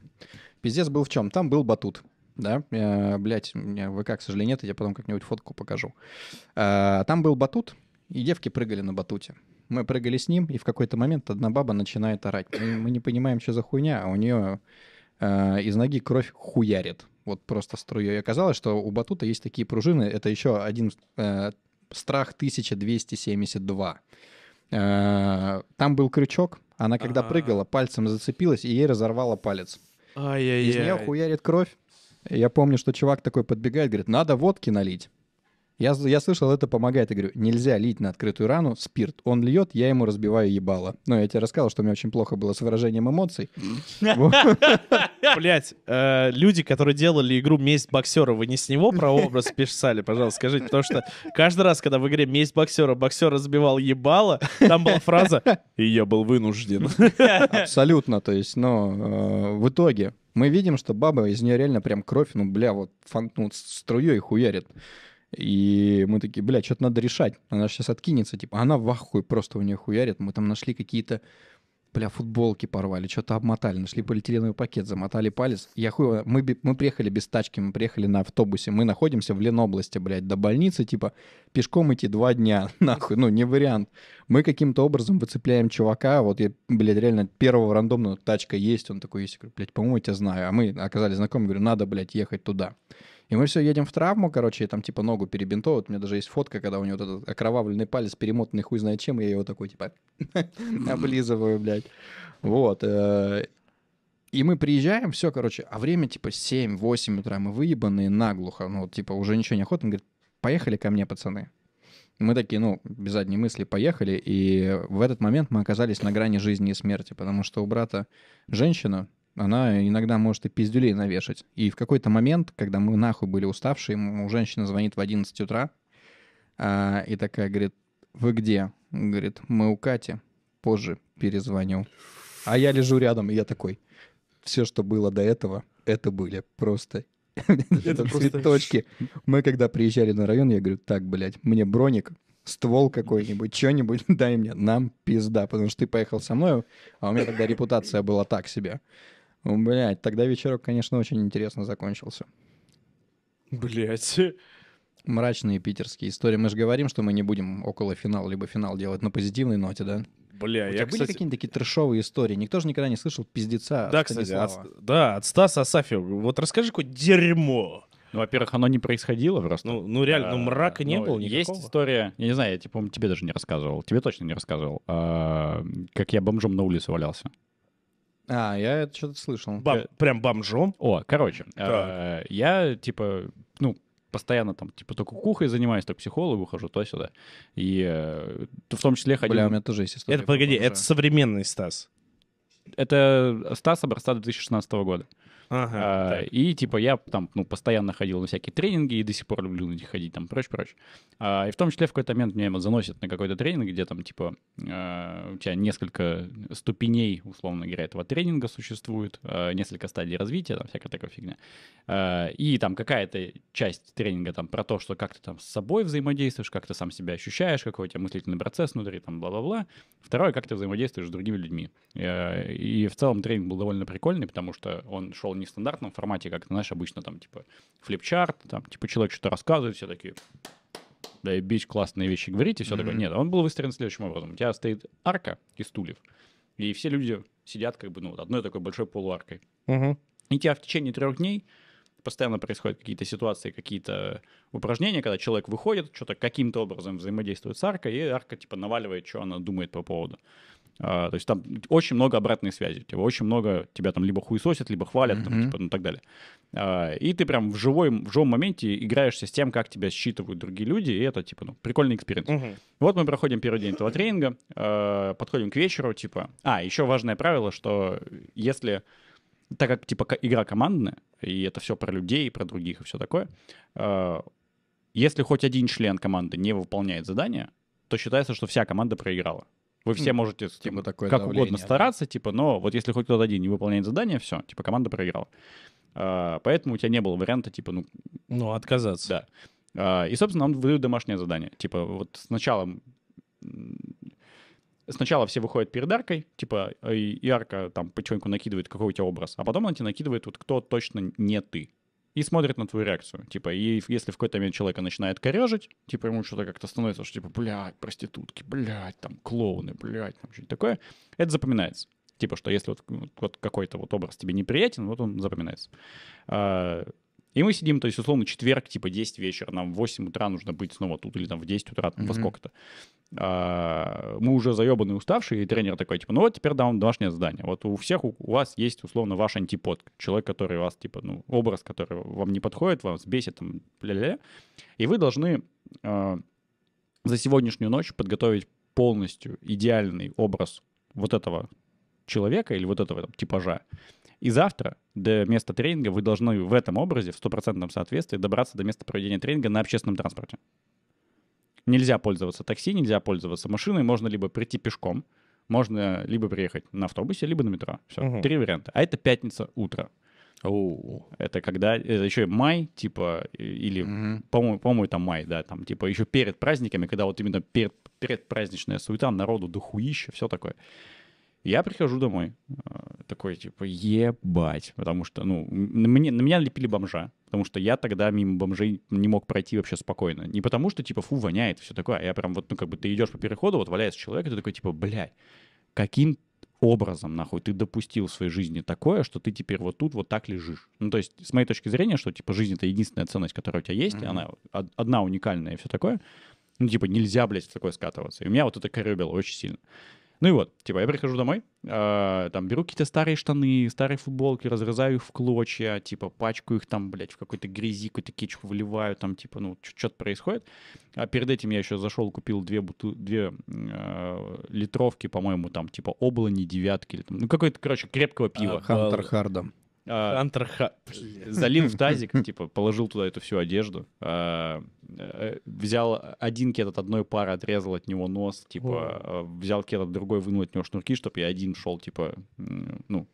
Пиздец был в чем? Там был батут. Да, э, блять, у меня ВК, к сожалению, нет, я потом как-нибудь фотку покажу. Э, там был батут, и девки прыгали на батуте. Мы прыгали с ним, и в какой-то момент одна баба начинает орать. Мы, мы не понимаем, что за хуйня, а у нее э, из ноги кровь хуярит. Вот просто струей. оказалось, что у батута есть такие пружины. Это еще один э, страх 1272. Э, там был крючок, она когда прыгала, пальцем зацепилась, и ей разорвала палец. Из нее хуярит кровь. Я помню, что чувак такой подбегает, говорит, надо водки налить. Я, я слышал, это помогает. Я говорю, нельзя лить на открытую рану спирт. Он льет, я ему разбиваю ебало. Но ну, я тебе рассказал, что у меня очень плохо было с выражением эмоций. *laughs* Блять, э, люди, которые делали игру «Месть боксера», вы не с него про образ писали, пожалуйста, скажите. Потому что каждый раз, когда в игре «Месть боксера» боксер разбивал ебало, там была фраза «И я был вынужден». *laughs* Абсолютно, то есть, но э, в итоге мы видим, что баба из нее реально прям кровь, ну бля, вот фонтнут струей хуярит. И мы такие, бля, что-то надо решать. Она сейчас откинется, типа. Она в ахуе просто у нее хуярит. Мы там нашли какие-то бля, футболки порвали, что-то обмотали, нашли полиэтиленовый пакет, замотали палец. Я хуй, мы, мы приехали без тачки, мы приехали на автобусе, мы находимся в Ленобласти, блядь, до больницы, типа, пешком идти два дня, *laughs* нахуй, ну, не вариант. Мы каким-то образом выцепляем чувака, вот я, блядь, реально первого рандомного тачка есть, он такой есть, я говорю, блядь, по-моему, я тебя знаю, а мы оказались знакомы, говорю, надо, блядь, ехать туда. И мы все едем в травму, короче, и там типа ногу перебинтовывают. У меня даже есть фотка, когда у него вот этот окровавленный палец, перемотанный хуй знает чем, я его такой типа *laughs* облизываю, блядь. Вот. Э, и мы приезжаем, все, короче, а время типа 7-8 утра, мы выебанные наглухо, ну, типа уже ничего не охота. Он говорит, поехали ко мне, пацаны. Мы такие, ну, без задней мысли поехали, и в этот момент мы оказались на грани жизни и смерти, потому что у брата женщина, она иногда может и пиздюлей навешать. И в какой-то момент, когда мы нахуй были уставшие, ему женщина звонит в 11 утра а, и такая говорит, вы где? говорит, мы у Кати, позже перезвоню. А я лежу рядом, и я такой, все, что было до этого, это были *laughs* просто цветочки. Мы когда приезжали на район, я говорю, так, блядь, мне броник, ствол какой-нибудь, что-нибудь *laughs* дай мне, нам пизда, потому что ты поехал со мной, а у меня тогда репутация была так себе. Ну, Блять, тогда вечерок, конечно, очень интересно закончился. Блять. Мрачные питерские истории. Мы же говорим, что мы не будем около финала, либо финал делать на позитивной ноте, да? Бля, У я, тебя кстати... были какие-нибудь такие трешовые истории? Никто же никогда не слышал пиздеца Да, от кстати, от, да, от Стаса Асафьева. Вот расскажи какое дерьмо. Ну, во-первых, оно не происходило просто. Ну, ну реально, ну, а, ну мрака не ну, было никакого. Есть история, я не знаю, я, типа, тебе даже не рассказывал, тебе точно не рассказывал, а, как я бомжом на улице валялся. А, я это что-то слышал. Бам, Прям бомжом? О, короче, э, я, типа, ну, постоянно там, типа, только кухой занимаюсь, то к психологу хожу, то сюда. И э, в том числе ходил... Бля, у меня тоже есть история. Это, погоди, это современный Стас. Это Стас образца 2016 года. Ага, а, и типа я там ну, постоянно ходил на всякие тренинги и до сих пор люблю на них ходить, там прочь-прочь. А, и в том числе в какой-то момент меня заносят на какой-то тренинг, где там типа а, у тебя несколько ступеней, условно говоря, этого тренинга существует, а, несколько стадий развития, там всякая такая фигня. А, и там какая-то часть тренинга там про то, что как ты там с собой взаимодействуешь, как ты сам себя ощущаешь, какой у тебя мыслительный процесс внутри, там бла-бла-бла. Второе, как ты взаимодействуешь с другими людьми. И э, в целом тренинг был довольно прикольный, потому что он шел не стандартном формате, как, знаешь, обычно там типа флипчарт, там типа человек что-то рассказывает, все такие, да и бич, классные вещи говорите, все mm-hmm. такое. Нет, он был выстроен следующим образом. У тебя стоит арка из стульев, и все люди сидят как бы, ну, вот одной такой большой полуаркой. Mm-hmm. И тебя в течение трех дней постоянно происходят какие-то ситуации, какие-то упражнения, когда человек выходит, что-то каким-то образом взаимодействует с аркой, и арка типа наваливает, что она думает по поводу. А, то есть там очень много обратной связи. у Тебя очень много тебя там либо хуесосят, либо хвалят, mm-hmm. там, типа, ну так далее. А, и ты прям в живой, в живом моменте играешься с тем, как тебя считывают другие люди, и это, типа, ну, прикольный экспириенс. mm Вот мы проходим первый день этого тренинга, а, подходим к вечеру, типа... А, еще важное правило, что если так как типа игра командная, и это все про людей, про других и все такое, если хоть один член команды не выполняет задание, то считается, что вся команда проиграла. Вы все можете типа, такое как давление, угодно стараться, да. типа, но вот если хоть кто-то один не выполняет задание, все, типа команда проиграла. А, поэтому у тебя не было варианта, типа, ну... Ну, отказаться. Да. А, и, собственно, он выдают домашнее задание. Типа, вот сначала... Сначала все выходят перед аркой, типа, и арка там потихоньку накидывает, какой у тебя образ, а потом она тебе накидывает, вот кто точно не ты и смотрит на твою реакцию. Типа, и если в какой-то момент человека начинает корежить, типа ему что-то как-то становится, что типа, блядь, проститутки, блядь, там, клоуны, блядь, там что-нибудь такое, это запоминается. Типа, что если вот, вот какой-то вот образ тебе неприятен, вот он запоминается. А, и мы сидим, то есть, условно, четверг, типа 10 вечера, нам в 8 утра нужно быть снова тут, или там в 10 утра, там, mm-hmm. во сколько-то. А, мы уже заебанные, уставшие, и тренер такой, типа, ну вот теперь дам домашнее задание. Вот у всех, у, у вас есть, условно, ваш антипод, человек, который вас, типа, ну, образ, который вам не подходит, вам бесит, там, ля-ля-ля. И вы должны а, за сегодняшнюю ночь подготовить полностью идеальный образ вот этого человека или вот этого там, типажа. И завтра до места тренинга вы должны в этом образе, в стопроцентном соответствии, добраться до места проведения тренинга на общественном транспорте. Нельзя пользоваться такси, нельзя пользоваться машиной, можно либо прийти пешком, можно либо приехать на автобусе, либо на метро. Все, угу. три варианта. А это пятница утро. Оу. Это когда это еще май, типа, или, угу. по-моему, по-моему, там май, да, там, типа, еще перед праздниками, когда вот именно перед, перед праздничная суета, народу дохуище, все такое. Я прихожу домой, э, такой, типа, ебать, потому что, ну, на, мне, на меня налепили бомжа, потому что я тогда мимо бомжей не мог пройти вообще спокойно. Не потому что, типа, фу, воняет, все такое, а я прям вот, ну, как бы ты идешь по переходу, вот валяется человек, и ты такой, типа, блядь, каким образом, нахуй, ты допустил в своей жизни такое, что ты теперь вот тут вот так лежишь. Ну, то есть, с моей точки зрения, что, типа, жизнь — это единственная ценность, которая у тебя есть, mm-hmm. она одна уникальная и все такое, ну, типа, нельзя, блядь, в такое скатываться. И у меня вот это коребило очень сильно. Ну и вот, типа, я прихожу домой, э, там беру какие-то старые штаны, старые футболки, разрезаю их в клочья, типа, пачку их там, блядь, в какой-то грязи, какой то кичку выливаю, там, типа, ну, что-то происходит. А перед этим я еще зашел, купил две, буту... две э, литровки, по-моему, там, типа, облани, девятки, или, там, ну, какой то короче, крепкого пива. Хантер Хардом. Хантер а, Залил в тазик, типа, положил туда эту всю одежду. А, э, взял один кет от одной пары, отрезал от него нос, типа, э, взял кет от другой, вынул от него шнурки, чтобы я один шел, типа, ну,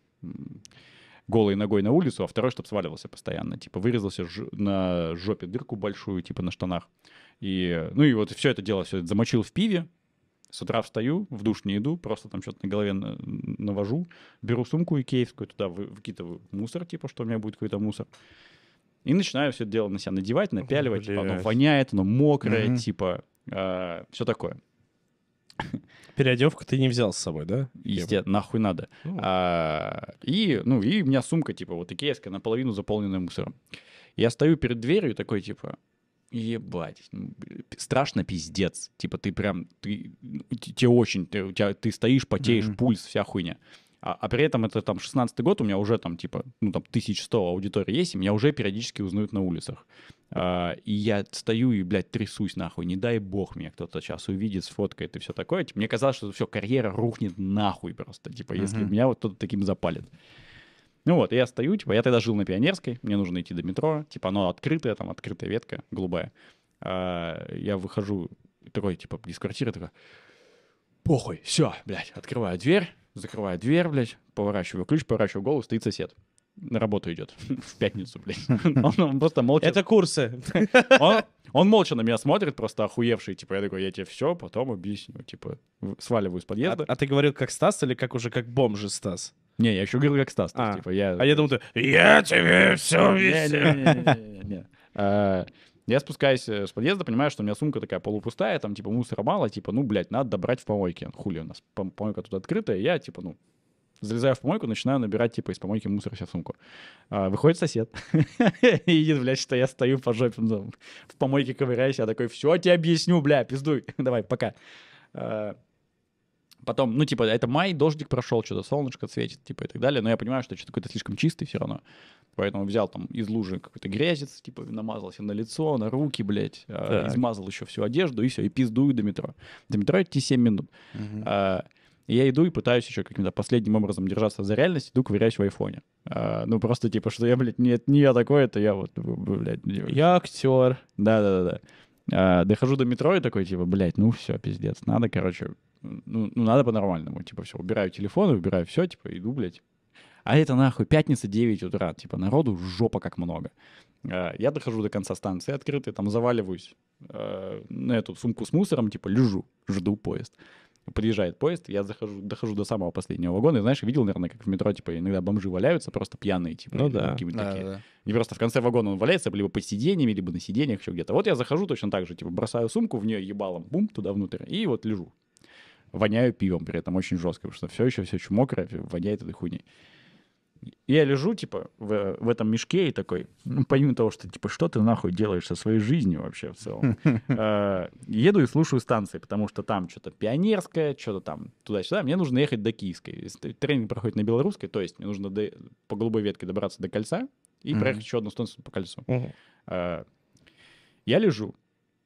голой ногой на улицу, а второй, чтобы сваливался постоянно. Типа, вырезался на жопе дырку большую, типа, на штанах. И, ну и вот все это дело все это замочил в пиве, с утра встаю, в душ не иду, просто там что-то на голове навожу, беру сумку икеевскую, туда выкидываю мусор, типа, что у меня будет какой-то мусор. И начинаю все это дело на себя надевать, напяливать, Блядь. типа, оно воняет, оно мокрое, угу. типа, э, а, все такое. Переодевку ты не взял с собой, да? Естественно, нахуй надо. Ну. А, и, ну, и у меня сумка, типа, вот икеевская, наполовину заполненная мусором. Я стою перед дверью такой, типа, Ебать, ну, страшно пиздец. Типа ты прям, ты, ну, тебе очень, ты, у тебя, ты стоишь, потеешь, mm-hmm. пульс, вся хуйня. А, а при этом это там 16-й год, у меня уже там типа, ну там 1100 аудитории есть, и меня уже периодически узнают на улицах. А, и я стою и, блядь, трясусь нахуй, не дай бог меня кто-то сейчас увидит, сфоткает и все такое. Типа, мне казалось, что все, карьера рухнет нахуй просто, типа, если mm-hmm. меня вот кто-то таким запалит. Ну вот, я стою, типа, я тогда жил на Пионерской, мне нужно идти до метро, типа, оно открытое, там, открытая ветка, голубая. А, я выхожу, такой, типа, из квартиры, такой, похуй, все, блядь, открываю дверь, закрываю дверь, блядь, поворачиваю ключ, поворачиваю голову, стоит сосед на работу идет *laughs* в пятницу, блядь. *laughs* Он, он просто молча... Это курсы. *laughs* Он, он молча на меня смотрит, просто охуевший. Типа, я такой, я тебе все потом объясню. Типа, сваливаю из подъезда. А, а ты говорил как Стас или как уже как бомж Стас? Не, я еще говорил, как Стас. А. типа, я... А я думал, ты, я тебе все не не не не не Я спускаюсь с подъезда, понимаю, что у меня сумка такая полупустая, там, типа, мусора мало, типа, ну, блядь, надо добрать в помойке. Хули у нас, помойка тут открытая, я, типа, ну, залезаю в помойку, начинаю набирать, типа, из помойки мусора себе в сумку. А, Выходит сосед и видит, блядь, что я стою по жопе в помойке ковыряюсь, я такой, все тебе объясню, бля, пиздуй, давай, пока. Потом, ну, типа, это май, дождик прошел, что-то солнышко светит, типа, и так далее. Но я понимаю, что что-то какой-то слишком чистый все равно. Поэтому взял там из лужи какой-то грязец, типа, намазался на лицо, на руки, блядь. А, так. Измазал еще всю одежду, и все, и пиздую до метро. До метро идти 7 минут. Угу. А, я иду и пытаюсь еще каким-то последним образом держаться за реальность, иду ковыряюсь в айфоне. А, ну, просто типа, что я, блядь, нет, не я такой, это я вот, блядь. Я актер. Да-да-да. да. А, дохожу до метро и такой, типа, блядь, ну все, пиздец, надо, короче, ну, ну надо по-нормальному, типа, все, убираю телефон, убираю все, типа, иду, блядь. А это нахуй пятница 9 утра, типа, народу жопа как много. А, я дохожу до конца станции открытой, там заваливаюсь а, на эту сумку с мусором, типа, лежу, жду поезд. Приезжает поезд, я захожу, дохожу до самого последнего вагона, и, знаешь, видел, наверное, как в метро, типа, иногда бомжи валяются, просто пьяные, типа, ну, да. какие да, такие. Да. Не просто в конце вагона он валяется, либо под сиденьями, либо на сиденьях, еще где-то. Вот я захожу точно так же, типа, бросаю сумку в нее ебалом, бум, туда внутрь, и вот лежу воняю пивом при этом очень жестко, потому что все еще все еще мокрое, воняет этой хуйней. Я лежу, типа, в, в этом мешке и такой, ну, помимо того, что, типа, что ты нахуй делаешь со своей жизнью вообще в целом, *laughs* э, еду и слушаю станции, потому что там что-то пионерское, что-то там туда-сюда, мне нужно ехать до Киевской. тренинг проходит на Белорусской, то есть мне нужно по голубой ветке добраться до кольца и проехать еще одну станцию по кольцу. Э, я лежу,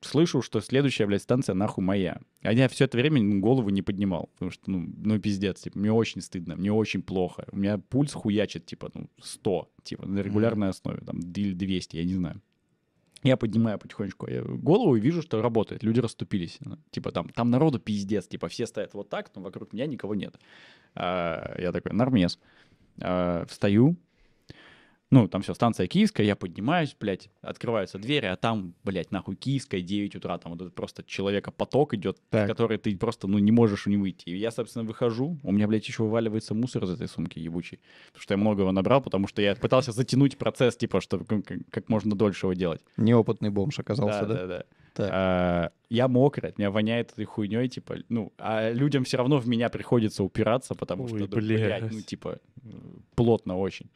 слышу, что следующая, блядь, станция нахуй моя. А я все это время голову не поднимал, потому что, ну, ну пиздец, типа, мне очень стыдно, мне очень плохо. У меня пульс хуячит, типа, ну, 100, типа, на регулярной основе, там, или 200, я не знаю. Я поднимаю потихонечку э, голову и вижу, что работает. Люди расступились. Ну, типа там, там народу пиздец. Типа все стоят вот так, но вокруг меня никого нет. А, я такой, нормес. А, встаю, ну, там все, станция Киевская, я поднимаюсь, блядь, открываются двери, а там, блядь, нахуй Киевская, 9 утра, там вот просто человека поток идет, так. который ты просто, ну, не можешь у него выйти. И я, собственно, выхожу, у меня, блядь, еще вываливается мусор из этой сумки ебучей, потому что я многого набрал, потому что я пытался затянуть процесс, типа, чтобы как, как можно дольше его делать. Неопытный бомж оказался, да? Да, да, да. Так. А, я мокрый, от меня воняет этой хуйней, типа, ну, а людям все равно в меня приходится упираться, потому Ой, что, блядь. Ну, блядь, ну, типа, плотно очень.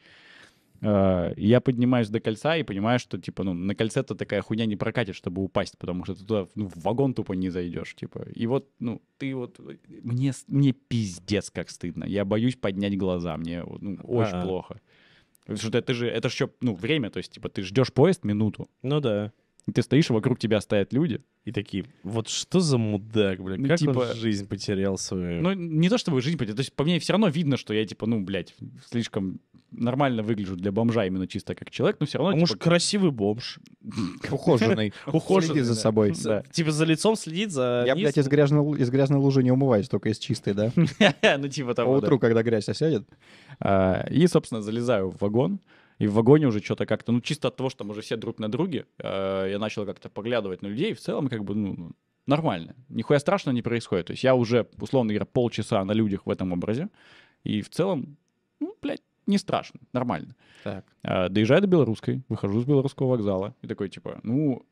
Э, я поднимаюсь до кольца и понимаю, что, типа, ну, на кольце-то такая хуйня не прокатит, чтобы упасть, потому что ты туда, ну, в вагон тупо не зайдешь, типа. И вот, ну, ты вот... Мне, мне пиздец как стыдно. Я боюсь поднять глаза, мне ну, очень А-а. плохо. Потому что это же, это же еще, ну, время, то есть, типа, ты ждешь поезд минуту. Ну да. И ты стоишь, и вокруг тебя стоят люди. И такие, вот что за мудак, блядь, ну, как типа, он жизнь потерял свою? Ну, не то чтобы жизнь потерял, то есть по мне все равно видно, что я, типа, ну, блядь, слишком нормально выгляжу для бомжа, именно чисто как человек, но все равно... А типа... муж красивый бомж. *laughs* Ухоженный. *laughs* Ухоженный. за собой. Типа за лицом следит, за... Я, блядь, из грязной лужи не умываюсь, только из чистой, да? *laughs* Ну типа того, Утру, когда грязь осядет. А, и, собственно, залезаю в вагон. И в вагоне уже что-то как-то, ну, чисто от того, что мы уже все друг на друге, а, я начал как-то поглядывать на людей, в целом как бы, ну, ну, нормально. Нихуя страшного не происходит. То есть я уже, условно говоря, полчаса на людях в этом образе, и в целом, ну, блядь, не страшно, нормально. Так. А, доезжаю до белорусской, выхожу с белорусского вокзала и такой, типа, ну,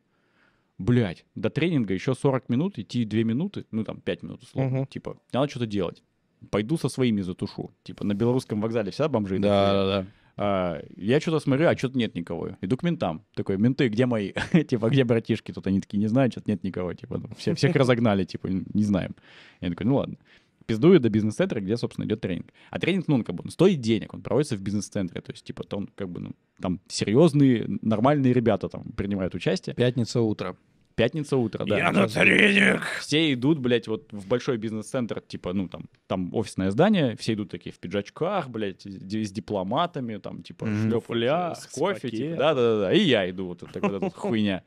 блядь, до тренинга еще 40 минут, идти 2 минуты, ну, там, 5 минут условно, угу. типа, надо что-то делать. Пойду со своими затушу. Типа, на белорусском вокзале вся бомжи. Да, да, да. А, я что-то смотрю, а что-то нет никого. Иду к ментам. Такой, менты, где мои? *laughs* типа, где братишки? Тут они такие, не знают, что-то нет никого. Типа, ну, все, всех *laughs* разогнали, типа, не знаем. Я такой, ну ладно пиздуют до бизнес-центра, где, собственно, идет тренинг. А тренинг, ну, он как бы он стоит денег, он проводится в бизнес-центре. То есть, типа, там, как бы, ну, там серьезные, нормальные ребята там принимают участие. Пятница утро. Пятница утро, да. Я на тренинг! Все идут, блядь, вот в большой бизнес-центр, типа, ну, там, там офисное здание, все идут такие в пиджачках, блядь, с дипломатами, там, типа, mm-hmm. шлёпля, с кофе, типа, да-да-да, и я иду, вот, эта такая вот, *laughs* хуйня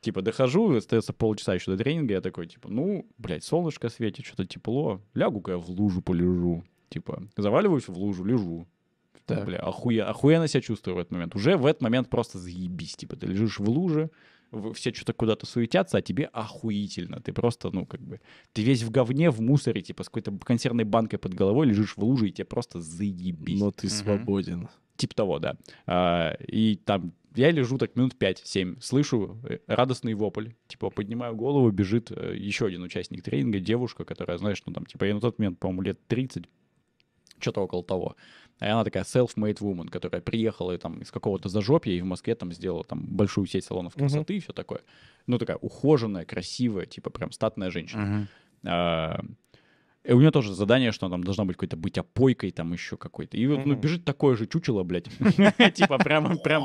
типа, дохожу, остается полчаса еще до тренинга, я такой, типа, ну, блядь, солнышко светит, что-то тепло, лягу-ка я в лужу полежу. Типа, заваливаюсь в лужу, лежу. Типа, так. Бля, охуя, охуенно себя чувствую в этот момент. Уже в этот момент просто заебись. Типа, ты лежишь в луже, все что-то куда-то суетятся, а тебе охуительно. Ты просто, ну, как бы, ты весь в говне, в мусоре, типа, с какой-то консервной банкой под головой лежишь в луже, и тебе просто заебись. Но ты свободен. Типа того, да. А, и там я лежу так минут 5-7, слышу э, радостный вопль. Типа, поднимаю голову, бежит э, еще один участник тренинга, девушка, которая, знаешь, ну там, типа, я на тот момент, по-моему, лет 30, что-то около того. а она такая self-made woman, которая приехала там из какого-то зажопья и в Москве там сделала там большую сеть салонов красоты uh-huh. и все такое. Ну, такая ухоженная, красивая, типа прям статная женщина. Uh-huh. И э, у нее тоже задание, что там должна быть какой-то быть опойкой, там еще какой-то. И вот, ну, бежит такое же чучело, блядь. *laughs* Типа прям, прям,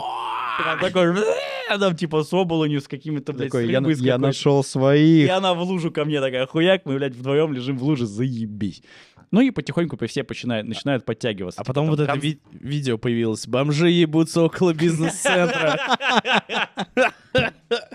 такой, «Э!» там типа с оболонью, с какими-то, блядь, такой, я, я нашел своих. И она в лужу ко мне такая, хуяк, мы, блядь, вдвоем лежим в луже, заебись. Ну и потихоньку все начинают, начинают подтягиваться. А потом типа вот это ви- видео появилось. Бомжи ебутся около *laughs* бизнес-центра. *laughs*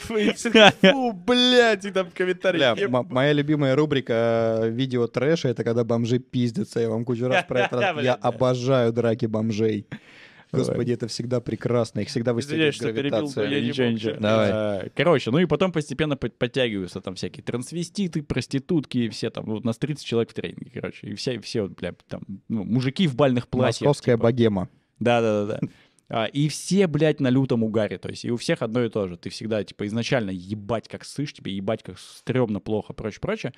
Фу, блядь, и там комментарии. Моя любимая рубрика э, видео трэша — это когда бомжи пиздятся. Я вам кучу раз про это раз. Я обожаю драки бомжей. Господи, это всегда прекрасно. Их всегда выставляют что перебил, я ничего, не Давай. А, короче, ну и потом постепенно подтягиваются там всякие трансвеститы, проститутки, все там, ну, у нас 30 человек в тренинге, короче. И все, все, вот бля, там, ну, мужики в бальных платьях. Московская типа. богема. Да-да-да. А, и все, блядь, на лютом угаре. То есть и у всех одно и то же. Ты всегда, типа, изначально ебать как сышь, тебе ебать как стрёмно, плохо, прочее, прочее.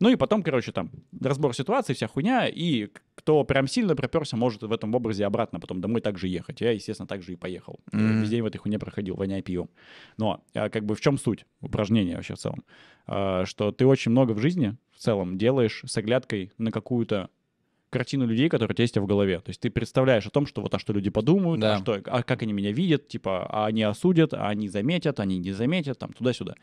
Ну и потом, короче, там разбор ситуации, вся хуйня, и кто прям сильно проперся, может в этом образе обратно потом домой также ехать. Я, естественно, также и поехал. Mm-hmm. Весь день в этой хуйне проходил, воняя пивом. Но а, как бы в чем суть упражнения вообще в целом? А, что ты очень много в жизни в целом делаешь с оглядкой на какую-то картину людей, которые у тебя есть в голове. То есть ты представляешь о том, что вот а что люди подумают, а да. а, что, а как они меня видят, типа, а они осудят, а они заметят, а они не заметят, там, туда-сюда.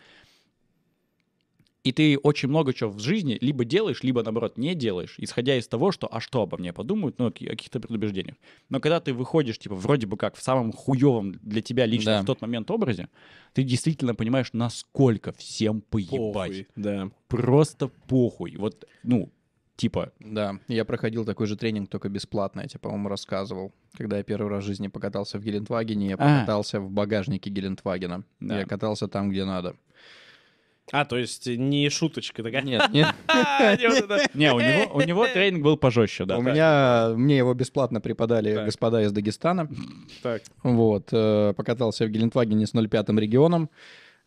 И ты очень много чего в жизни либо делаешь, либо, наоборот, не делаешь, исходя из того, что «а что обо мне подумают?», ну, о каких-то предубеждениях. Но когда ты выходишь, типа, вроде бы как в самом хуевом для тебя лично да. в тот момент образе, ты действительно понимаешь, насколько всем поебать. Похуй, да. Просто похуй. Вот, ну, типа. Да, я проходил такой же тренинг, только бесплатно, я тебе, по-моему, рассказывал. Когда я первый раз в жизни покатался в Гелендвагене, я а. покатался а. в багажнике Гелендвагена. Да. Я катался там, где надо. А, то есть э, не шуточка такая? Нет, нет. *laughs* А, не, у него, у него *laughs* тренинг был пожестче, да. У меня, мне его бесплатно преподали господа из Дагестана. Так. Вот, э, покатался в Гелендвагене с 05-м регионом.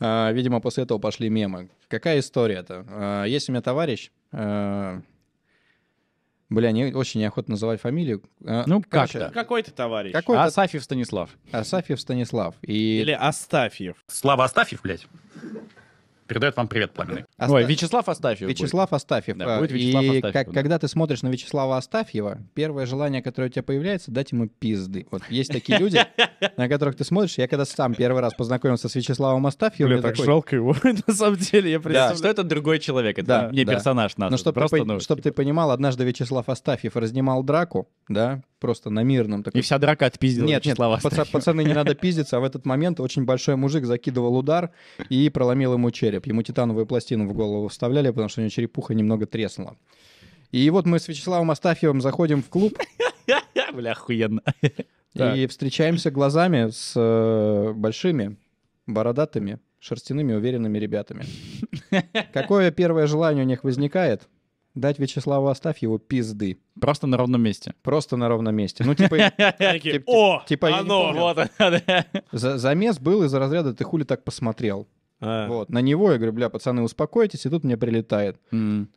А, видимо, после этого пошли мемы. Какая история-то? Есть у меня товарищ, э, Бля, не, очень неохотно называть фамилию. А, ну, как-то. Какой-то товарищ. Какой Асафьев Станислав. Асафьев Станислав. И... Или Астафьев. Слава Астафьев, блядь передает вам привет пламенный. Оста... Ой, Вячеслав Астафьев. Вячеслав будет. Астафьев. Да, будет Вячеслав и Астафьев, как, да. когда ты смотришь на Вячеслава Астафьева, первое желание, которое у тебя появляется, дать ему пизды. Вот есть такие люди, *laughs* на которых ты смотришь. Я когда сам первый раз познакомился с Вячеславом Астафьевым... я так жалко его, *laughs* на самом деле. Я представляю, да. что это другой человек, это да, не персонаж наш. Но чтобы ты, чтобы ты понимал, однажды Вячеслав Астафьев разнимал драку, да, просто на мирном. Такой... И вся драка отпиздила Нет, нет, паца- пацаны, не надо *laughs* пиздиться, а в этот момент очень большой мужик закидывал удар и проломил ему череп. Ему титановую пластину в голову вставляли, потому что у него черепуха немного треснула. И вот мы с Вячеславом Астафьевым заходим в клуб. *laughs* Бля, охуенно. *laughs* И встречаемся глазами с э, большими, бородатыми, шерстяными, уверенными ребятами. Какое первое желание у них возникает? дать Вячеславу оставь его пизды. Просто на ровном месте. Просто на ровном месте. Ну, типа... *laughs* О, типа, оно, вот Замес был из разряда «ты хули так посмотрел?» а. Вот, на него я говорю, бля, пацаны, успокойтесь, и тут мне прилетает.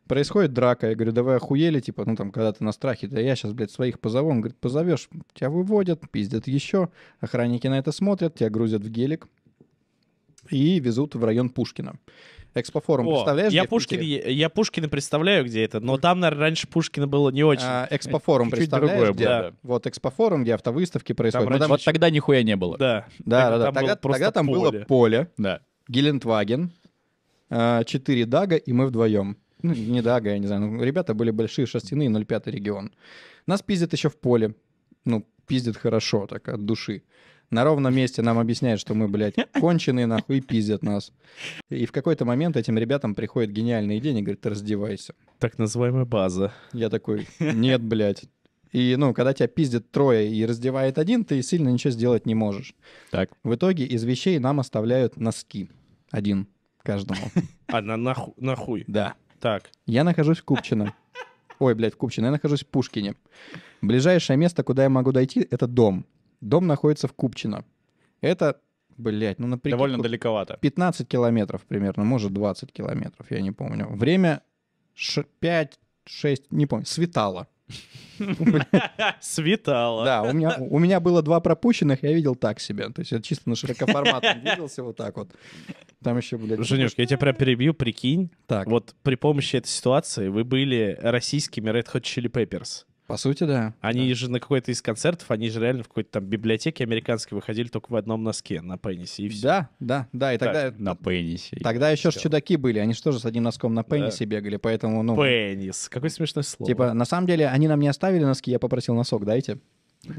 Происходит драка, я говорю, давай охуели, типа, ну там, когда ты на страхе, да я сейчас, блядь, своих позову. Он говорит, позовешь, тебя выводят, пиздят еще, охранники на это смотрят, тебя грузят в гелик и везут в район Пушкина. Экспо форум представляешь? Я, Пушкин, я Пушкина представляю, где это, но там, наверное, раньше Пушкина было не очень. А, Экспофорум, Чуть представляешь, где? Было, да. Вот экспо форум, где автовыставки происходят. Ну, там раньше... Вот тогда нихуя не было. Да, да, да. да. Там тогда тогда там было поле, да. Гелендваген, а, четыре Дага и мы вдвоем. Ну, не Дага, я не знаю. Ну, ребята были большие шерстяные, 0,5 регион. Нас пиздят еще в поле. Ну, пиздят хорошо так, от души на ровном месте нам объясняют, что мы, блядь, *laughs* конченые, нахуй, и пиздят нас. И в какой-то момент этим ребятам приходит гениальная идея, и говорит, раздевайся. Так называемая база. Я такой, *laughs* нет, блядь. И, ну, когда тебя пиздят трое и раздевает один, ты сильно ничего сделать не можешь. Так. В итоге из вещей нам оставляют носки. Один каждому. А *laughs* на нахуй? нахуй. Да. Так. Я нахожусь в Купчино. Ой, блядь, в Купчино. Я нахожусь в Пушкине. Ближайшее место, куда я могу дойти, это дом. Дом находится в Купчино. Это, блядь, ну, например... Довольно далековато. 15 километров примерно, может, 20 километров, я не помню. Время 5, 6, не помню, светало. *laughs* Светало. Да, у меня, у меня было два пропущенных, я видел так себе. То есть я чисто на широкоформатном виделся вот так вот. Там еще, блядь... Женюшка, я тебя прям перебью, прикинь. Так. Вот при помощи этой ситуации вы были российскими Red Hot Chili Peppers. По сути, да. Они да. же на какой-то из концертов, они же реально в какой-то там библиотеке американской выходили только в одном носке на пенисе и все. Да, да, да. И тогда, так, на пенисе. Тогда еще ж чудаки были, они же тоже с одним носком на пенисе да. бегали, поэтому, ну... Пенис, какое смешное слово. Типа, на самом деле, они нам не оставили носки, я попросил носок, дайте.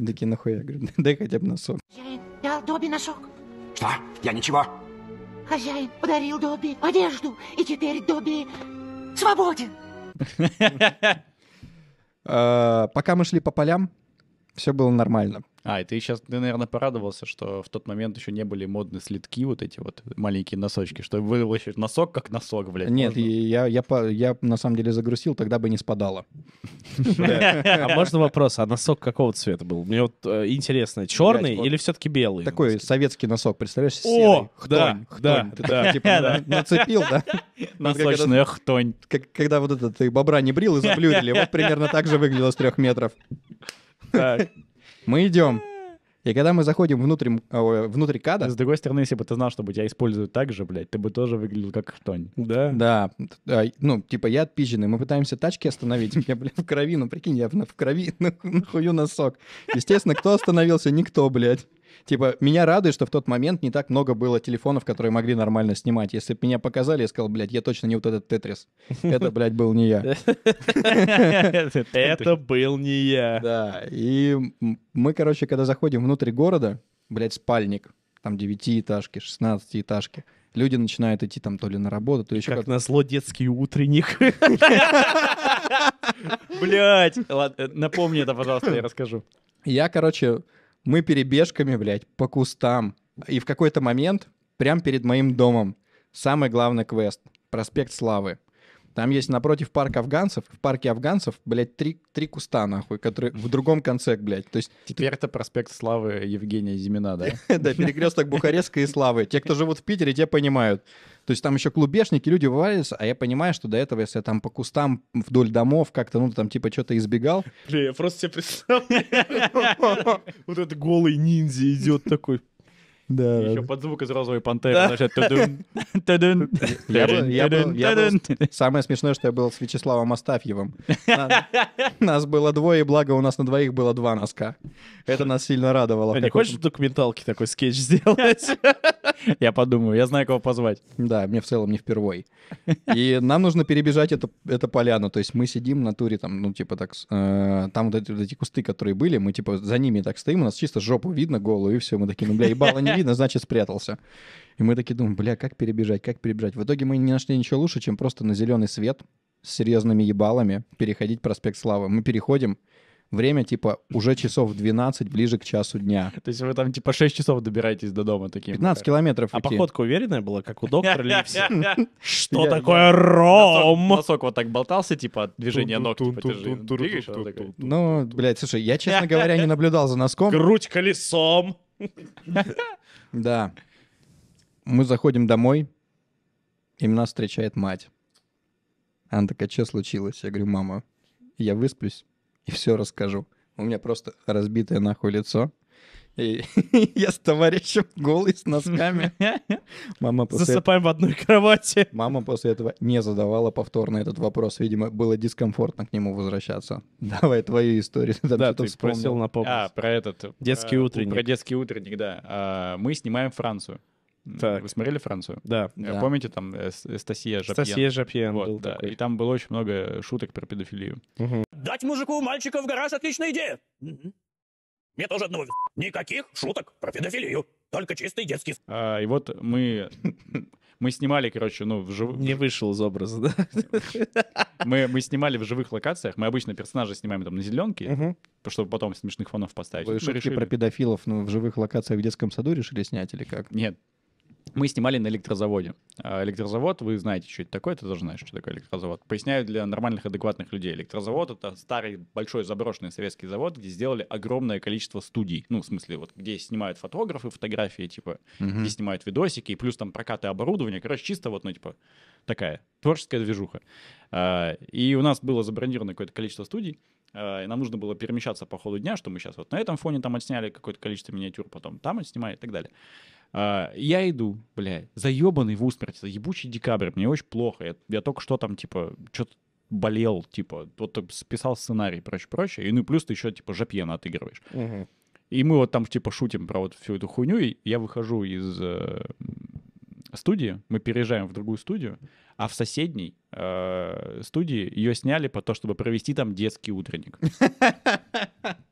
Такие, нахуя? Я говорю, *laughs* дай хотя бы носок. Хозяин, дал Добби носок. Что? Я ничего. Хозяин подарил Добби одежду, и теперь Добби свободен. *laughs* Э, пока мы шли по полям, все было нормально. А, и ты сейчас, ты, наверное, порадовался, что в тот момент еще не были модны слитки, вот эти вот маленькие носочки, что вылащить носок как носок, блядь. Нет, можно... я, я, я, я на самом деле загрузил, тогда бы не спадало. А можно вопрос, а носок какого цвета был? Мне вот э, интересно, черный или все-таки белый? Такой советский носок, представляешь, О, хтонь, да, типа, да. нацепил, да? *laughs* Носочная хтонь. Когда вот этот ты э, бобра не брил и заплюрили, вот примерно так же выглядело с трех метров. Так. Мы идем. И когда мы заходим внутрь, э, внутрь када... С другой стороны, если бы ты знал, что тебя используют так же, блядь, ты бы тоже выглядел как Тонь. Да? Да. Э, ну, типа, я отпизженный, мы пытаемся тачки остановить, я, блядь, в крови, ну, прикинь, я в крови, *laughs* нахую носок. Естественно, кто остановился? Никто, блядь. Типа, меня радует, что в тот момент не так много было телефонов, которые могли нормально снимать. Если бы меня показали, я сказал, блядь, я точно не вот этот Тетрис. *laughs* Это, блядь, был не я. Это *laughs* был не я. Да, и мы, короче, когда заходим внутрь города, блядь, спальник, там девятиэтажки, шестнадцатиэтажки, люди начинают идти там то ли на работу, то ли еще как... Как назло детский утренник. *laughs* Блять, напомни это, пожалуйста, я расскажу. Я, короче, мы перебежками, блядь, по кустам. И в какой-то момент, прямо перед моим домом, самый главный квест — проспект Славы. Там есть напротив парк афганцев, в парке афганцев, блядь, три, три куста, нахуй, которые в другом конце, блядь. То есть... Теперь это проспект Славы Евгения Зимина, да? *laughs* Да, перекресток Бухарестка и Славы. Те, кто живут в Питере, те понимают. То есть там еще клубешники, люди вываливаются, а я понимаю, что до этого, если я там по кустам вдоль домов как-то, ну, там типа что-то избегал. Бля, я просто себе представляю. *laughs* Вот этот голый ниндзя идет такой. Да. Еще под звук из розовой пантеры. Самое смешное, что я был с Вячеславом Астафьевым. *laughs* Нас было двое, благо у нас на двоих было два носка. Это нас сильно радовало. А не хочешь документалки такой скетч сделать? *laughs* Я подумаю, я знаю, кого позвать. Да, мне в целом не впервой. И нам нужно перебежать это, это поляну. То есть мы сидим на туре, там, ну, типа так, э, там вот эти, вот эти кусты, которые были, мы, типа, за ними так стоим, у нас чисто жопу видно голую, и все, мы такие, ну, бля, ебало не не видно, значит спрятался. И мы такие думаем, бля, как перебежать, как перебежать. В итоге мы не нашли ничего лучше, чем просто на зеленый свет с серьезными ебалами переходить проспект Славы. Мы переходим, время типа уже часов 12, ближе к часу дня. То есть вы там типа 6 часов добираетесь до дома таким? 15 километров А идти. походка уверенная была, как у доктора *laughs* Ливса? Что такое ром? Носок вот так болтался, типа движение ног, Ну, блядь, слушай, я, честно говоря, не наблюдал за носком. Грудь колесом. Да. Мы заходим домой, и нас встречает мать. Она такая, что случилось? Я говорю, мама, я высплюсь и все расскажу. У меня просто разбитое нахуй лицо. И *laughs* я с товарищем голый, с носками. *laughs* Мама после Засыпаем в одной кровати. Мама после этого не задавала повторно этот вопрос. Видимо, было дискомфортно к нему возвращаться. *laughs* Давай твою историю. Да, ты спросил на помощь. А, про этот... Э, детский утренник. Про детский утренник, да. А, мы снимаем Францию. Так. Вы смотрели Францию? Да. да. Э, помните там э, Эстасия Жапьен? Эстасия Жапьен вот, был да. такой. И там было очень много шуток про педофилию. Угу. Дать мужику мальчика в гараж — отличная идея! Угу. Мне тоже одного Никаких шуток про педофилию. Только чистый детский. А, и вот мы... *laughs* Мы снимали, короче, ну, в живых... Не вышел из образа, да? *laughs* Мы, мы снимали в живых локациях. Мы обычно персонажа снимаем там на зеленке, угу. чтобы потом смешных фонов поставить. Вы шутки решили... про педофилов ну, в живых локациях в детском саду решили снять или как? Нет, мы снимали на электрозаводе. А, электрозавод, вы знаете, что это такое, ты тоже знаешь, что такое электрозавод. Поясняю для нормальных, адекватных людей. Электрозавод — это старый, большой, заброшенный советский завод, где сделали огромное количество студий. Ну, в смысле, вот где снимают фотографы, фотографии, типа, угу. где снимают видосики, и плюс там прокаты оборудования. Короче, чисто вот, ну, типа, такая творческая движуха. А, и у нас было забронировано какое-то количество студий, а, и нам нужно было перемещаться по ходу дня, что мы сейчас вот на этом фоне там отсняли какое-то количество миниатюр, потом там отснимали и так далее. А, я иду, бля, заебанный в усмерть, ебучий декабрь, мне очень плохо. Я, я только что там, типа, что-то болел, типа, вот списал сценарий, прочее, прочее. И ну и плюс ты еще, типа, Жапьена отыгрываешь. Угу. И мы вот там, типа, шутим про вот всю эту хуйню. И я выхожу из э, студии, мы переезжаем в другую студию, а в соседней э, студии ее сняли по то, чтобы провести там детский утренник. *laughs*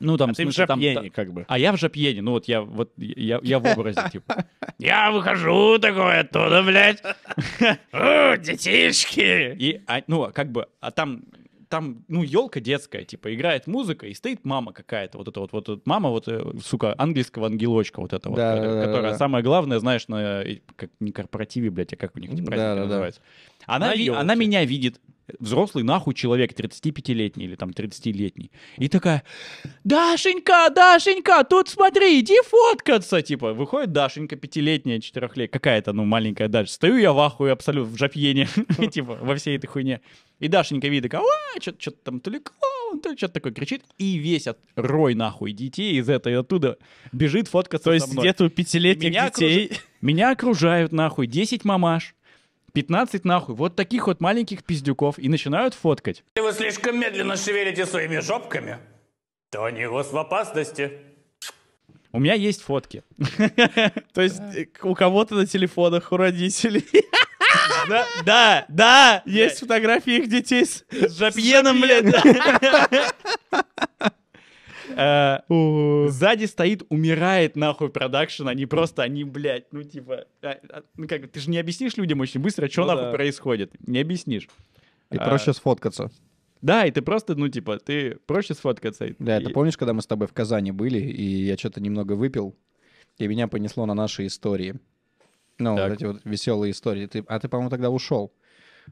Ну, там, а смысле, ты в Жопьене, там, как бы. А я в Жопьене, ну вот я, вот, я, я в образе, *laughs* типа. Я выхожу такой оттуда, блядь. *laughs* О, детишки! И, а, ну, как бы, а там там, ну, елка детская, типа, играет музыка, и стоит мама какая-то, вот эта вот, вот, вот мама, вот, э, сука, английского ангелочка вот эта вот, э, которая, самая главная, знаешь, на, как, не корпоративе, блядь, а как у них эти праздники называются. Она, она меня видит, взрослый нахуй человек, 35-летний или там 30-летний. И такая, Дашенька, Дашенька, тут смотри, иди фоткаться. Типа, выходит Дашенька, пятилетняя, четырехлетняя, какая-то, ну, маленькая дальше Стою я в ахуе абсолютно, в жопьене, *laughs* хм. типа, во всей этой хуйне. И Дашенька видит, такая, что-то там то ли он то что-то такое кричит, и весь от рой нахуй детей из этой оттуда бежит фоткаться То есть где-то у пятилетних детей... Меня окружают нахуй 10 мамаш, 15 нахуй, вот таких вот маленьких пиздюков и начинают фоткать. вы слишком медленно шевелите своими жопками, то они у вас в опасности. У меня есть фотки. *laughs* То есть э, у кого-то на телефонах, у родителей. *laughs* Да, *laughs* да, да, есть фотографии их детей с Жапьеном, блядь. Э, сзади стоит, умирает нахуй продакшн, они просто, они, блядь, ну типа, а, а, ну как, ты же не объяснишь людям очень быстро, что ну нахуй происходит, не объяснишь. И а. проще сфоткаться. Да, и ты просто, ну, типа, ты проще сфоткаться. Да, и... ты помнишь, когда мы с тобой в Казани были, и я что-то немного выпил, и меня понесло на наши истории. Ну, так. вот эти вот веселые истории. Ты... А ты, по-моему, тогда ушел.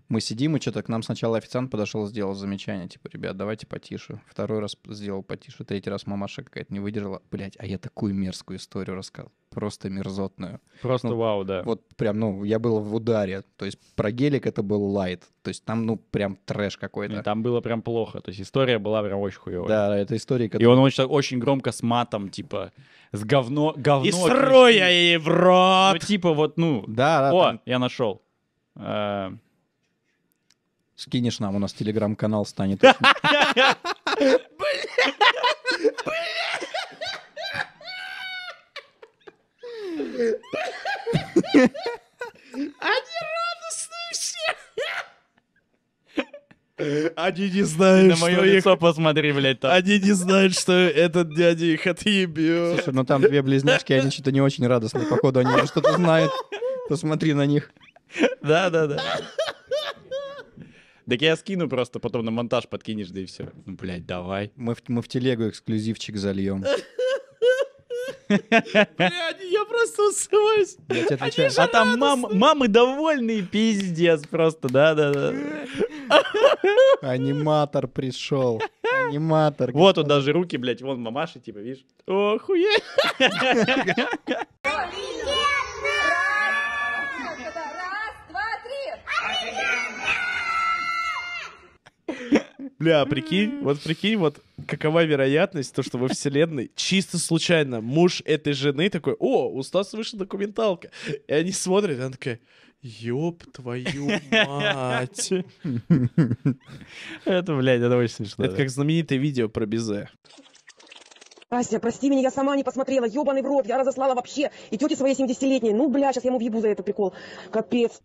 Мы сидим, и что-то к нам сначала официант подошел, сделал замечание, типа, ребят, давайте потише. Второй раз сделал потише, третий раз мамаша какая-то не выдержала. Блять, а я такую мерзкую историю рассказал. Просто мерзотную. Просто ну, вау, да. Вот прям, ну, я был в ударе. То есть про гелик это был лайт. То есть там, ну, прям трэш какой-то. И там было прям плохо. То есть история была прям очень хуевая. Да, это история, которая... И он очень, очень громко с матом, типа, с говно... говно и срой я ей в рот! Ну, типа, вот, ну... Да, да. О, там... я нашел. Э, Скинешь нам, у нас телеграм-канал станет. Они радостные все. Они не знают, На мое лицо посмотри, блядь, Они не знают, что этот дядя их отъебет. Слушай, ну там две близняшки, они что-то не очень радостные. Походу, они что-то знают. Посмотри на них. Да-да-да. Так я скину просто, потом на монтаж подкинешь, да и все. Ну, блядь, давай. Мы в, мы в телегу эксклюзивчик зальем. Блядь, я просто усываюсь. Я тебе отвечаю. А там мамы довольные, пиздец просто, да-да-да. Аниматор пришел. Аниматор. Вот он даже руки, блядь, вон мамаши, типа, видишь? Охуеть. Бля, а прикинь, вот прикинь, вот какова вероятность, то, что во вселенной чисто случайно муж этой жены такой, о, у Стаса вышла документалка. И они смотрят, и она такая, ёб твою мать. Это, блядь, это очень смешно. Это как знаменитое видео про Бизе. Ася, прости меня, я сама не посмотрела, ёбаный в рот, я разослала вообще, и тете своей 70-летней, ну, бля, сейчас я ему въебу за этот прикол, капец.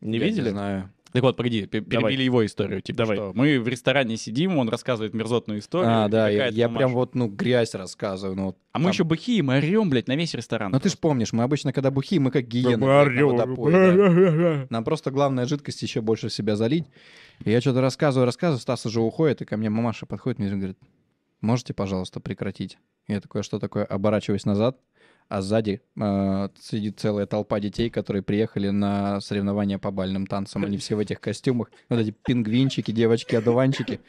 Не видели? Не знаю. Так вот, погоди, перебили Давай. его историю. Типа, Давай. Что? Мы в ресторане сидим, он рассказывает мерзотную историю. А, да, я, я прям вот, ну, грязь рассказываю. Ну, а там... мы еще бухие, мы орем, блядь, на весь ресторан. Ну ты ж помнишь, мы обычно, когда бухие, мы как гиены. Мы орем. Да. Нам просто главная жидкость еще больше в себя залить. И я что-то рассказываю, рассказываю, Стас уже уходит, и ко мне мамаша подходит, мне говорит, можете, пожалуйста, прекратить? Я такое, «А что такое, оборачиваюсь назад, а сзади э, сидит целая толпа детей, которые приехали на соревнования по бальным танцам. Они все в этих костюмах, вот эти пингвинчики, девочки-одуванчики.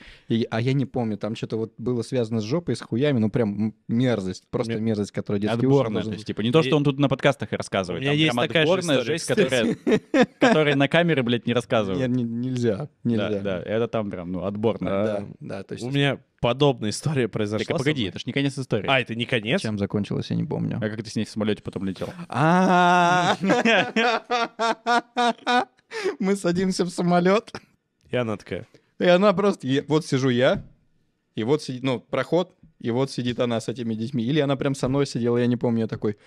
а я не помню, там что-то вот было связано с жопой, с хуями, ну прям мерзость, просто мерзость, которая детский Отборная, должен... то есть, типа не то, что он тут на подкастах и рассказывает. У меня там есть прям такая отборная же жесть, которая, *laughs* на камере, блядь, не рассказывает. нельзя, нельзя. Да, это там прям, ну, отборная. Да, а, да, то есть... У меня подобная история произошла. Так, а погоди, это же не конец истории. А, это не конец? Чем закончилось, я не помню. А как ты с ней в самолете потом летел? а *laughs* Мы садимся в самолет. И она такая. И она просто... Вот сижу я, и вот сидит... Ну, проход, и вот сидит она с этими детьми. Или она прям со мной сидела, я не помню, я такой...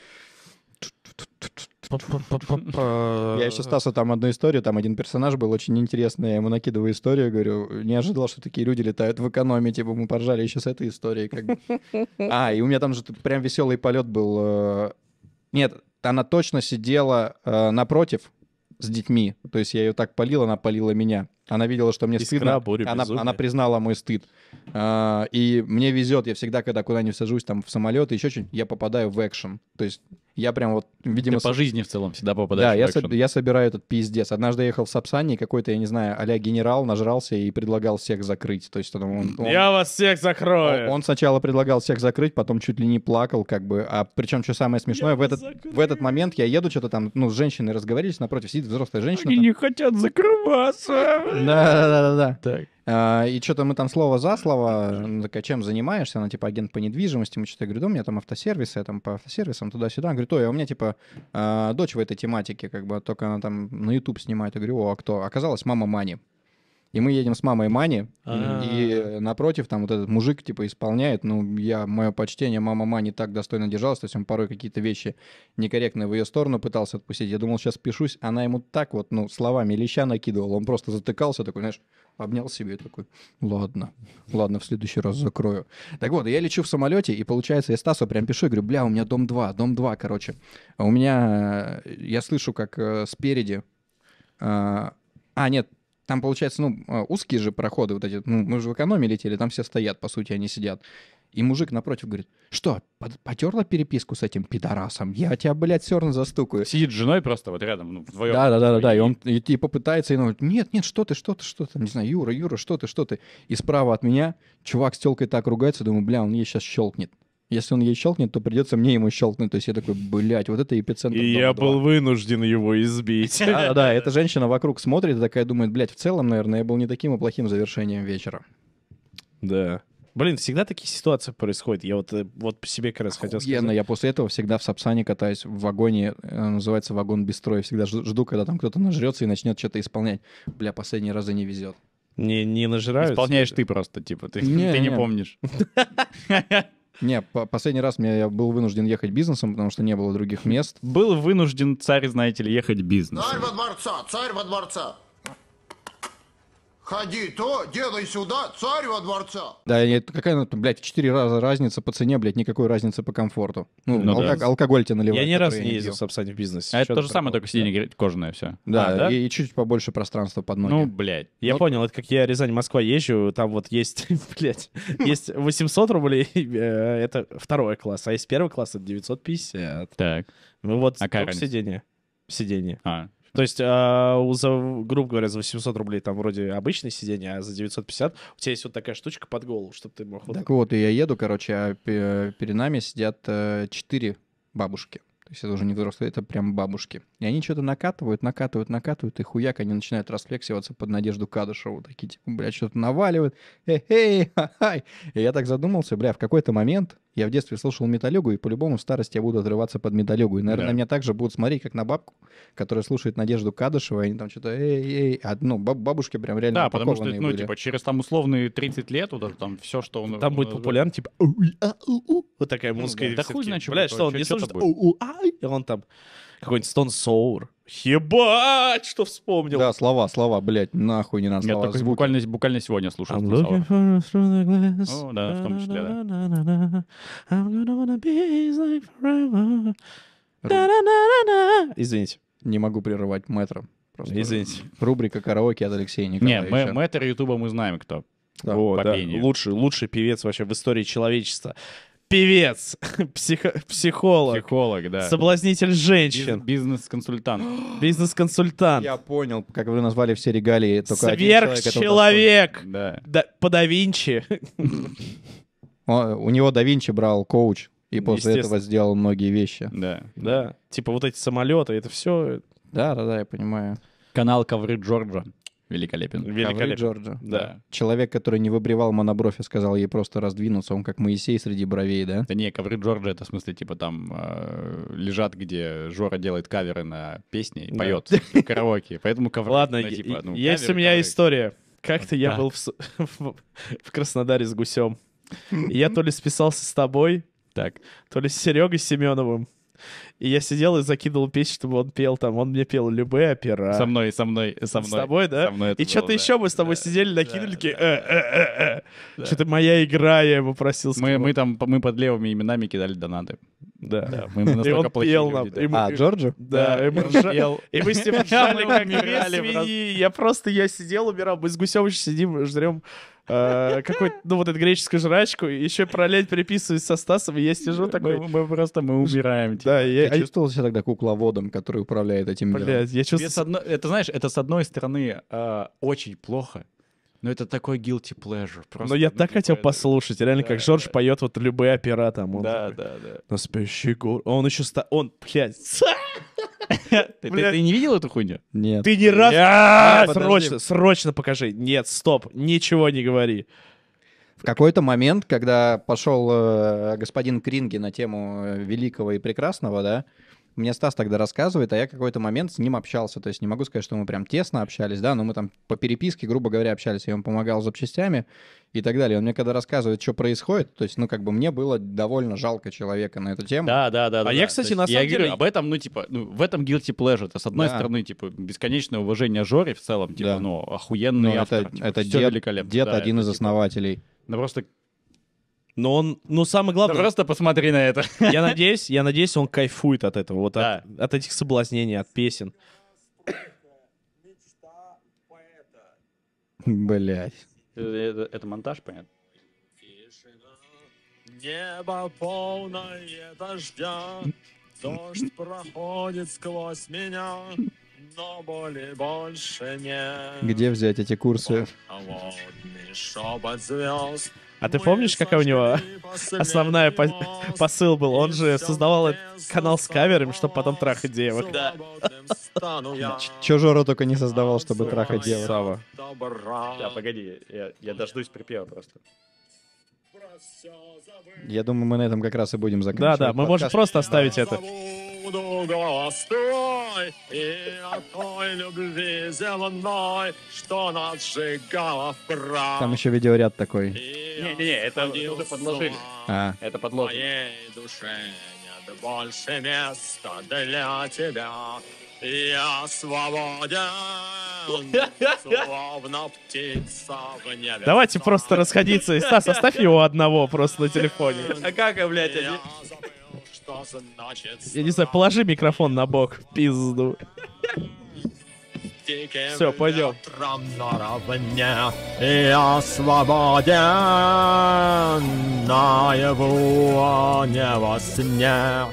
Я еще Стасу там одну историю, там один персонаж был очень интересный, я ему накидываю историю, говорю, не ожидал, что такие люди летают в экономе, типа мы поржали еще с этой историей. Как... бы. А, и у меня там же прям веселый полет был. Нет, она точно сидела напротив с детьми, то есть я ее так полила, она полила меня. Она видела, что мне Искра, стыдно. Буря, она, она признала мой стыд. А, и мне везет, я всегда, когда куда-нибудь сажусь, там, в самолет, еще что-нибудь, я попадаю в экшен. То есть я прям вот, видимо... Ты по со... жизни в целом всегда попадаю Да, я, со... я собираю этот пиздец. Однажды я ехал в Сапсане, и какой-то, я не знаю, а генерал нажрался и предлагал всех закрыть. То есть он... он, он я вас всех закрою! Он, сначала предлагал всех закрыть, потом чуть ли не плакал, как бы. А причем, что самое смешное, в этот, в этот момент я еду, что-то там, ну, с женщиной разговорились, напротив сидит взрослая женщина. Они там... не хотят закрываться! Да-да-да. Так. А, и что-то мы там слово за слово, такая, чем занимаешься? Она типа агент по недвижимости. Мы что-то говорю, да, у меня там автосервисы, я там по автосервисам туда-сюда. Она говорит, ой, а у меня типа а, дочь в этой тематике, как бы а, только она там на YouTube снимает. Я говорю, о, а кто? Оказалось, мама Мани. И мы едем с мамой Мани, а. и напротив там вот этот мужик типа исполняет, ну, я, мое почтение, мама Мани так достойно держалась, то есть он порой какие-то вещи некорректные в ее сторону пытался отпустить. Я думал, сейчас пишусь, она ему так вот, ну, словами леща накидывала, он просто затыкался такой, знаешь, обнял себе такой, ладно, ладно, в следующий раз закрою. Так вот, я лечу в самолете, и получается, я Стасу прям пишу, и говорю, бля, у меня дом 2, дом 2, короче. А у меня, э, я слышу, как э, спереди, э, а, нет, там, получается, ну, а, узкие же проходы вот эти. Ну, мы же в экономе летели, там все стоят, по сути, они сидят. И мужик напротив говорит, что, потерла переписку с этим пидорасом? Я тебя, блядь, все равно застукаю. Сидит с женой просто вот рядом, ну, вдвоем. Да-да-да, и он и, типа пытается, и он говорит, нет, нет, что ты, что ты, что ты, не знаю, Юра, Юра, что ты, что ты. И справа от меня чувак с телкой так ругается, думаю, бля, он ей сейчас щелкнет. Если он ей щелкнет, то придется мне ему щелкнуть. То есть я такой, блядь, вот это эпицентр. И я 2. был вынужден его избить. Да, да, эта женщина вокруг смотрит и такая думает, блядь, в целом, наверное, я был не таким и плохим завершением вечера. Да. Блин, всегда такие ситуации происходят. Я вот, э, вот по себе как раз хотел сказать. Я после этого всегда в Сапсане катаюсь в вагоне, э, называется вагон без строя. Всегда жду, когда там кто-то нажрется и начнет что-то исполнять. Бля, последний раз не везет. Не, не нажираются? Исполняешь ты просто, типа, ты не, ты не, не помнишь. *laughs* Не, по последний раз мне, я был вынужден ехать бизнесом, потому что не было других мест. Был вынужден царь, знаете ли, ехать бизнесом. Царь во дворца, царь во дворца. Ходи то, делай сюда, царь во дворца. Да, нет, какая она, блядь, в четыре раза разница по цене, блядь, никакой разницы по комфорту. Ну, ну алко- да. алкоголь тебе наливают. Я ни разу не ездил с Апсани в бизнес. А это то же самое, только сиденье кожаное все. Да, а, да? И, и чуть побольше пространства под ноги. Ну, блядь. Я Но... Ну, понял, это как я Рязань-Москва езжу, там вот есть, *laughs* блядь, есть 800 рублей, *laughs* э, это второй класс, а есть первый класс, это 950. Так. Ну вот, а сиденье. Сиденье. А, то есть, э, за, грубо говоря, за 800 рублей там вроде обычное сиденье, а за 950 у тебя есть вот такая штучка под голову, чтобы ты мог... Так вот, и я еду, короче, а перед нами сидят э, четыре бабушки. То есть это уже не взрослые, это прям бабушки. И они что-то накатывают, накатывают, накатывают, и хуяк, они начинают расфлексиваться под Надежду Кадышеву. Такие, типа, бля, что-то наваливают. Э, эй, эй, *laughs* хай. И я так задумался, бля, в какой-то момент я в детстве слушал металюгу, и по-любому в старости я буду отрываться под металюгу. И, наверное, да. меня также будут смотреть, как на бабку, которая слушает Надежду Кадышева, и они там что-то эй-эй, а, ну, бабушки прям реально Да, потому что, ну, были. типа, через там условные 30 лет, вот там все, что он... Там будет популярно, типа, вот такая ну музыка. Да хуй знает, что он не слушает, он там какой-нибудь Stone Sour. Ебать, что вспомнил. Да, слова, слова, блядь, нахуй не надо слова. только звуки. буквально, буквально сегодня слушал. I'm looking for through the glass. О, да, в том числе, да. I'm gonna wanna be like forever. да Извините, не могу прерывать Мэтра Просто Извините. Рубрика караоке от Алексея Николаевича. Не, мэтр Ютуба мы знаем кто. Да. О, да. Лучший, лучший певец вообще в истории человечества певец, *laughs* психо- психолог, психолог, да. соблазнитель женщин, бизнес-консультант, *gasps* бизнес-консультант. Я понял, как вы назвали все регалии, только Сверхчеловек! Один человек, да. да. По да Винчи. *laughs* У него да Винчи брал коуч, и после этого сделал многие вещи. Да. Да. Типа вот эти самолеты, это все. Да, да, да, я понимаю. Канал ковры Джорджа великолепен. Великолепен. Джорджа. Да. Человек, который не выбривал монобровь и сказал ей просто раздвинуться, он как Моисей среди бровей, да? Да не, ковры Джорджа, это в смысле, типа там э, лежат, где Жора делает каверы на песни и да. поет *laughs* в караоке, поэтому ковры. Ладно, ну, типа, ну, есть каверы, у меня ковры. история. Как-то я был в, *laughs* в, в Краснодаре с гусем. Я то ли списался с тобой, так. то ли с Серегой Семеновым, и я сидел и закидывал песню, чтобы он пел там. Он мне пел любые опера. Со мной, со мной, со мной. С тобой, да? Со мной и что-то да. еще мы с тобой да, сидели, накидывали, да, такие, э, э, э, э, да. что-то моя игра, я его просил. Мы, мы там, мы под левыми именами кидали донаты. Да. да. Мы настолько и он плохие пел люди, нам. Да. а, Джорджу? Да. да. И, мы ржа... пел. и мы с ним ржали, *laughs* как две свиньи. Я просто, я сидел, убирал. Мы с Гусем еще сидим, жрем Э, какой ну, вот эту греческую жрачку, еще пролить приписываюсь со Стасом, и я сижу такой... Мы, мы просто, мы умираем. Типа. Да, я, а я чувствовал себя тогда кукловодом, который управляет этим Блядь, делом. я чувствую... Это, знаешь, это с одной стороны э, очень плохо, но это такой guilty pleasure. Просто, Но я ну, так типа, хотел это... послушать, реально, да, как Жорж да. поет вот любые опера там. Он да, такой, да, да. На спящий гор... Он еще... Ста... Он, блядь, ты, не видел эту хуйню? Нет. Ты не раз... А, срочно, срочно покажи. Нет, стоп, ничего не говори. В какой-то момент, когда пошел э, господин Кринги на тему э, великого и прекрасного, да, мне Стас тогда рассказывает, а я какой-то момент с ним общался. То есть не могу сказать, что мы прям тесно общались, да, но мы там по переписке, грубо говоря, общались. Я ему помогал запчастями и так далее. Он мне когда рассказывает, что происходит, то есть, ну, как бы мне было довольно жалко человека на эту тему. Да, да, да. А да, я, кстати, на самом я деле... Говорю, об этом, ну, типа, ну, в этом guilty pleasure. Это, с одной да. стороны, типа, бесконечное уважение Жоре в целом, типа, да. ну, охуенный ну, автор. Это, типа, это дед, великолепно. Дед да, один это, из типа. основателей. Ну, просто но он, ну самое главное... Да просто посмотри на это. *laughs* Я надеюсь, я надеюсь, он кайфует от этого, вот да. от, от этих соблазнений, от песен. Блять. Это, это, монтаж, понятно? Небо полное дождя, дождь проходит сквозь меня, но боли больше нет. Где взять эти курсы? Холодный шепот звезд а ты помнишь, какая у него *laughs* основная по посыл был? Он же создавал канал с каверами, чтобы потом трахать девок. Да. Жора только не создавал, чтобы трахать девок. Сава. Да, погоди, я, я дождусь припева просто. Я думаю, мы на этом как раз и будем заканчивать. Да, да, мы можем просто оставить это много строй И о той любви земной, что нас сжигала в прах. Там еще видеоряд такой. Не-не-не, это уже подложили. А. Это подложили. Моей душе нет больше места для тебя. Я свободен, словно птица в небе. Давайте просто расходиться. И, Стас, оставь его одного просто на телефоне. А как, а, блядь, они... Я не знаю, положи микрофон на бок, пизду. Все, пойдем. Наравне, я свободен, наяву, а не во сне.